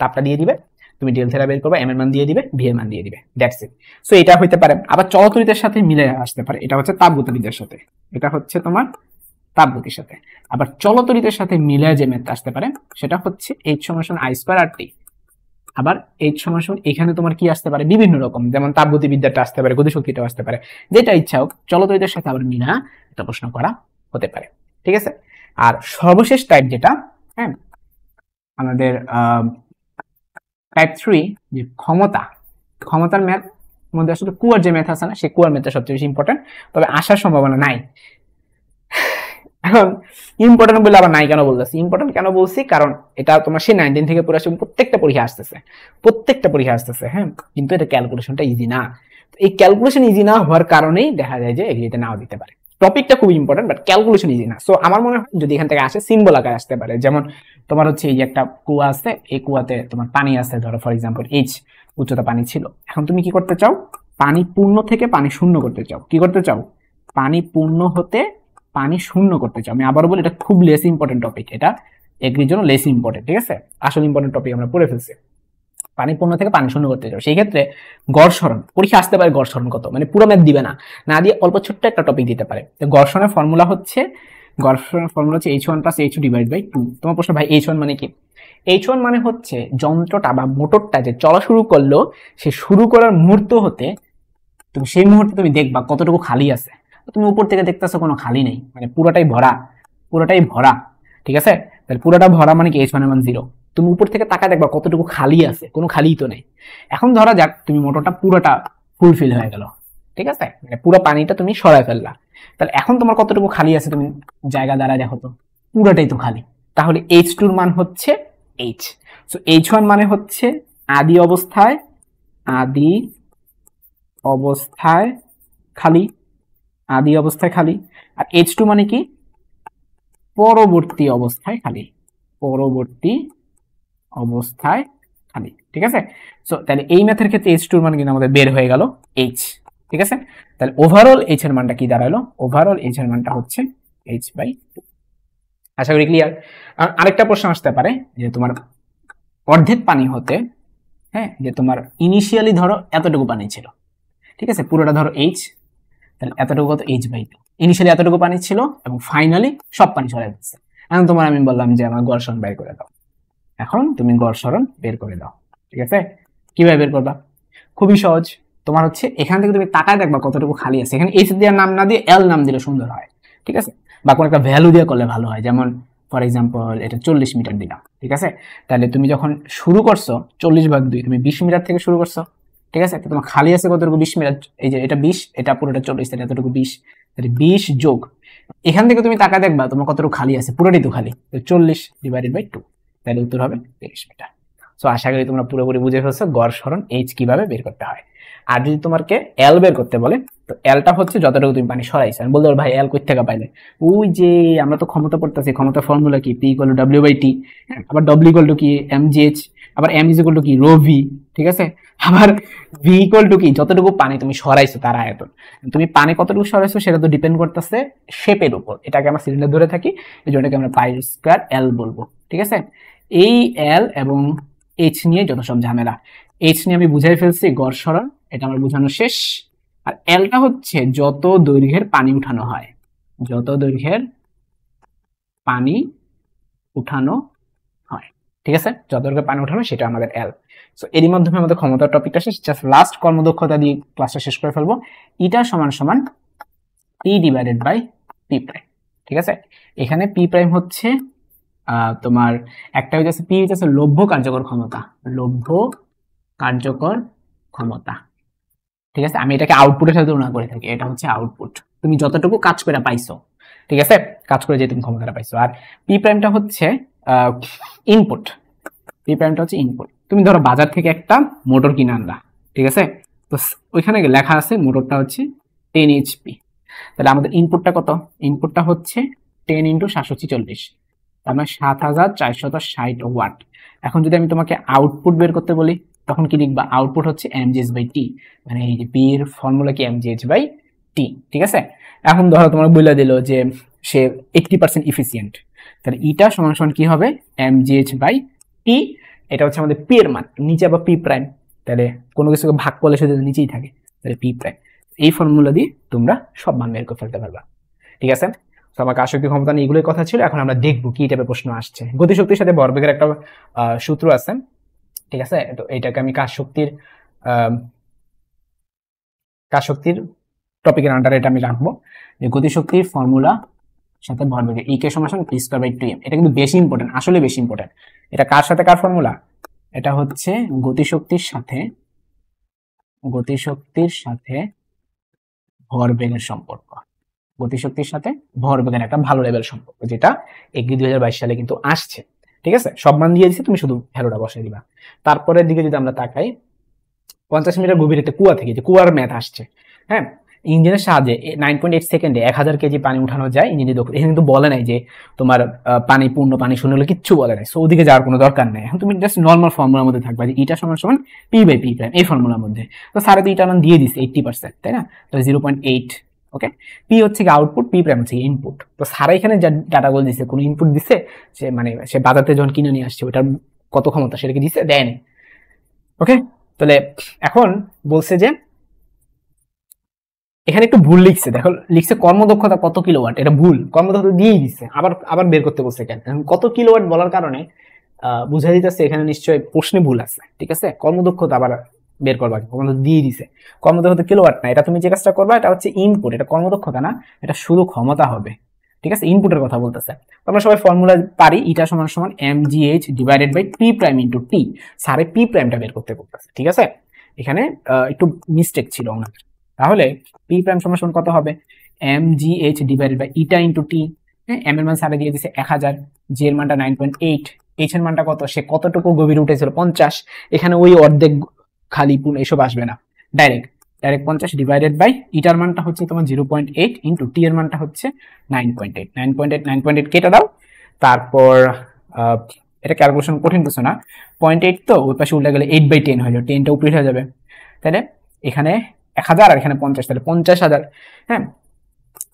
তাপটা দিয়ে দিবে তুমি ডেল থেরা বের করবে এম এর মান দিয়ে দিবে ভি এর মান দিয়ে দিবে দ্যাটস ইট সো এটা হইতে পারে আবার চলতরিতের সাথে মিলে আসতে পারে এটা হচ্ছে তাপগতিবিদের সাথে এটা হচ্ছে তোমার তাপগতির সাথে আবার চলতরিতের সাথে মিলে যে ম্যাথ আসতে পারে সেটা হচ্ছে এইচ সমাসন আই স্কোয়ার আর টি আবার এইচ সমাসন এখানে তোমার কি আসতে পারে বিভিন্ন রকম যেমন তাপগতিবিদ্যাটা আসতে পারে গতিশক্তিটাও আসতে পারে যেটা ইচ্ছা হোক চলতরিতের সাথে আবার মিনা এটা প্রশ্ন করা হতে পারে ঠিক আছে আর সর্বশেষ টাইপ যেটা হ্যাঁ আমাদের টাইপ থ্রি যে ক্ষমতা ক্ষমতার ম্যাথ মধ্যে আসলে কুয়ার যে ম্যাথ আছে না সেই কুয়ার ম্যাথটা সবচেয়ে বেশি ইম্পর্টেন্ট তবে আসার সম্ভাবনা নাই এখন ইম্পর্টেন্ট বলে আবার নাই কেন বলতেছি ইম্পর্টেন্ট কেন বলছি কারণ এটা তোমার সেই নাইনটিন থেকে পড়ে পুরো প্রত্যেকটা পরীক্ষা আসতেছে প্রত্যেকটা পরীক্ষা আসতেছে হ্যাঁ কিন্তু এটা ক্যালকুলেশনটা ইজি না এই ক্যালকুলেশন ইজি না হওয়ার কারণেই দেখা যায় যে এগিয়ে নাও দিতে পারে টপিকটা খুব ইম্পর্টেন্ট বাট ক্যালকুলেশন ইজি না সো আমার মনে হয় যদি এখান থেকে আসে সিম্বল আকারে আসতে পারে যেমন তোমার হচ্ছে এই একটা কুয়া আছে এই কুয়াতে তোমার পানি আছে ধরো ফর এক্সাম্পল এইচ উচ্চতা পানি ছিল এখন তুমি কি করতে চাও পানি পূর্ণ থেকে পানি শূন্য করতে চাও কি করতে চাও পানি পূর্ণ হতে পানি শূন্য করতে চাও আমি আবারও বলি এটা খুব লেস ইম্পর্টেন্ট টপিক এটা এগ্রির জন্য লেস ইম্পর্টেন্ট ঠিক আছে আসল ইম্পর্টেন্ট টপিক আমরা পড়ে ফেলছি পানি পূর্ণ থেকে পানি শূন্য করতে চাও সেই ক্ষেত্রে গড়সরণ পরীক্ষা আসতে পারে গড়সরণ কত মানে পুরো ম্যাথ দিবে না না দিয়ে অল্প ছোট্ট একটা টপিক দিতে পারে গড়সরণের ফর্মুলা হচ্ছে গড়সরণের ফর্মুলা হচ্ছে H one plus H divide by two তোমার প্রশ্ন ভাই এইচ ওয়ান মানে কি এইচ ওয়ান মানে হচ্ছে যন্ত্রটা বা মোটরটা যে চলা শুরু করলো সে শুরু করার মুহূর্ত হতে তুমি সেই মুহূর্তে তুমি দেখবা কতটুকু খালি আছে তুমি উপর থেকে দেখতেছো কোনো খালি নেই মানে পুরোটাই ভরা পুরোটাই ভরা ঠিক আছে তাহলে পুরোটা ভরা মানে কি এইচ ওয়ান জিরো তুমি উপর থেকে তাকা দেখবা কতটুকু খালি আছে কোনো খালিই তো নেই এখন ধরা যাক তুমি মোটরটা পুরোটা ফুলফিল হয়ে গেল ঠিক আছে মানে পুরো পানিটা তুমি সরায় ফেললা তাহলে এখন তোমার কতটুকু খালি আছে তুমি জায়গা দ্বারা দেখো তো পুরোটাই তো খালি তাহলে এইচ টুর মান হচ্ছে এইচ সো এইচ ওয়ান মানে হচ্ছে আদি অবস্থায় আদি অবস্থায় খালি আদি অবস্থায় খালি আর এইচ টু মানে কি পরবর্তী অবস্থায় খালি পরবর্তী অবস্থায় খালি ঠিক আছে সো তাহলে এই ম্যাথের ক্ষেত্রে এইচ টুর মান কিন্তু আমাদের বের হয়ে গেল এইচ ঠিক আছে তাহলে ওভারঅল এইচ এর মানটা কি দাঁড়ালো ওভারঅল এইচ এর মানটা হচ্ছে এইচ বাই আশা করি ক্লিয়ার আর আরেকটা প্রশ্ন আসতে পারে যে তোমার অর্ধেক পানি হতে হ্যাঁ যে তোমার ইনিশিয়ালি ধরো এতটুকু পানি ছিল ঠিক আছে পুরোটা ধরো এইচ তাহলে এতটুকু কত এইচ বাই টু ইনিশিয়ালি এতটুকু পানি ছিল এবং ফাইনালি সব পানি চলে গেছে এখন তোমার আমি বললাম যে আমার গড়সরণ বের করে দাও এখন তুমি গড়সরণ বের করে দাও ঠিক আছে কিভাবে বের করবা খুবই সহজ তোমার হচ্ছে এখান থেকে তুমি তাকায় দেখবা কতটুকু খালি আছে এখানে এইচ দেওয়ার নাম না দিয়ে এল নাম দিলে সুন্দর হয় ঠিক আছে বা কোনো একটা ভ্যালু দিয়ে করলে ভালো হয় যেমন ফর এক্সাম্পল এটা চল্লিশ মিটার দিলাম ঠিক আছে তাহলে তুমি যখন শুরু করছো চল্লিশ ভাগ দুই তুমি বিশ মিটার থেকে শুরু করছো ঠিক আছে তো তোমার খালি আছে কতটুকু বিশ মিনিট এই যে এটা বিশ এটা পুরোটা চল্লিশ তাহলে এতটুকু বিশ তাহলে বিশ যোগ এখান থেকে তুমি টাকা দেখবা তোমার কতটুকু খালি আছে পুরোটাই তো খালি চল্লিশ ডিভাইডেড বাই টু তাহলে উত্তর হবে তিরিশ মিটার সো আশা করি তোমরা পুরোপুরি বুঝে ফেলছো গড় সরণ এইচ কিভাবে বের করতে হয় আর যদি তোমাকে এল বের করতে বলে তো এলটা হচ্ছে যতটুকু তুমি পানি সরাইছো আমি বলতে পারো ভাই এল কই থেকে পাইলে ওই যে আমরা তো ক্ষমতা পড়তেছি ক্ষমতা ফর্মুলা কি P equal W by T আবার ডব্লিউ ইকুয়াল টু কি এম জি এইচ আবার এম ইজ ইকুয়াল টু কি রো ভি ঠিক আছে আবার ভি ইকুয়াল টু কি যতটুকু পানি তুমি সরাইছো তার আয়তন তুমি পানি কতটুকু সরাইছো সেটা তো ডিপেন্ড করতেছে শেপের উপর এটাকে আমরা সিলিন্ডার ধরে থাকি এই জন্যটাকে আমরা পাই স্কোয়ার এল বলবো ঠিক আছে এই এল এবং এইচ নিয়ে যত সব ঝামেলা এইচ নিয়ে আমি বুঝাই ফেলছি গড় সরণ এটা আমার বোঝানো শেষ আর এলটা হচ্ছে যত দৈর্ঘ্যের পানি উঠানো হয় যত দৈর্ঘ্যের পানি উঠানো ঠিক আছে যতটুকু পানি উঠানো সেটা আমাদের এল সো এরই মাধ্যমে আমাদের ক্ষমতার টপিকটা শেষ জাস্ট লাস্ট কর্মদক্ষতা দিয়ে ক্লাসটা শেষ করে ফেলবো ইটা সমান সমান P divided by P prime ঠিক আছে এখানে পি প্রাইম হচ্ছে তোমার একটা হইতেছে পি হইতেছে লভ্য কার্যকর ক্ষমতা লভ্য কার্যকর ক্ষমতা ঠিক আছে আমি এটাকে আউটপুটের সাথে তুলনা করে থাকি এটা হচ্ছে আউটপুট তুমি যতটুকু কাজ করে পাইছো ঠিক আছে কাজ করে যে তুমি ক্ষমতাটা পাইছো আর পি প্রাইমটা হচ্ছে ইনপুট এই হচ্ছে ইনপুট তুমি ধরো বাজার থেকে একটা মোটর কিনে আনলা ঠিক আছে তো ওইখানে লেখা আছে মোটরটা হচ্ছে টেন এইচপি তাহলে আমাদের ইনপুটটা কত ইনপুটটা হচ্ছে টেন ইন্টু সাতশো ছিচল্লিশ তার মানে সাত হাজার চারশত ষাট ওয়াট এখন যদি আমি তোমাকে আউটপুট বের করতে বলি তখন কি লিখবা আউটপুট হচ্ছে এম এস বাই টি মানে এই যে বিয়ের ফর্মুলা কি এম এস বাই টি ঠিক আছে এখন ধরো তোমার বলে দিল যে সে এইটটি পার্সেন্ট ইফিসিয়েন্ট তাহলে ইটা e সমান সমান কী হবে M G H by P এটা হচ্ছে আমাদের পি এর মান নিচে আবার পি প্রাইম তাহলে কোনো কিছুকে ভাগ করলে শুধু নিচেই থাকে তাহলে পি প্রাইম এই ফর্মুলা দিয়ে তোমরা সব মান বের করে ফেলতে পারবা ঠিক আছে তো আমাকে আসক্তি ক্ষমতা নিয়ে এগুলোই কথা ছিল এখন আমরা দেখবো কি টাইপের প্রশ্ন আসছে গতিশক্তির সাথে বরবেগের একটা সূত্র আছে ঠিক আছে তো এটাকে আমি কাজ শক্তির কাজ শক্তির টপিকের আন্ডারে এটা আমি রাখবো যে গতিশক্তির ফর্মুলা সাথে ভর বেগে ই কে সমান P square by two M এটা কিন্তু বেশি ইম্পর্টেন্ট আসলে বেশি ইম্পর্টেন্ট এটা কার সাথে কার ফর্মুলা এটা হচ্ছে গতিশক্তির সাথে গতিশক্তির সাথে ভরবেগের সম্পর্ক গতিশক্তির সাথে ভরবেগের একটা ভালো লেভেল সম্পর্ক যেটা এগ্রি দুই সালে কিন্তু আসছে ঠিক আছে সব মান দিয়ে দিচ্ছে তুমি শুধু ভ্যালুটা বসে দিবা তারপরের দিকে যদি আমরা তাকাই পঞ্চাশ মিটার গভীরে কুয়া থেকে যে কুয়ার ম্যাথ আসছে হ্যাঁ ইঞ্জিনের সাহায্যে নাইন পয়েন্ট এইট সেকেন্ডে এক হাজার কেজি পানি উঠানো যায় ইঞ্জিনের এখানে কিন্তু বলে নাই যে তোমার পানি পূর্ণ পানি শূন্য হলে কিচ্ছু বলে নাই সো ওদিকে যাওয়ার কোনো দরকার নেই এখন তুমি জাস্ট নর্মাল ফর্মুলার মধ্যে থাকবা যে ইটা সমান সমান পি বাই পি প্রাইম এই ফর্মুলার মধ্যে তো তো দুই মান দিয়ে দিচ্ছে এইটটি পার্সেন্ট তাই না তো zero point eight okay P হচ্ছে কি আউটপুট পি প্রাইম হচ্ছে ইনপুট তো সারা এখানে যা ডাটাগুলো দিচ্ছে কোনো ইনপুট দিচ্ছে সে মানে সে বাজারতে যখন কিনে নিয়ে আসছে ওটার কত ক্ষমতা সেটাকে দিচ্ছে দেয়নি ওকে তাহলে এখন বলছে যে এখানে একটু ভুল লিখছে দেখো লিখছে কর্মদক্ষতা কত কিলোওয়াট এটা ভুল কর্মদক্ষতা দিয়েই দিচ্ছে আবার আবার বের করতে বলছে কেন কত কিলোওয়াট বলার কারণে বুঝা দিতেছে এখানে নিশ্চয়ই প্রশ্নে ভুল আছে ঠিক আছে কর্মদক্ষতা আবার বের করবা কর্মদক্ষ দিয়ে দিছে কর্মদক্ষতা কিলোওয়াট না এটা তুমি যে কাজটা করবা এটা হচ্ছে ইনপুট এটা কর্মদক্ষতা না এটা শুধু ক্ষমতা হবে ঠিক আছে ইনপুটের কথা বলতেছে আমরা সবাই ফর্মুলা পারি ইটা সমান সমান M G H divided by P prime into T সারে পি প্রাইমটা বের করতে বলতেছে ঠিক আছে এখানে একটু মিস্টেক ছিল ওনার তাহলে পি প্রাইম সমান কত হবে M G H divided by eta into T হ্যাঁ এম এর মান সারে দিয়ে দিছে এক হাজার জি এর মানটা নাইন পয়েন্ট এইট এইচ এর মানটা কত সে কতটুকু গভীর উঠেছিল পঞ্চাশ এখানে ওই অর্ধেক খালি পুন এসব আসবে না ডাইরেক্ট ডাইরেক্ট পঞ্চাশ ডিভাইডেড বাই ইটার মানটা হচ্ছে তোমার zero point eight into T এর মানটা হচ্ছে nine point eight nine point eight nine point eight কেটে দাও তারপর এটা ক্যালকুলেশন কঠিন কিছু না পয়েন্ট এইট তো ওই পাশে উল্টে গেলে এইট বাই টেন হয়ে যাবে টেনটা উপরে হয়ে যাবে তাহলে এখানে এক হাজার আর এখানে পঞ্চাশ তাহলে পঞ্চাশ হাজার হ্যাঁ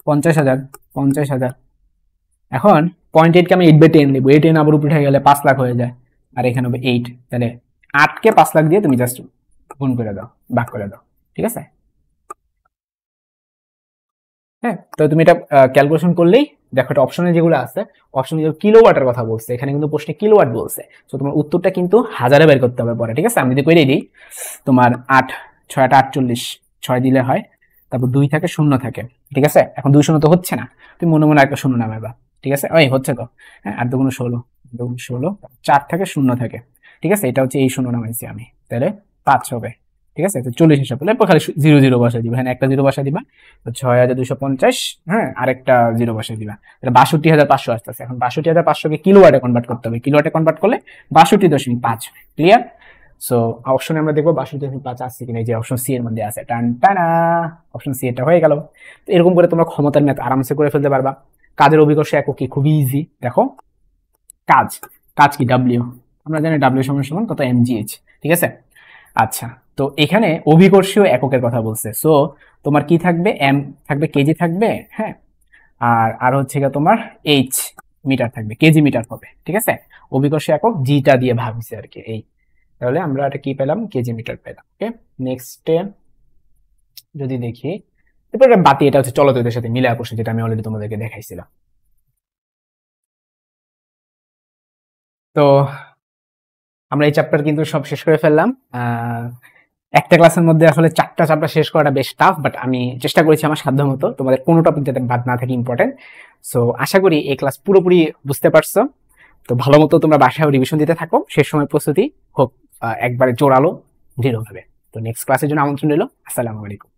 পঞ্চাশ হাজার পঞ্চাশ হাজার এখন পয়েন্ট এইটকে আমি এইট বাই টেন দেবো এইট টেন আবার উপরে উঠে গেলে পাঁচ লাখ হয়ে যায় আর এখানে হবে এইট তাহলে আটকে পাঁচ লাখ দিয়ে তুমি জাস্ট গুণ করে দাও বাক করে দাও ঠিক আছে হ্যাঁ তো তুমি এটা ক্যালকুলেশন করলেই দেখো এটা অপশনে যেগুলো আছে অপশনে যেগুলো কিলোওয়াটের কথা বলছে এখানে কিন্তু প্রশ্নে কিলোওয়াট বলছে তো তোমার উত্তরটা কিন্তু হাজারে বের করতে হবে পরে ঠিক আছে আমি যদি করে দিই তোমার আট ছয়টা আটচল্লিশ ছয় দিলে হয় তারপর দুই থাকে শূন্য থাকে ঠিক আছে এখন দুই শূন্য তো হচ্ছে না তুমি মনে মনে একটা শূন্য বা ঠিক আছে ওই হচ্ছে তো হ্যাঁ আর দুগুণ ষোলো দুগুণ ষোলো চার থাকে শূন্য থাকে ঠিক আছে এটা হচ্ছে এই শূন্য নামাইছি আমি তাহলে পাঁচ হবে ঠিক আছে তো চল্লিশ হিসাব করলে খালি জিরো জিরো বসা দিবা হ্যাঁ একটা জিরো বসা দিবা তো ছয় হাজার দুশো পঞ্চাশ হ্যাঁ আরেকটা জিরো বসা দিবা তাহলে বাষট্টি হাজার পাঁচশো আসতেছে এখন বাষট্টি হাজার পাঁচশোকে কিলোয়াটে কনভার্ট করতে হবে কিলোয়াটে কনভার্ট করলে বাষট্টি দশমিক পাঁচ ক্লিয়ার সো অপশনে আমরা দেখবো বাষট্টি দশমিক পাঁচ আসছে কিনা যে অপশন সি এর মধ্যে আছে টান টানা অপশন সি এটা হয়ে গেল তো এরকম করে তোমরা ক্ষমতার ম্যাথ আরামসে করে ফেলতে পারবা কাজের অভিকর্ষ একক কি খুবই ইজি দেখো কাজ কাজ কি ডাব্লিউ আমরা জানি ডাব্লিউ সমান সমান কত এমজিএইচ ঠিক আছে আচ্ছা তো এখানে অভিকর্ষীয় এককের কথা বলছে সো তোমার কি থাকবে এম থাকবে কেজি থাকবে হ্যাঁ আর আর হচ্ছে গিয়ে তোমার এইচ মিটার থাকবে কেজি মিটার হবে ঠিক আছে অভিকর্ষীয় একক জিটা দিয়ে ভাবছে আর কি এই তাহলে আমরা এটা কি পেলাম কেজি মিটার পেলাম ওকে নেক্সটে যদি দেখি এরপর একটা বাতি এটা হচ্ছে চলতদের সাথে মিলে আকর্ষণ যেটা আমি অলরেডি তোমাদেরকে দেখাইছিলাম তো আমরা এই চ্যাপ্টার কিন্তু সব শেষ করে ফেললাম একটা ক্লাসের মধ্যে আসলে চারটা চ্যাপ্টার শেষ করাটা বেশ টাফ বাট আমি চেষ্টা করেছি আমার সাধ্য মতো তোমাদের কোনো টপিক যাতে বাদ না থাকে ইম্পর্টেন্ট সো আশা করি এই ক্লাস পুরোপুরি বুঝতে পারছো তো ভালো মতো তোমরা বাসায় রিভিশন দিতে থাকো সে সময় প্রস্তুতি হোক একবারে জোরালো দৃঢ়ভাবে তো নেক্সট ক্লাসের জন্য আমন্ত্রণ রইল আসসালামু আলাইকুম